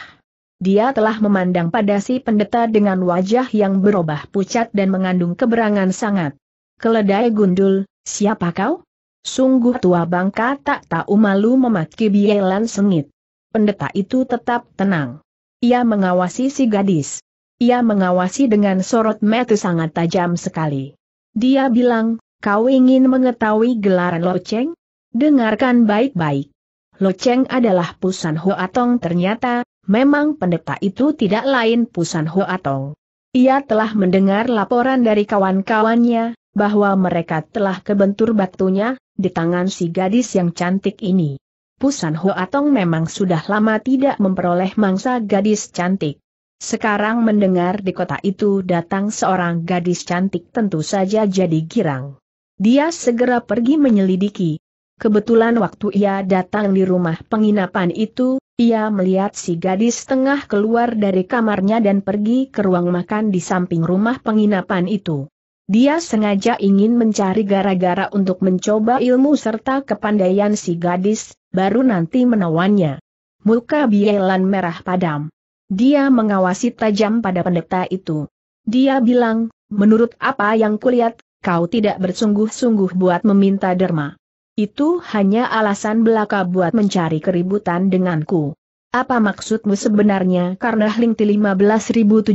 Dia telah memandang pada si pendeta dengan wajah yang berubah pucat dan mengandung keberangan sangat. Keledai gundul, siapa kau? Sungguh tua bangka tak tahu malu memaki bielan sengit. Pendeta itu tetap tenang. Ia mengawasi si gadis. Ia mengawasi dengan sorot mata sangat tajam sekali. Dia bilang, kau ingin mengetahui gelaran loceng? Dengarkan baik-baik. Loceng adalah Pusan Hoatong ternyata, memang pendeta itu tidak lain Pusan Hoatong. Ia telah mendengar laporan dari kawan-kawannya, bahwa mereka telah kebentur batunya, di tangan si gadis yang cantik ini. Pusan Ho Atong memang sudah lama tidak memperoleh mangsa gadis cantik. Sekarang mendengar di kota itu datang seorang gadis cantik tentu saja jadi girang. Dia segera pergi menyelidiki. Kebetulan waktu ia datang di rumah penginapan itu, ia melihat si gadis tengah keluar dari kamarnya dan pergi ke ruang makan di samping rumah penginapan itu. Dia sengaja ingin mencari gara-gara untuk mencoba ilmu serta kepandaian si gadis, baru nanti menawannya. Muka Bielan merah padam. Dia mengawasi tajam pada pendeta itu. Dia bilang, menurut apa yang kulihat, kau tidak bersungguh-sungguh buat meminta derma. Itu hanya alasan belaka buat mencari keributan denganku. Apa maksudmu sebenarnya karena Hlingti 15074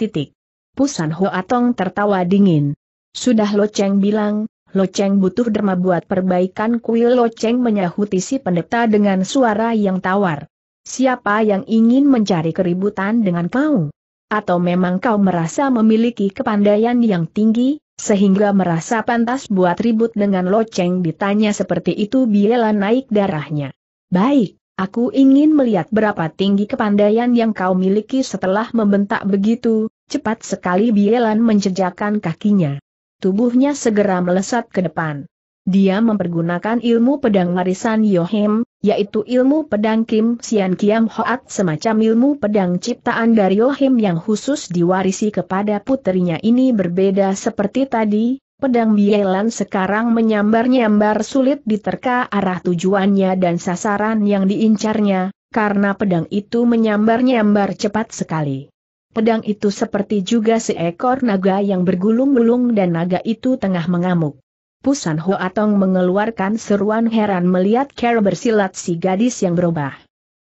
titik? Pusan Hoatong tertawa dingin. Sudah Loceng bilang, Loceng butuh derma buat perbaikan kuil Loceng menyahuti si pendeta dengan suara yang tawar. Siapa yang ingin mencari keributan dengan kau? Atau memang kau merasa memiliki kepandaian yang tinggi, sehingga merasa pantas buat ribut dengan Loceng ditanya seperti itu Biela naik darahnya. Baik, aku ingin melihat berapa tinggi kepandaian yang kau miliki setelah membentak begitu, Cepat sekali Bielan menjejakkan kakinya tubuhnya segera melesat ke depan. Dia mempergunakan ilmu pedang warisan Yohim, yaitu ilmu pedang Kim Sian Kiam Hoat semacam ilmu pedang ciptaan dari Yohim yang khusus diwarisi kepada puterinya ini berbeda seperti tadi, pedang Bielan sekarang menyambar-nyambar sulit diterka arah tujuannya dan sasaran yang diincarnya, karena pedang itu menyambar-nyambar cepat sekali pedang itu seperti juga seekor naga yang bergulung-gulung dan naga itu tengah mengamuk. Pusan Hoatong mengeluarkan seruan heran melihat cara bersilat si gadis yang berubah.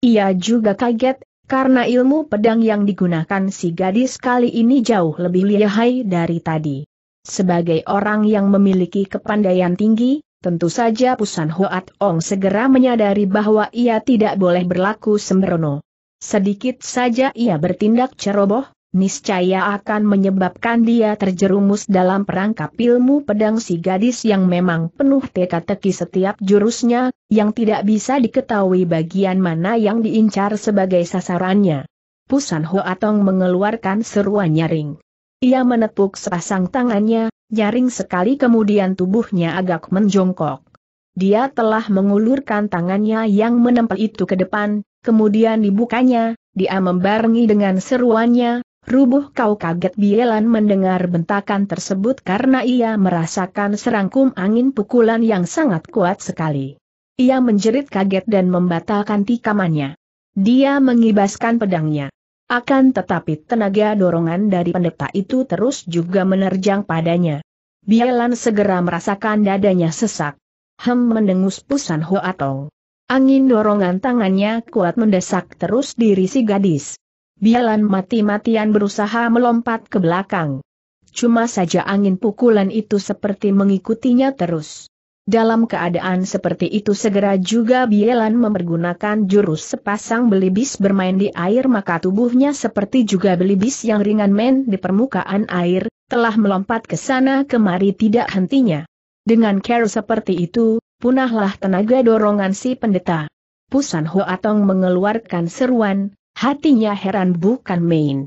Ia juga kaget, karena ilmu pedang yang digunakan si gadis kali ini jauh lebih lihai dari tadi. Sebagai orang yang memiliki kepandaian tinggi, tentu saja Pusan Hoatong segera menyadari bahwa ia tidak boleh berlaku sembrono. Sedikit saja ia bertindak ceroboh, niscaya akan menyebabkan dia terjerumus dalam perangkap ilmu pedang si gadis yang memang penuh teka-teki setiap jurusnya, yang tidak bisa diketahui bagian mana yang diincar sebagai sasarannya. Pusan Hoatong mengeluarkan seruan nyaring. Ia menepuk sepasang tangannya, nyaring sekali kemudian tubuhnya agak menjongkok. Dia telah mengulurkan tangannya yang menempel itu ke depan, kemudian dibukanya, dia membarengi dengan seruannya, rubuh kau kaget Bielan mendengar bentakan tersebut karena ia merasakan serangkum angin pukulan yang sangat kuat sekali. Ia menjerit kaget dan membatalkan tikamannya. Dia mengibaskan pedangnya. Akan tetapi tenaga dorongan dari pendeta itu terus juga menerjang padanya. Bielan segera merasakan dadanya sesak. Hem mendengus pusan Hoatong. Angin dorongan tangannya kuat mendesak terus diri si gadis. Bialan mati-matian berusaha melompat ke belakang. Cuma saja angin pukulan itu seperti mengikutinya terus. Dalam keadaan seperti itu segera juga Bielan memergunakan jurus sepasang belibis bermain di air maka tubuhnya seperti juga belibis yang ringan men di permukaan air, telah melompat ke sana kemari tidak hentinya. Dengan care seperti itu, punahlah tenaga dorongan si pendeta. Pusan Hoatong mengeluarkan seruan, hatinya heran bukan main.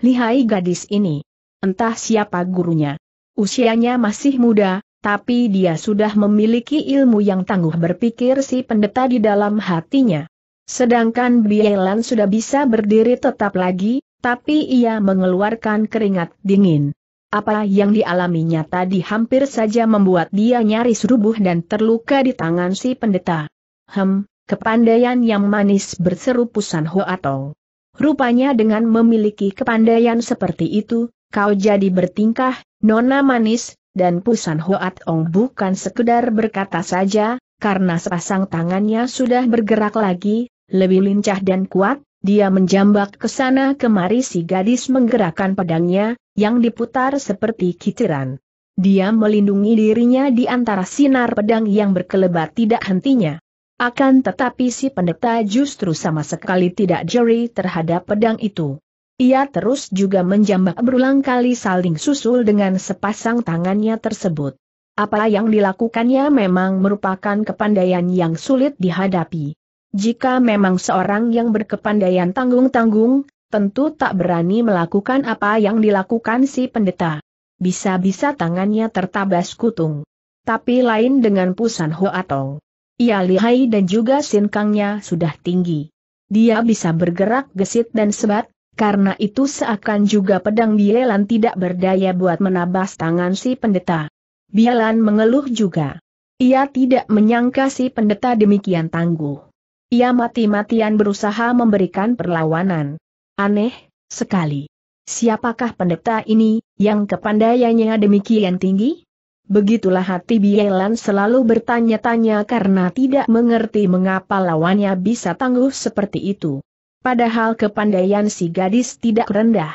Lihai gadis ini. Entah siapa gurunya. Usianya masih muda, tapi dia sudah memiliki ilmu yang tangguh berpikir si pendeta di dalam hatinya. Sedangkan Bielan sudah bisa berdiri tetap lagi, tapi ia mengeluarkan keringat dingin. Apa yang dialaminya tadi hampir saja membuat dia nyaris rubuh dan terluka di tangan si pendeta. Hem, kepandaian yang manis berseru Pusan Atong. Rupanya dengan memiliki kepandaian seperti itu, kau jadi bertingkah, nona manis, dan Pusan Atong bukan sekedar berkata saja, karena sepasang tangannya sudah bergerak lagi, lebih lincah dan kuat, dia menjambak ke sana kemari si gadis menggerakkan pedangnya, yang diputar seperti kiciran. Dia melindungi dirinya di antara sinar pedang yang berkelebat tidak hentinya. Akan tetapi si pendeta justru sama sekali tidak jeri terhadap pedang itu. Ia terus juga menjambak berulang kali saling susul dengan sepasang tangannya tersebut. Apa yang dilakukannya memang merupakan kepandaian yang sulit dihadapi. Jika memang seorang yang berkepandaian tanggung-tanggung, tentu tak berani melakukan apa yang dilakukan si pendeta. Bisa-bisa tangannya tertabas kutung. Tapi lain dengan Pusan Ho Atong. Ia lihai dan juga sinkangnya sudah tinggi. Dia bisa bergerak gesit dan sebat, karena itu seakan juga pedang Bielan tidak berdaya buat menabas tangan si pendeta. Bielan mengeluh juga. Ia tidak menyangka si pendeta demikian tangguh. Ia mati-matian berusaha memberikan perlawanan. Aneh, sekali. Siapakah pendeta ini, yang kepandaiannya demikian tinggi? Begitulah hati Bielan selalu bertanya-tanya karena tidak mengerti mengapa lawannya bisa tangguh seperti itu. Padahal kepandaian si gadis tidak rendah.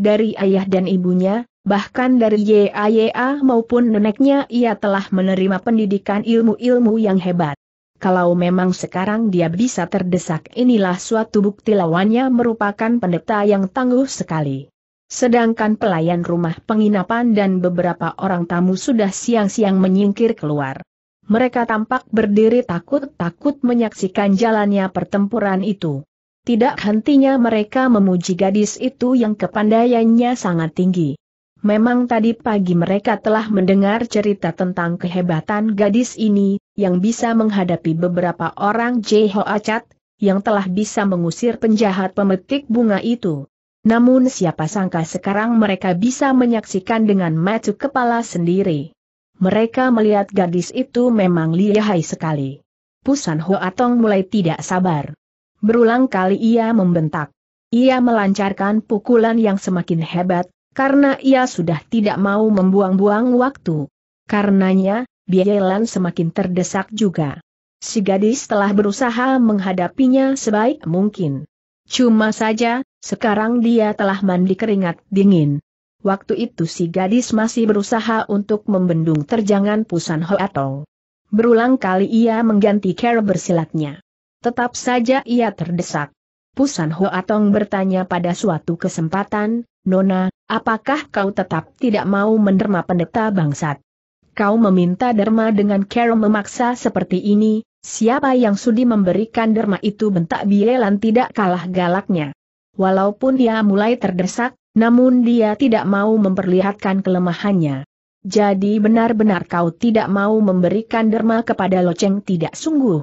Dari ayah dan ibunya, bahkan dari YAYA maupun neneknya ia telah menerima pendidikan ilmu-ilmu yang hebat kalau memang sekarang dia bisa terdesak inilah suatu bukti lawannya merupakan pendeta yang tangguh sekali. Sedangkan pelayan rumah penginapan dan beberapa orang tamu sudah siang-siang menyingkir keluar. Mereka tampak berdiri takut-takut menyaksikan jalannya pertempuran itu. Tidak hentinya mereka memuji gadis itu yang kepandaiannya sangat tinggi. Memang tadi pagi mereka telah mendengar cerita tentang kehebatan gadis ini, yang bisa menghadapi beberapa orang Jeho Acat, yang telah bisa mengusir penjahat pemetik bunga itu. Namun siapa sangka sekarang mereka bisa menyaksikan dengan mata kepala sendiri. Mereka melihat gadis itu memang lihai sekali. Pusan Atong mulai tidak sabar. Berulang kali ia membentak. Ia melancarkan pukulan yang semakin hebat, karena ia sudah tidak mau membuang-buang waktu. Karenanya, Bielan semakin terdesak juga. Si gadis telah berusaha menghadapinya sebaik mungkin. Cuma saja, sekarang dia telah mandi keringat dingin. Waktu itu si gadis masih berusaha untuk membendung terjangan Pusan Hoatong. Berulang kali ia mengganti cara bersilatnya. Tetap saja ia terdesak. Pusan Hoatong bertanya pada suatu kesempatan, Nona, apakah kau tetap tidak mau menderma pendeta bangsat? Kau meminta derma dengan cara memaksa seperti ini, siapa yang sudi memberikan derma itu bentak Bielan tidak kalah galaknya. Walaupun dia mulai terdesak, namun dia tidak mau memperlihatkan kelemahannya. Jadi benar-benar kau tidak mau memberikan derma kepada loceng tidak sungguh.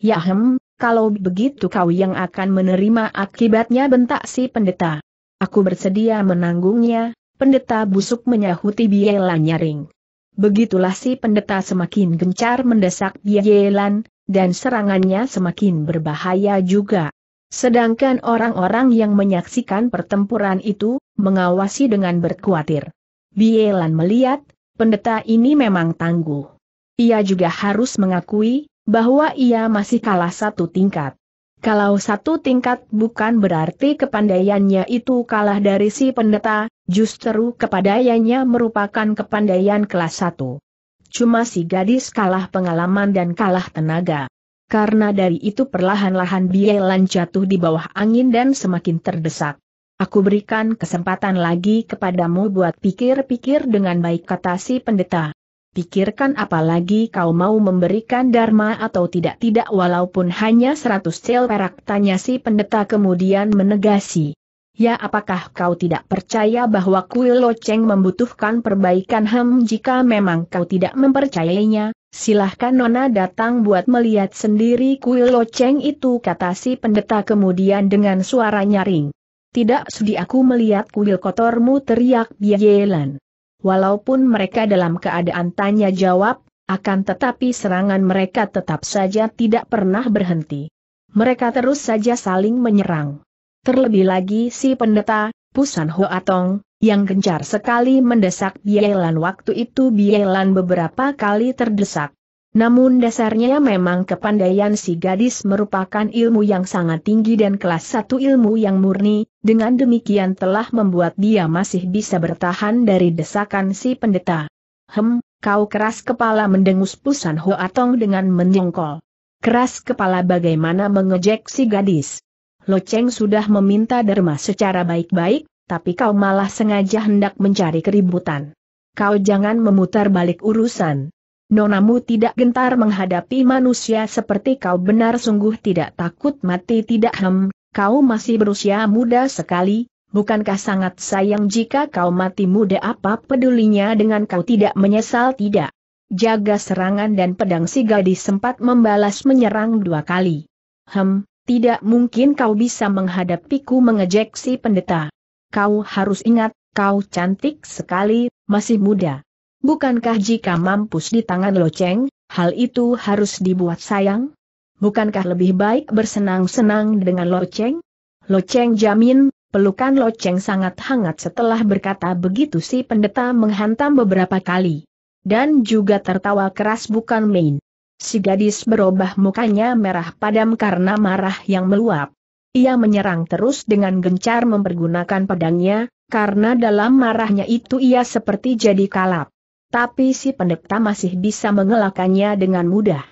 Yahem, kalau begitu kau yang akan menerima akibatnya bentak si pendeta. Aku bersedia menanggungnya, pendeta busuk menyahuti Bielan nyaring. Begitulah si pendeta semakin gencar mendesak Bielan, dan serangannya semakin berbahaya juga. Sedangkan orang-orang yang menyaksikan pertempuran itu, mengawasi dengan berkuatir. Bielan melihat, pendeta ini memang tangguh. Ia juga harus mengakui, bahwa ia masih kalah satu tingkat. Kalau satu tingkat bukan berarti kepandaiannya itu kalah dari si pendeta, justru kepandaiannya merupakan kepandaian kelas satu. Cuma si gadis kalah pengalaman dan kalah tenaga. Karena dari itu perlahan-lahan Bielan jatuh di bawah angin dan semakin terdesak. Aku berikan kesempatan lagi kepadamu buat pikir-pikir dengan baik kata si pendeta pikirkan apalagi kau mau memberikan dharma atau tidak-tidak walaupun hanya seratus cel perak tanya si pendeta kemudian menegasi. Ya apakah kau tidak percaya bahwa kuil loceng membutuhkan perbaikan hem jika memang kau tidak mempercayainya, silahkan Nona datang buat melihat sendiri kuil loceng itu kata si pendeta kemudian dengan suara nyaring. Tidak sudi aku melihat kuil kotormu teriak biayelan walaupun mereka dalam keadaan tanya jawab, akan tetapi serangan mereka tetap saja tidak pernah berhenti. Mereka terus saja saling menyerang. Terlebih lagi si pendeta, Pusan Hoatong, yang gencar sekali mendesak Bielan waktu itu Bielan beberapa kali terdesak. Namun dasarnya memang kepandaian si gadis merupakan ilmu yang sangat tinggi dan kelas satu ilmu yang murni, dengan demikian telah membuat dia masih bisa bertahan dari desakan si pendeta. Hem, kau keras kepala mendengus Pusan Hoatong dengan menyongkol. Keras kepala bagaimana mengejek si gadis. Lo Cheng sudah meminta derma secara baik-baik, tapi kau malah sengaja hendak mencari keributan. Kau jangan memutar balik urusan. Nonamu tidak gentar menghadapi manusia seperti kau benar sungguh tidak takut mati tidak hem, kau masih berusia muda sekali, bukankah sangat sayang jika kau mati muda apa pedulinya dengan kau tidak menyesal tidak? Jaga serangan dan pedang si gadis sempat membalas menyerang dua kali. Hem, tidak mungkin kau bisa menghadapiku mengejek si pendeta. Kau harus ingat, kau cantik sekali, masih muda. Bukankah jika mampus di tangan loceng, hal itu harus dibuat sayang? Bukankah lebih baik bersenang-senang dengan loceng? Loceng jamin, pelukan loceng sangat hangat setelah berkata begitu si pendeta menghantam beberapa kali. Dan juga tertawa keras bukan main. Si gadis berubah mukanya merah padam karena marah yang meluap. Ia menyerang terus dengan gencar mempergunakan pedangnya, karena dalam marahnya itu ia seperti jadi kalap tapi si pendeta masih bisa mengelakannya dengan mudah.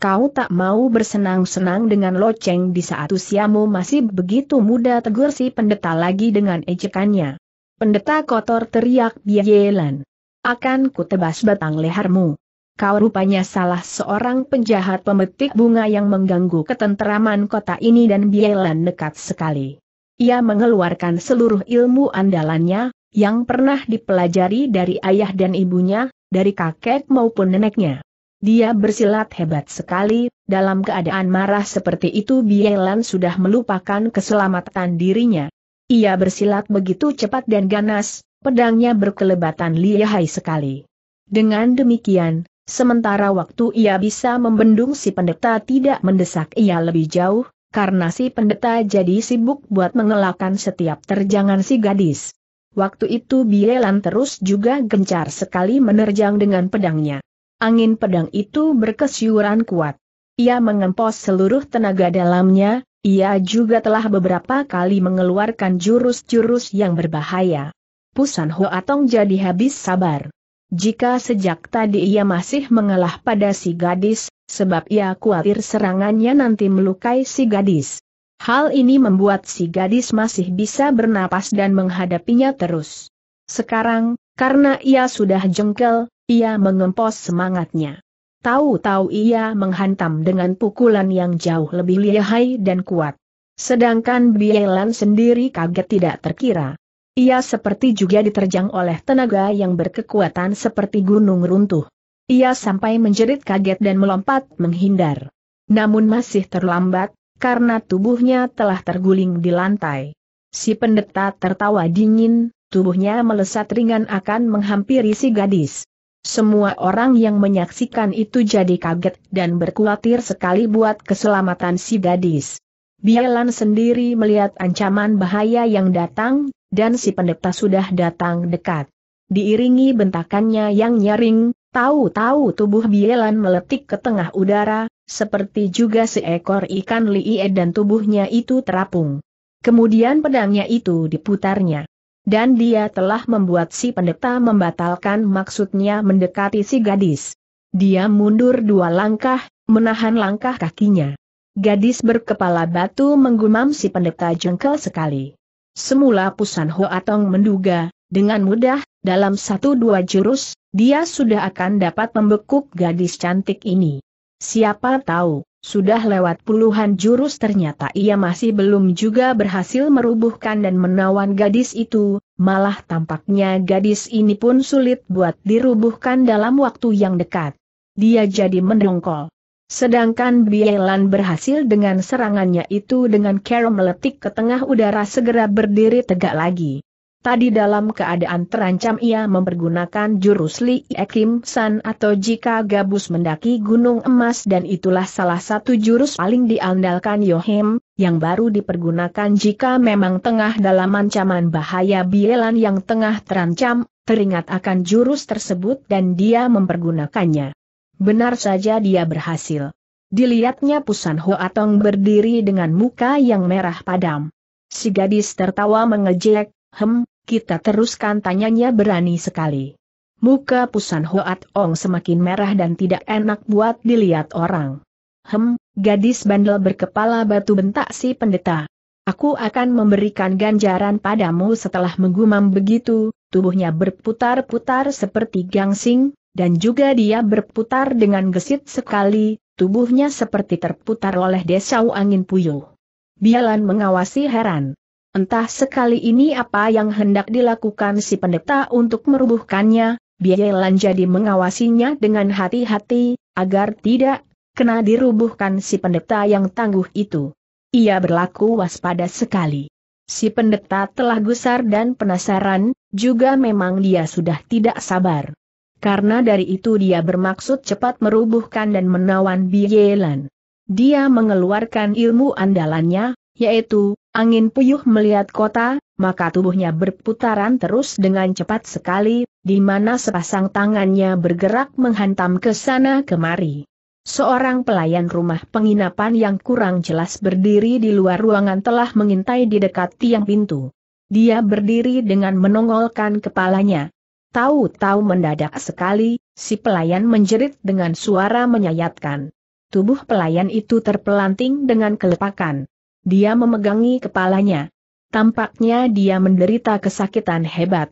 Kau tak mau bersenang-senang dengan loceng di saat usiamu masih begitu muda tegur si pendeta lagi dengan ejekannya. Pendeta kotor teriak Bielan. Akan kutebas batang lehermu. Kau rupanya salah seorang penjahat pemetik bunga yang mengganggu ketenteraman kota ini dan Bielan dekat sekali. Ia mengeluarkan seluruh ilmu andalannya, yang pernah dipelajari dari ayah dan ibunya, dari kakek maupun neneknya. Dia bersilat hebat sekali, dalam keadaan marah seperti itu Bielan sudah melupakan keselamatan dirinya. Ia bersilat begitu cepat dan ganas, pedangnya berkelebatan lihai sekali. Dengan demikian, sementara waktu ia bisa membendung si pendeta tidak mendesak ia lebih jauh, karena si pendeta jadi sibuk buat mengelakkan setiap terjangan si gadis. Waktu itu Bielan terus juga gencar sekali menerjang dengan pedangnya. Angin pedang itu berkesyuran kuat. Ia mengempos seluruh tenaga dalamnya, ia juga telah beberapa kali mengeluarkan jurus-jurus yang berbahaya. Pusan Hoatong jadi habis sabar. Jika sejak tadi ia masih mengalah pada si gadis, sebab ia khawatir serangannya nanti melukai si gadis. Hal ini membuat si gadis masih bisa bernapas dan menghadapinya terus. Sekarang, karena ia sudah jengkel, ia mengempos semangatnya. Tahu-tahu ia menghantam dengan pukulan yang jauh lebih lihai dan kuat. Sedangkan Bielan sendiri kaget tidak terkira. Ia seperti juga diterjang oleh tenaga yang berkekuatan seperti gunung runtuh. Ia sampai menjerit kaget dan melompat menghindar. Namun masih terlambat, karena tubuhnya telah terguling di lantai. Si pendeta tertawa dingin, tubuhnya melesat ringan akan menghampiri si gadis. Semua orang yang menyaksikan itu jadi kaget dan berkhawatir sekali buat keselamatan si gadis. Bielan sendiri melihat ancaman bahaya yang datang, dan si pendeta sudah datang dekat. Diiringi bentakannya yang nyaring, Tahu-tahu tubuh Bielan meletik ke tengah udara, seperti juga seekor ikan lie dan tubuhnya itu terapung. Kemudian pedangnya itu diputarnya. Dan dia telah membuat si pendeta membatalkan maksudnya mendekati si gadis. Dia mundur dua langkah, menahan langkah kakinya. Gadis berkepala batu menggumam si pendeta jengkel sekali. Semula Pusan Hoatong menduga, dengan mudah, dalam satu dua jurus, dia sudah akan dapat membekuk gadis cantik ini. Siapa tahu, sudah lewat puluhan jurus ternyata ia masih belum juga berhasil merubuhkan dan menawan gadis itu, malah tampaknya gadis ini pun sulit buat dirubuhkan dalam waktu yang dekat. Dia jadi mendongkol. Sedangkan Bielan berhasil dengan serangannya itu dengan cara meletik ke tengah udara segera berdiri tegak lagi. Tadi dalam keadaan terancam ia mempergunakan jurus Li Ekim San atau jika gabus mendaki gunung emas dan itulah salah satu jurus paling diandalkan Yohem, yang baru dipergunakan jika memang tengah dalam ancaman bahaya bielan yang tengah terancam, teringat akan jurus tersebut dan dia mempergunakannya. Benar saja dia berhasil. Dilihatnya Pusan Ho Atong berdiri dengan muka yang merah padam. Si gadis tertawa mengejek, hem, kita teruskan tanyanya berani sekali. Muka Pusan Hoat Ong semakin merah dan tidak enak buat dilihat orang. Hem, gadis bandel berkepala batu bentak si pendeta. Aku akan memberikan ganjaran padamu setelah menggumam begitu, tubuhnya berputar-putar seperti gangsing, dan juga dia berputar dengan gesit sekali, tubuhnya seperti terputar oleh desau angin puyuh. Bialan mengawasi heran. Entah sekali ini apa yang hendak dilakukan si pendeta untuk merubuhkannya, Bielan jadi mengawasinya dengan hati-hati, agar tidak kena dirubuhkan si pendeta yang tangguh itu. Ia berlaku waspada sekali. Si pendeta telah gusar dan penasaran, juga memang dia sudah tidak sabar. Karena dari itu dia bermaksud cepat merubuhkan dan menawan Bielan. Dia mengeluarkan ilmu andalannya, yaitu Angin puyuh melihat kota, maka tubuhnya berputaran terus dengan cepat sekali, di mana sepasang tangannya bergerak menghantam ke sana kemari. Seorang pelayan rumah penginapan yang kurang jelas berdiri di luar ruangan telah mengintai di dekat tiang pintu. Dia berdiri dengan menongolkan kepalanya. Tahu-tahu mendadak sekali, si pelayan menjerit dengan suara menyayatkan. Tubuh pelayan itu terpelanting dengan kelepakan. Dia memegangi kepalanya. Tampaknya dia menderita kesakitan hebat.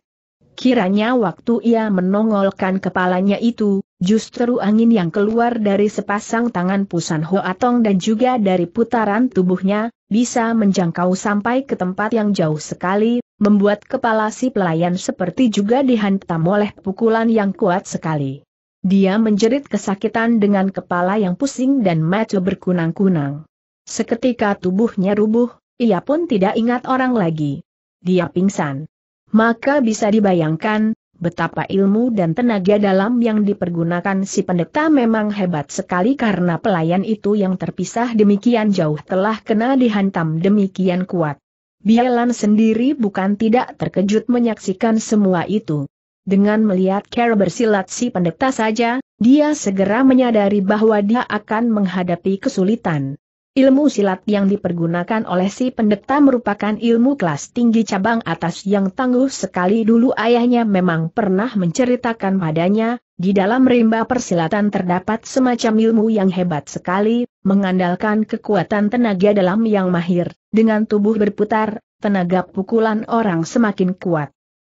Kiranya waktu ia menongolkan kepalanya itu, justru angin yang keluar dari sepasang tangan Pusan Hoatong dan juga dari putaran tubuhnya, bisa menjangkau sampai ke tempat yang jauh sekali, membuat kepala si pelayan seperti juga dihantam oleh pukulan yang kuat sekali. Dia menjerit kesakitan dengan kepala yang pusing dan mata berkunang-kunang. Seketika tubuhnya rubuh, ia pun tidak ingat orang lagi. Dia pingsan. Maka bisa dibayangkan, betapa ilmu dan tenaga dalam yang dipergunakan si pendeta memang hebat sekali karena pelayan itu yang terpisah demikian jauh telah kena dihantam demikian kuat. Bielan sendiri bukan tidak terkejut menyaksikan semua itu. Dengan melihat cara bersilat si pendeta saja, dia segera menyadari bahwa dia akan menghadapi kesulitan. Ilmu silat yang dipergunakan oleh si pendeta merupakan ilmu kelas tinggi cabang atas yang tangguh sekali dulu ayahnya memang pernah menceritakan padanya, di dalam rimba persilatan terdapat semacam ilmu yang hebat sekali, mengandalkan kekuatan tenaga dalam yang mahir, dengan tubuh berputar, tenaga pukulan orang semakin kuat.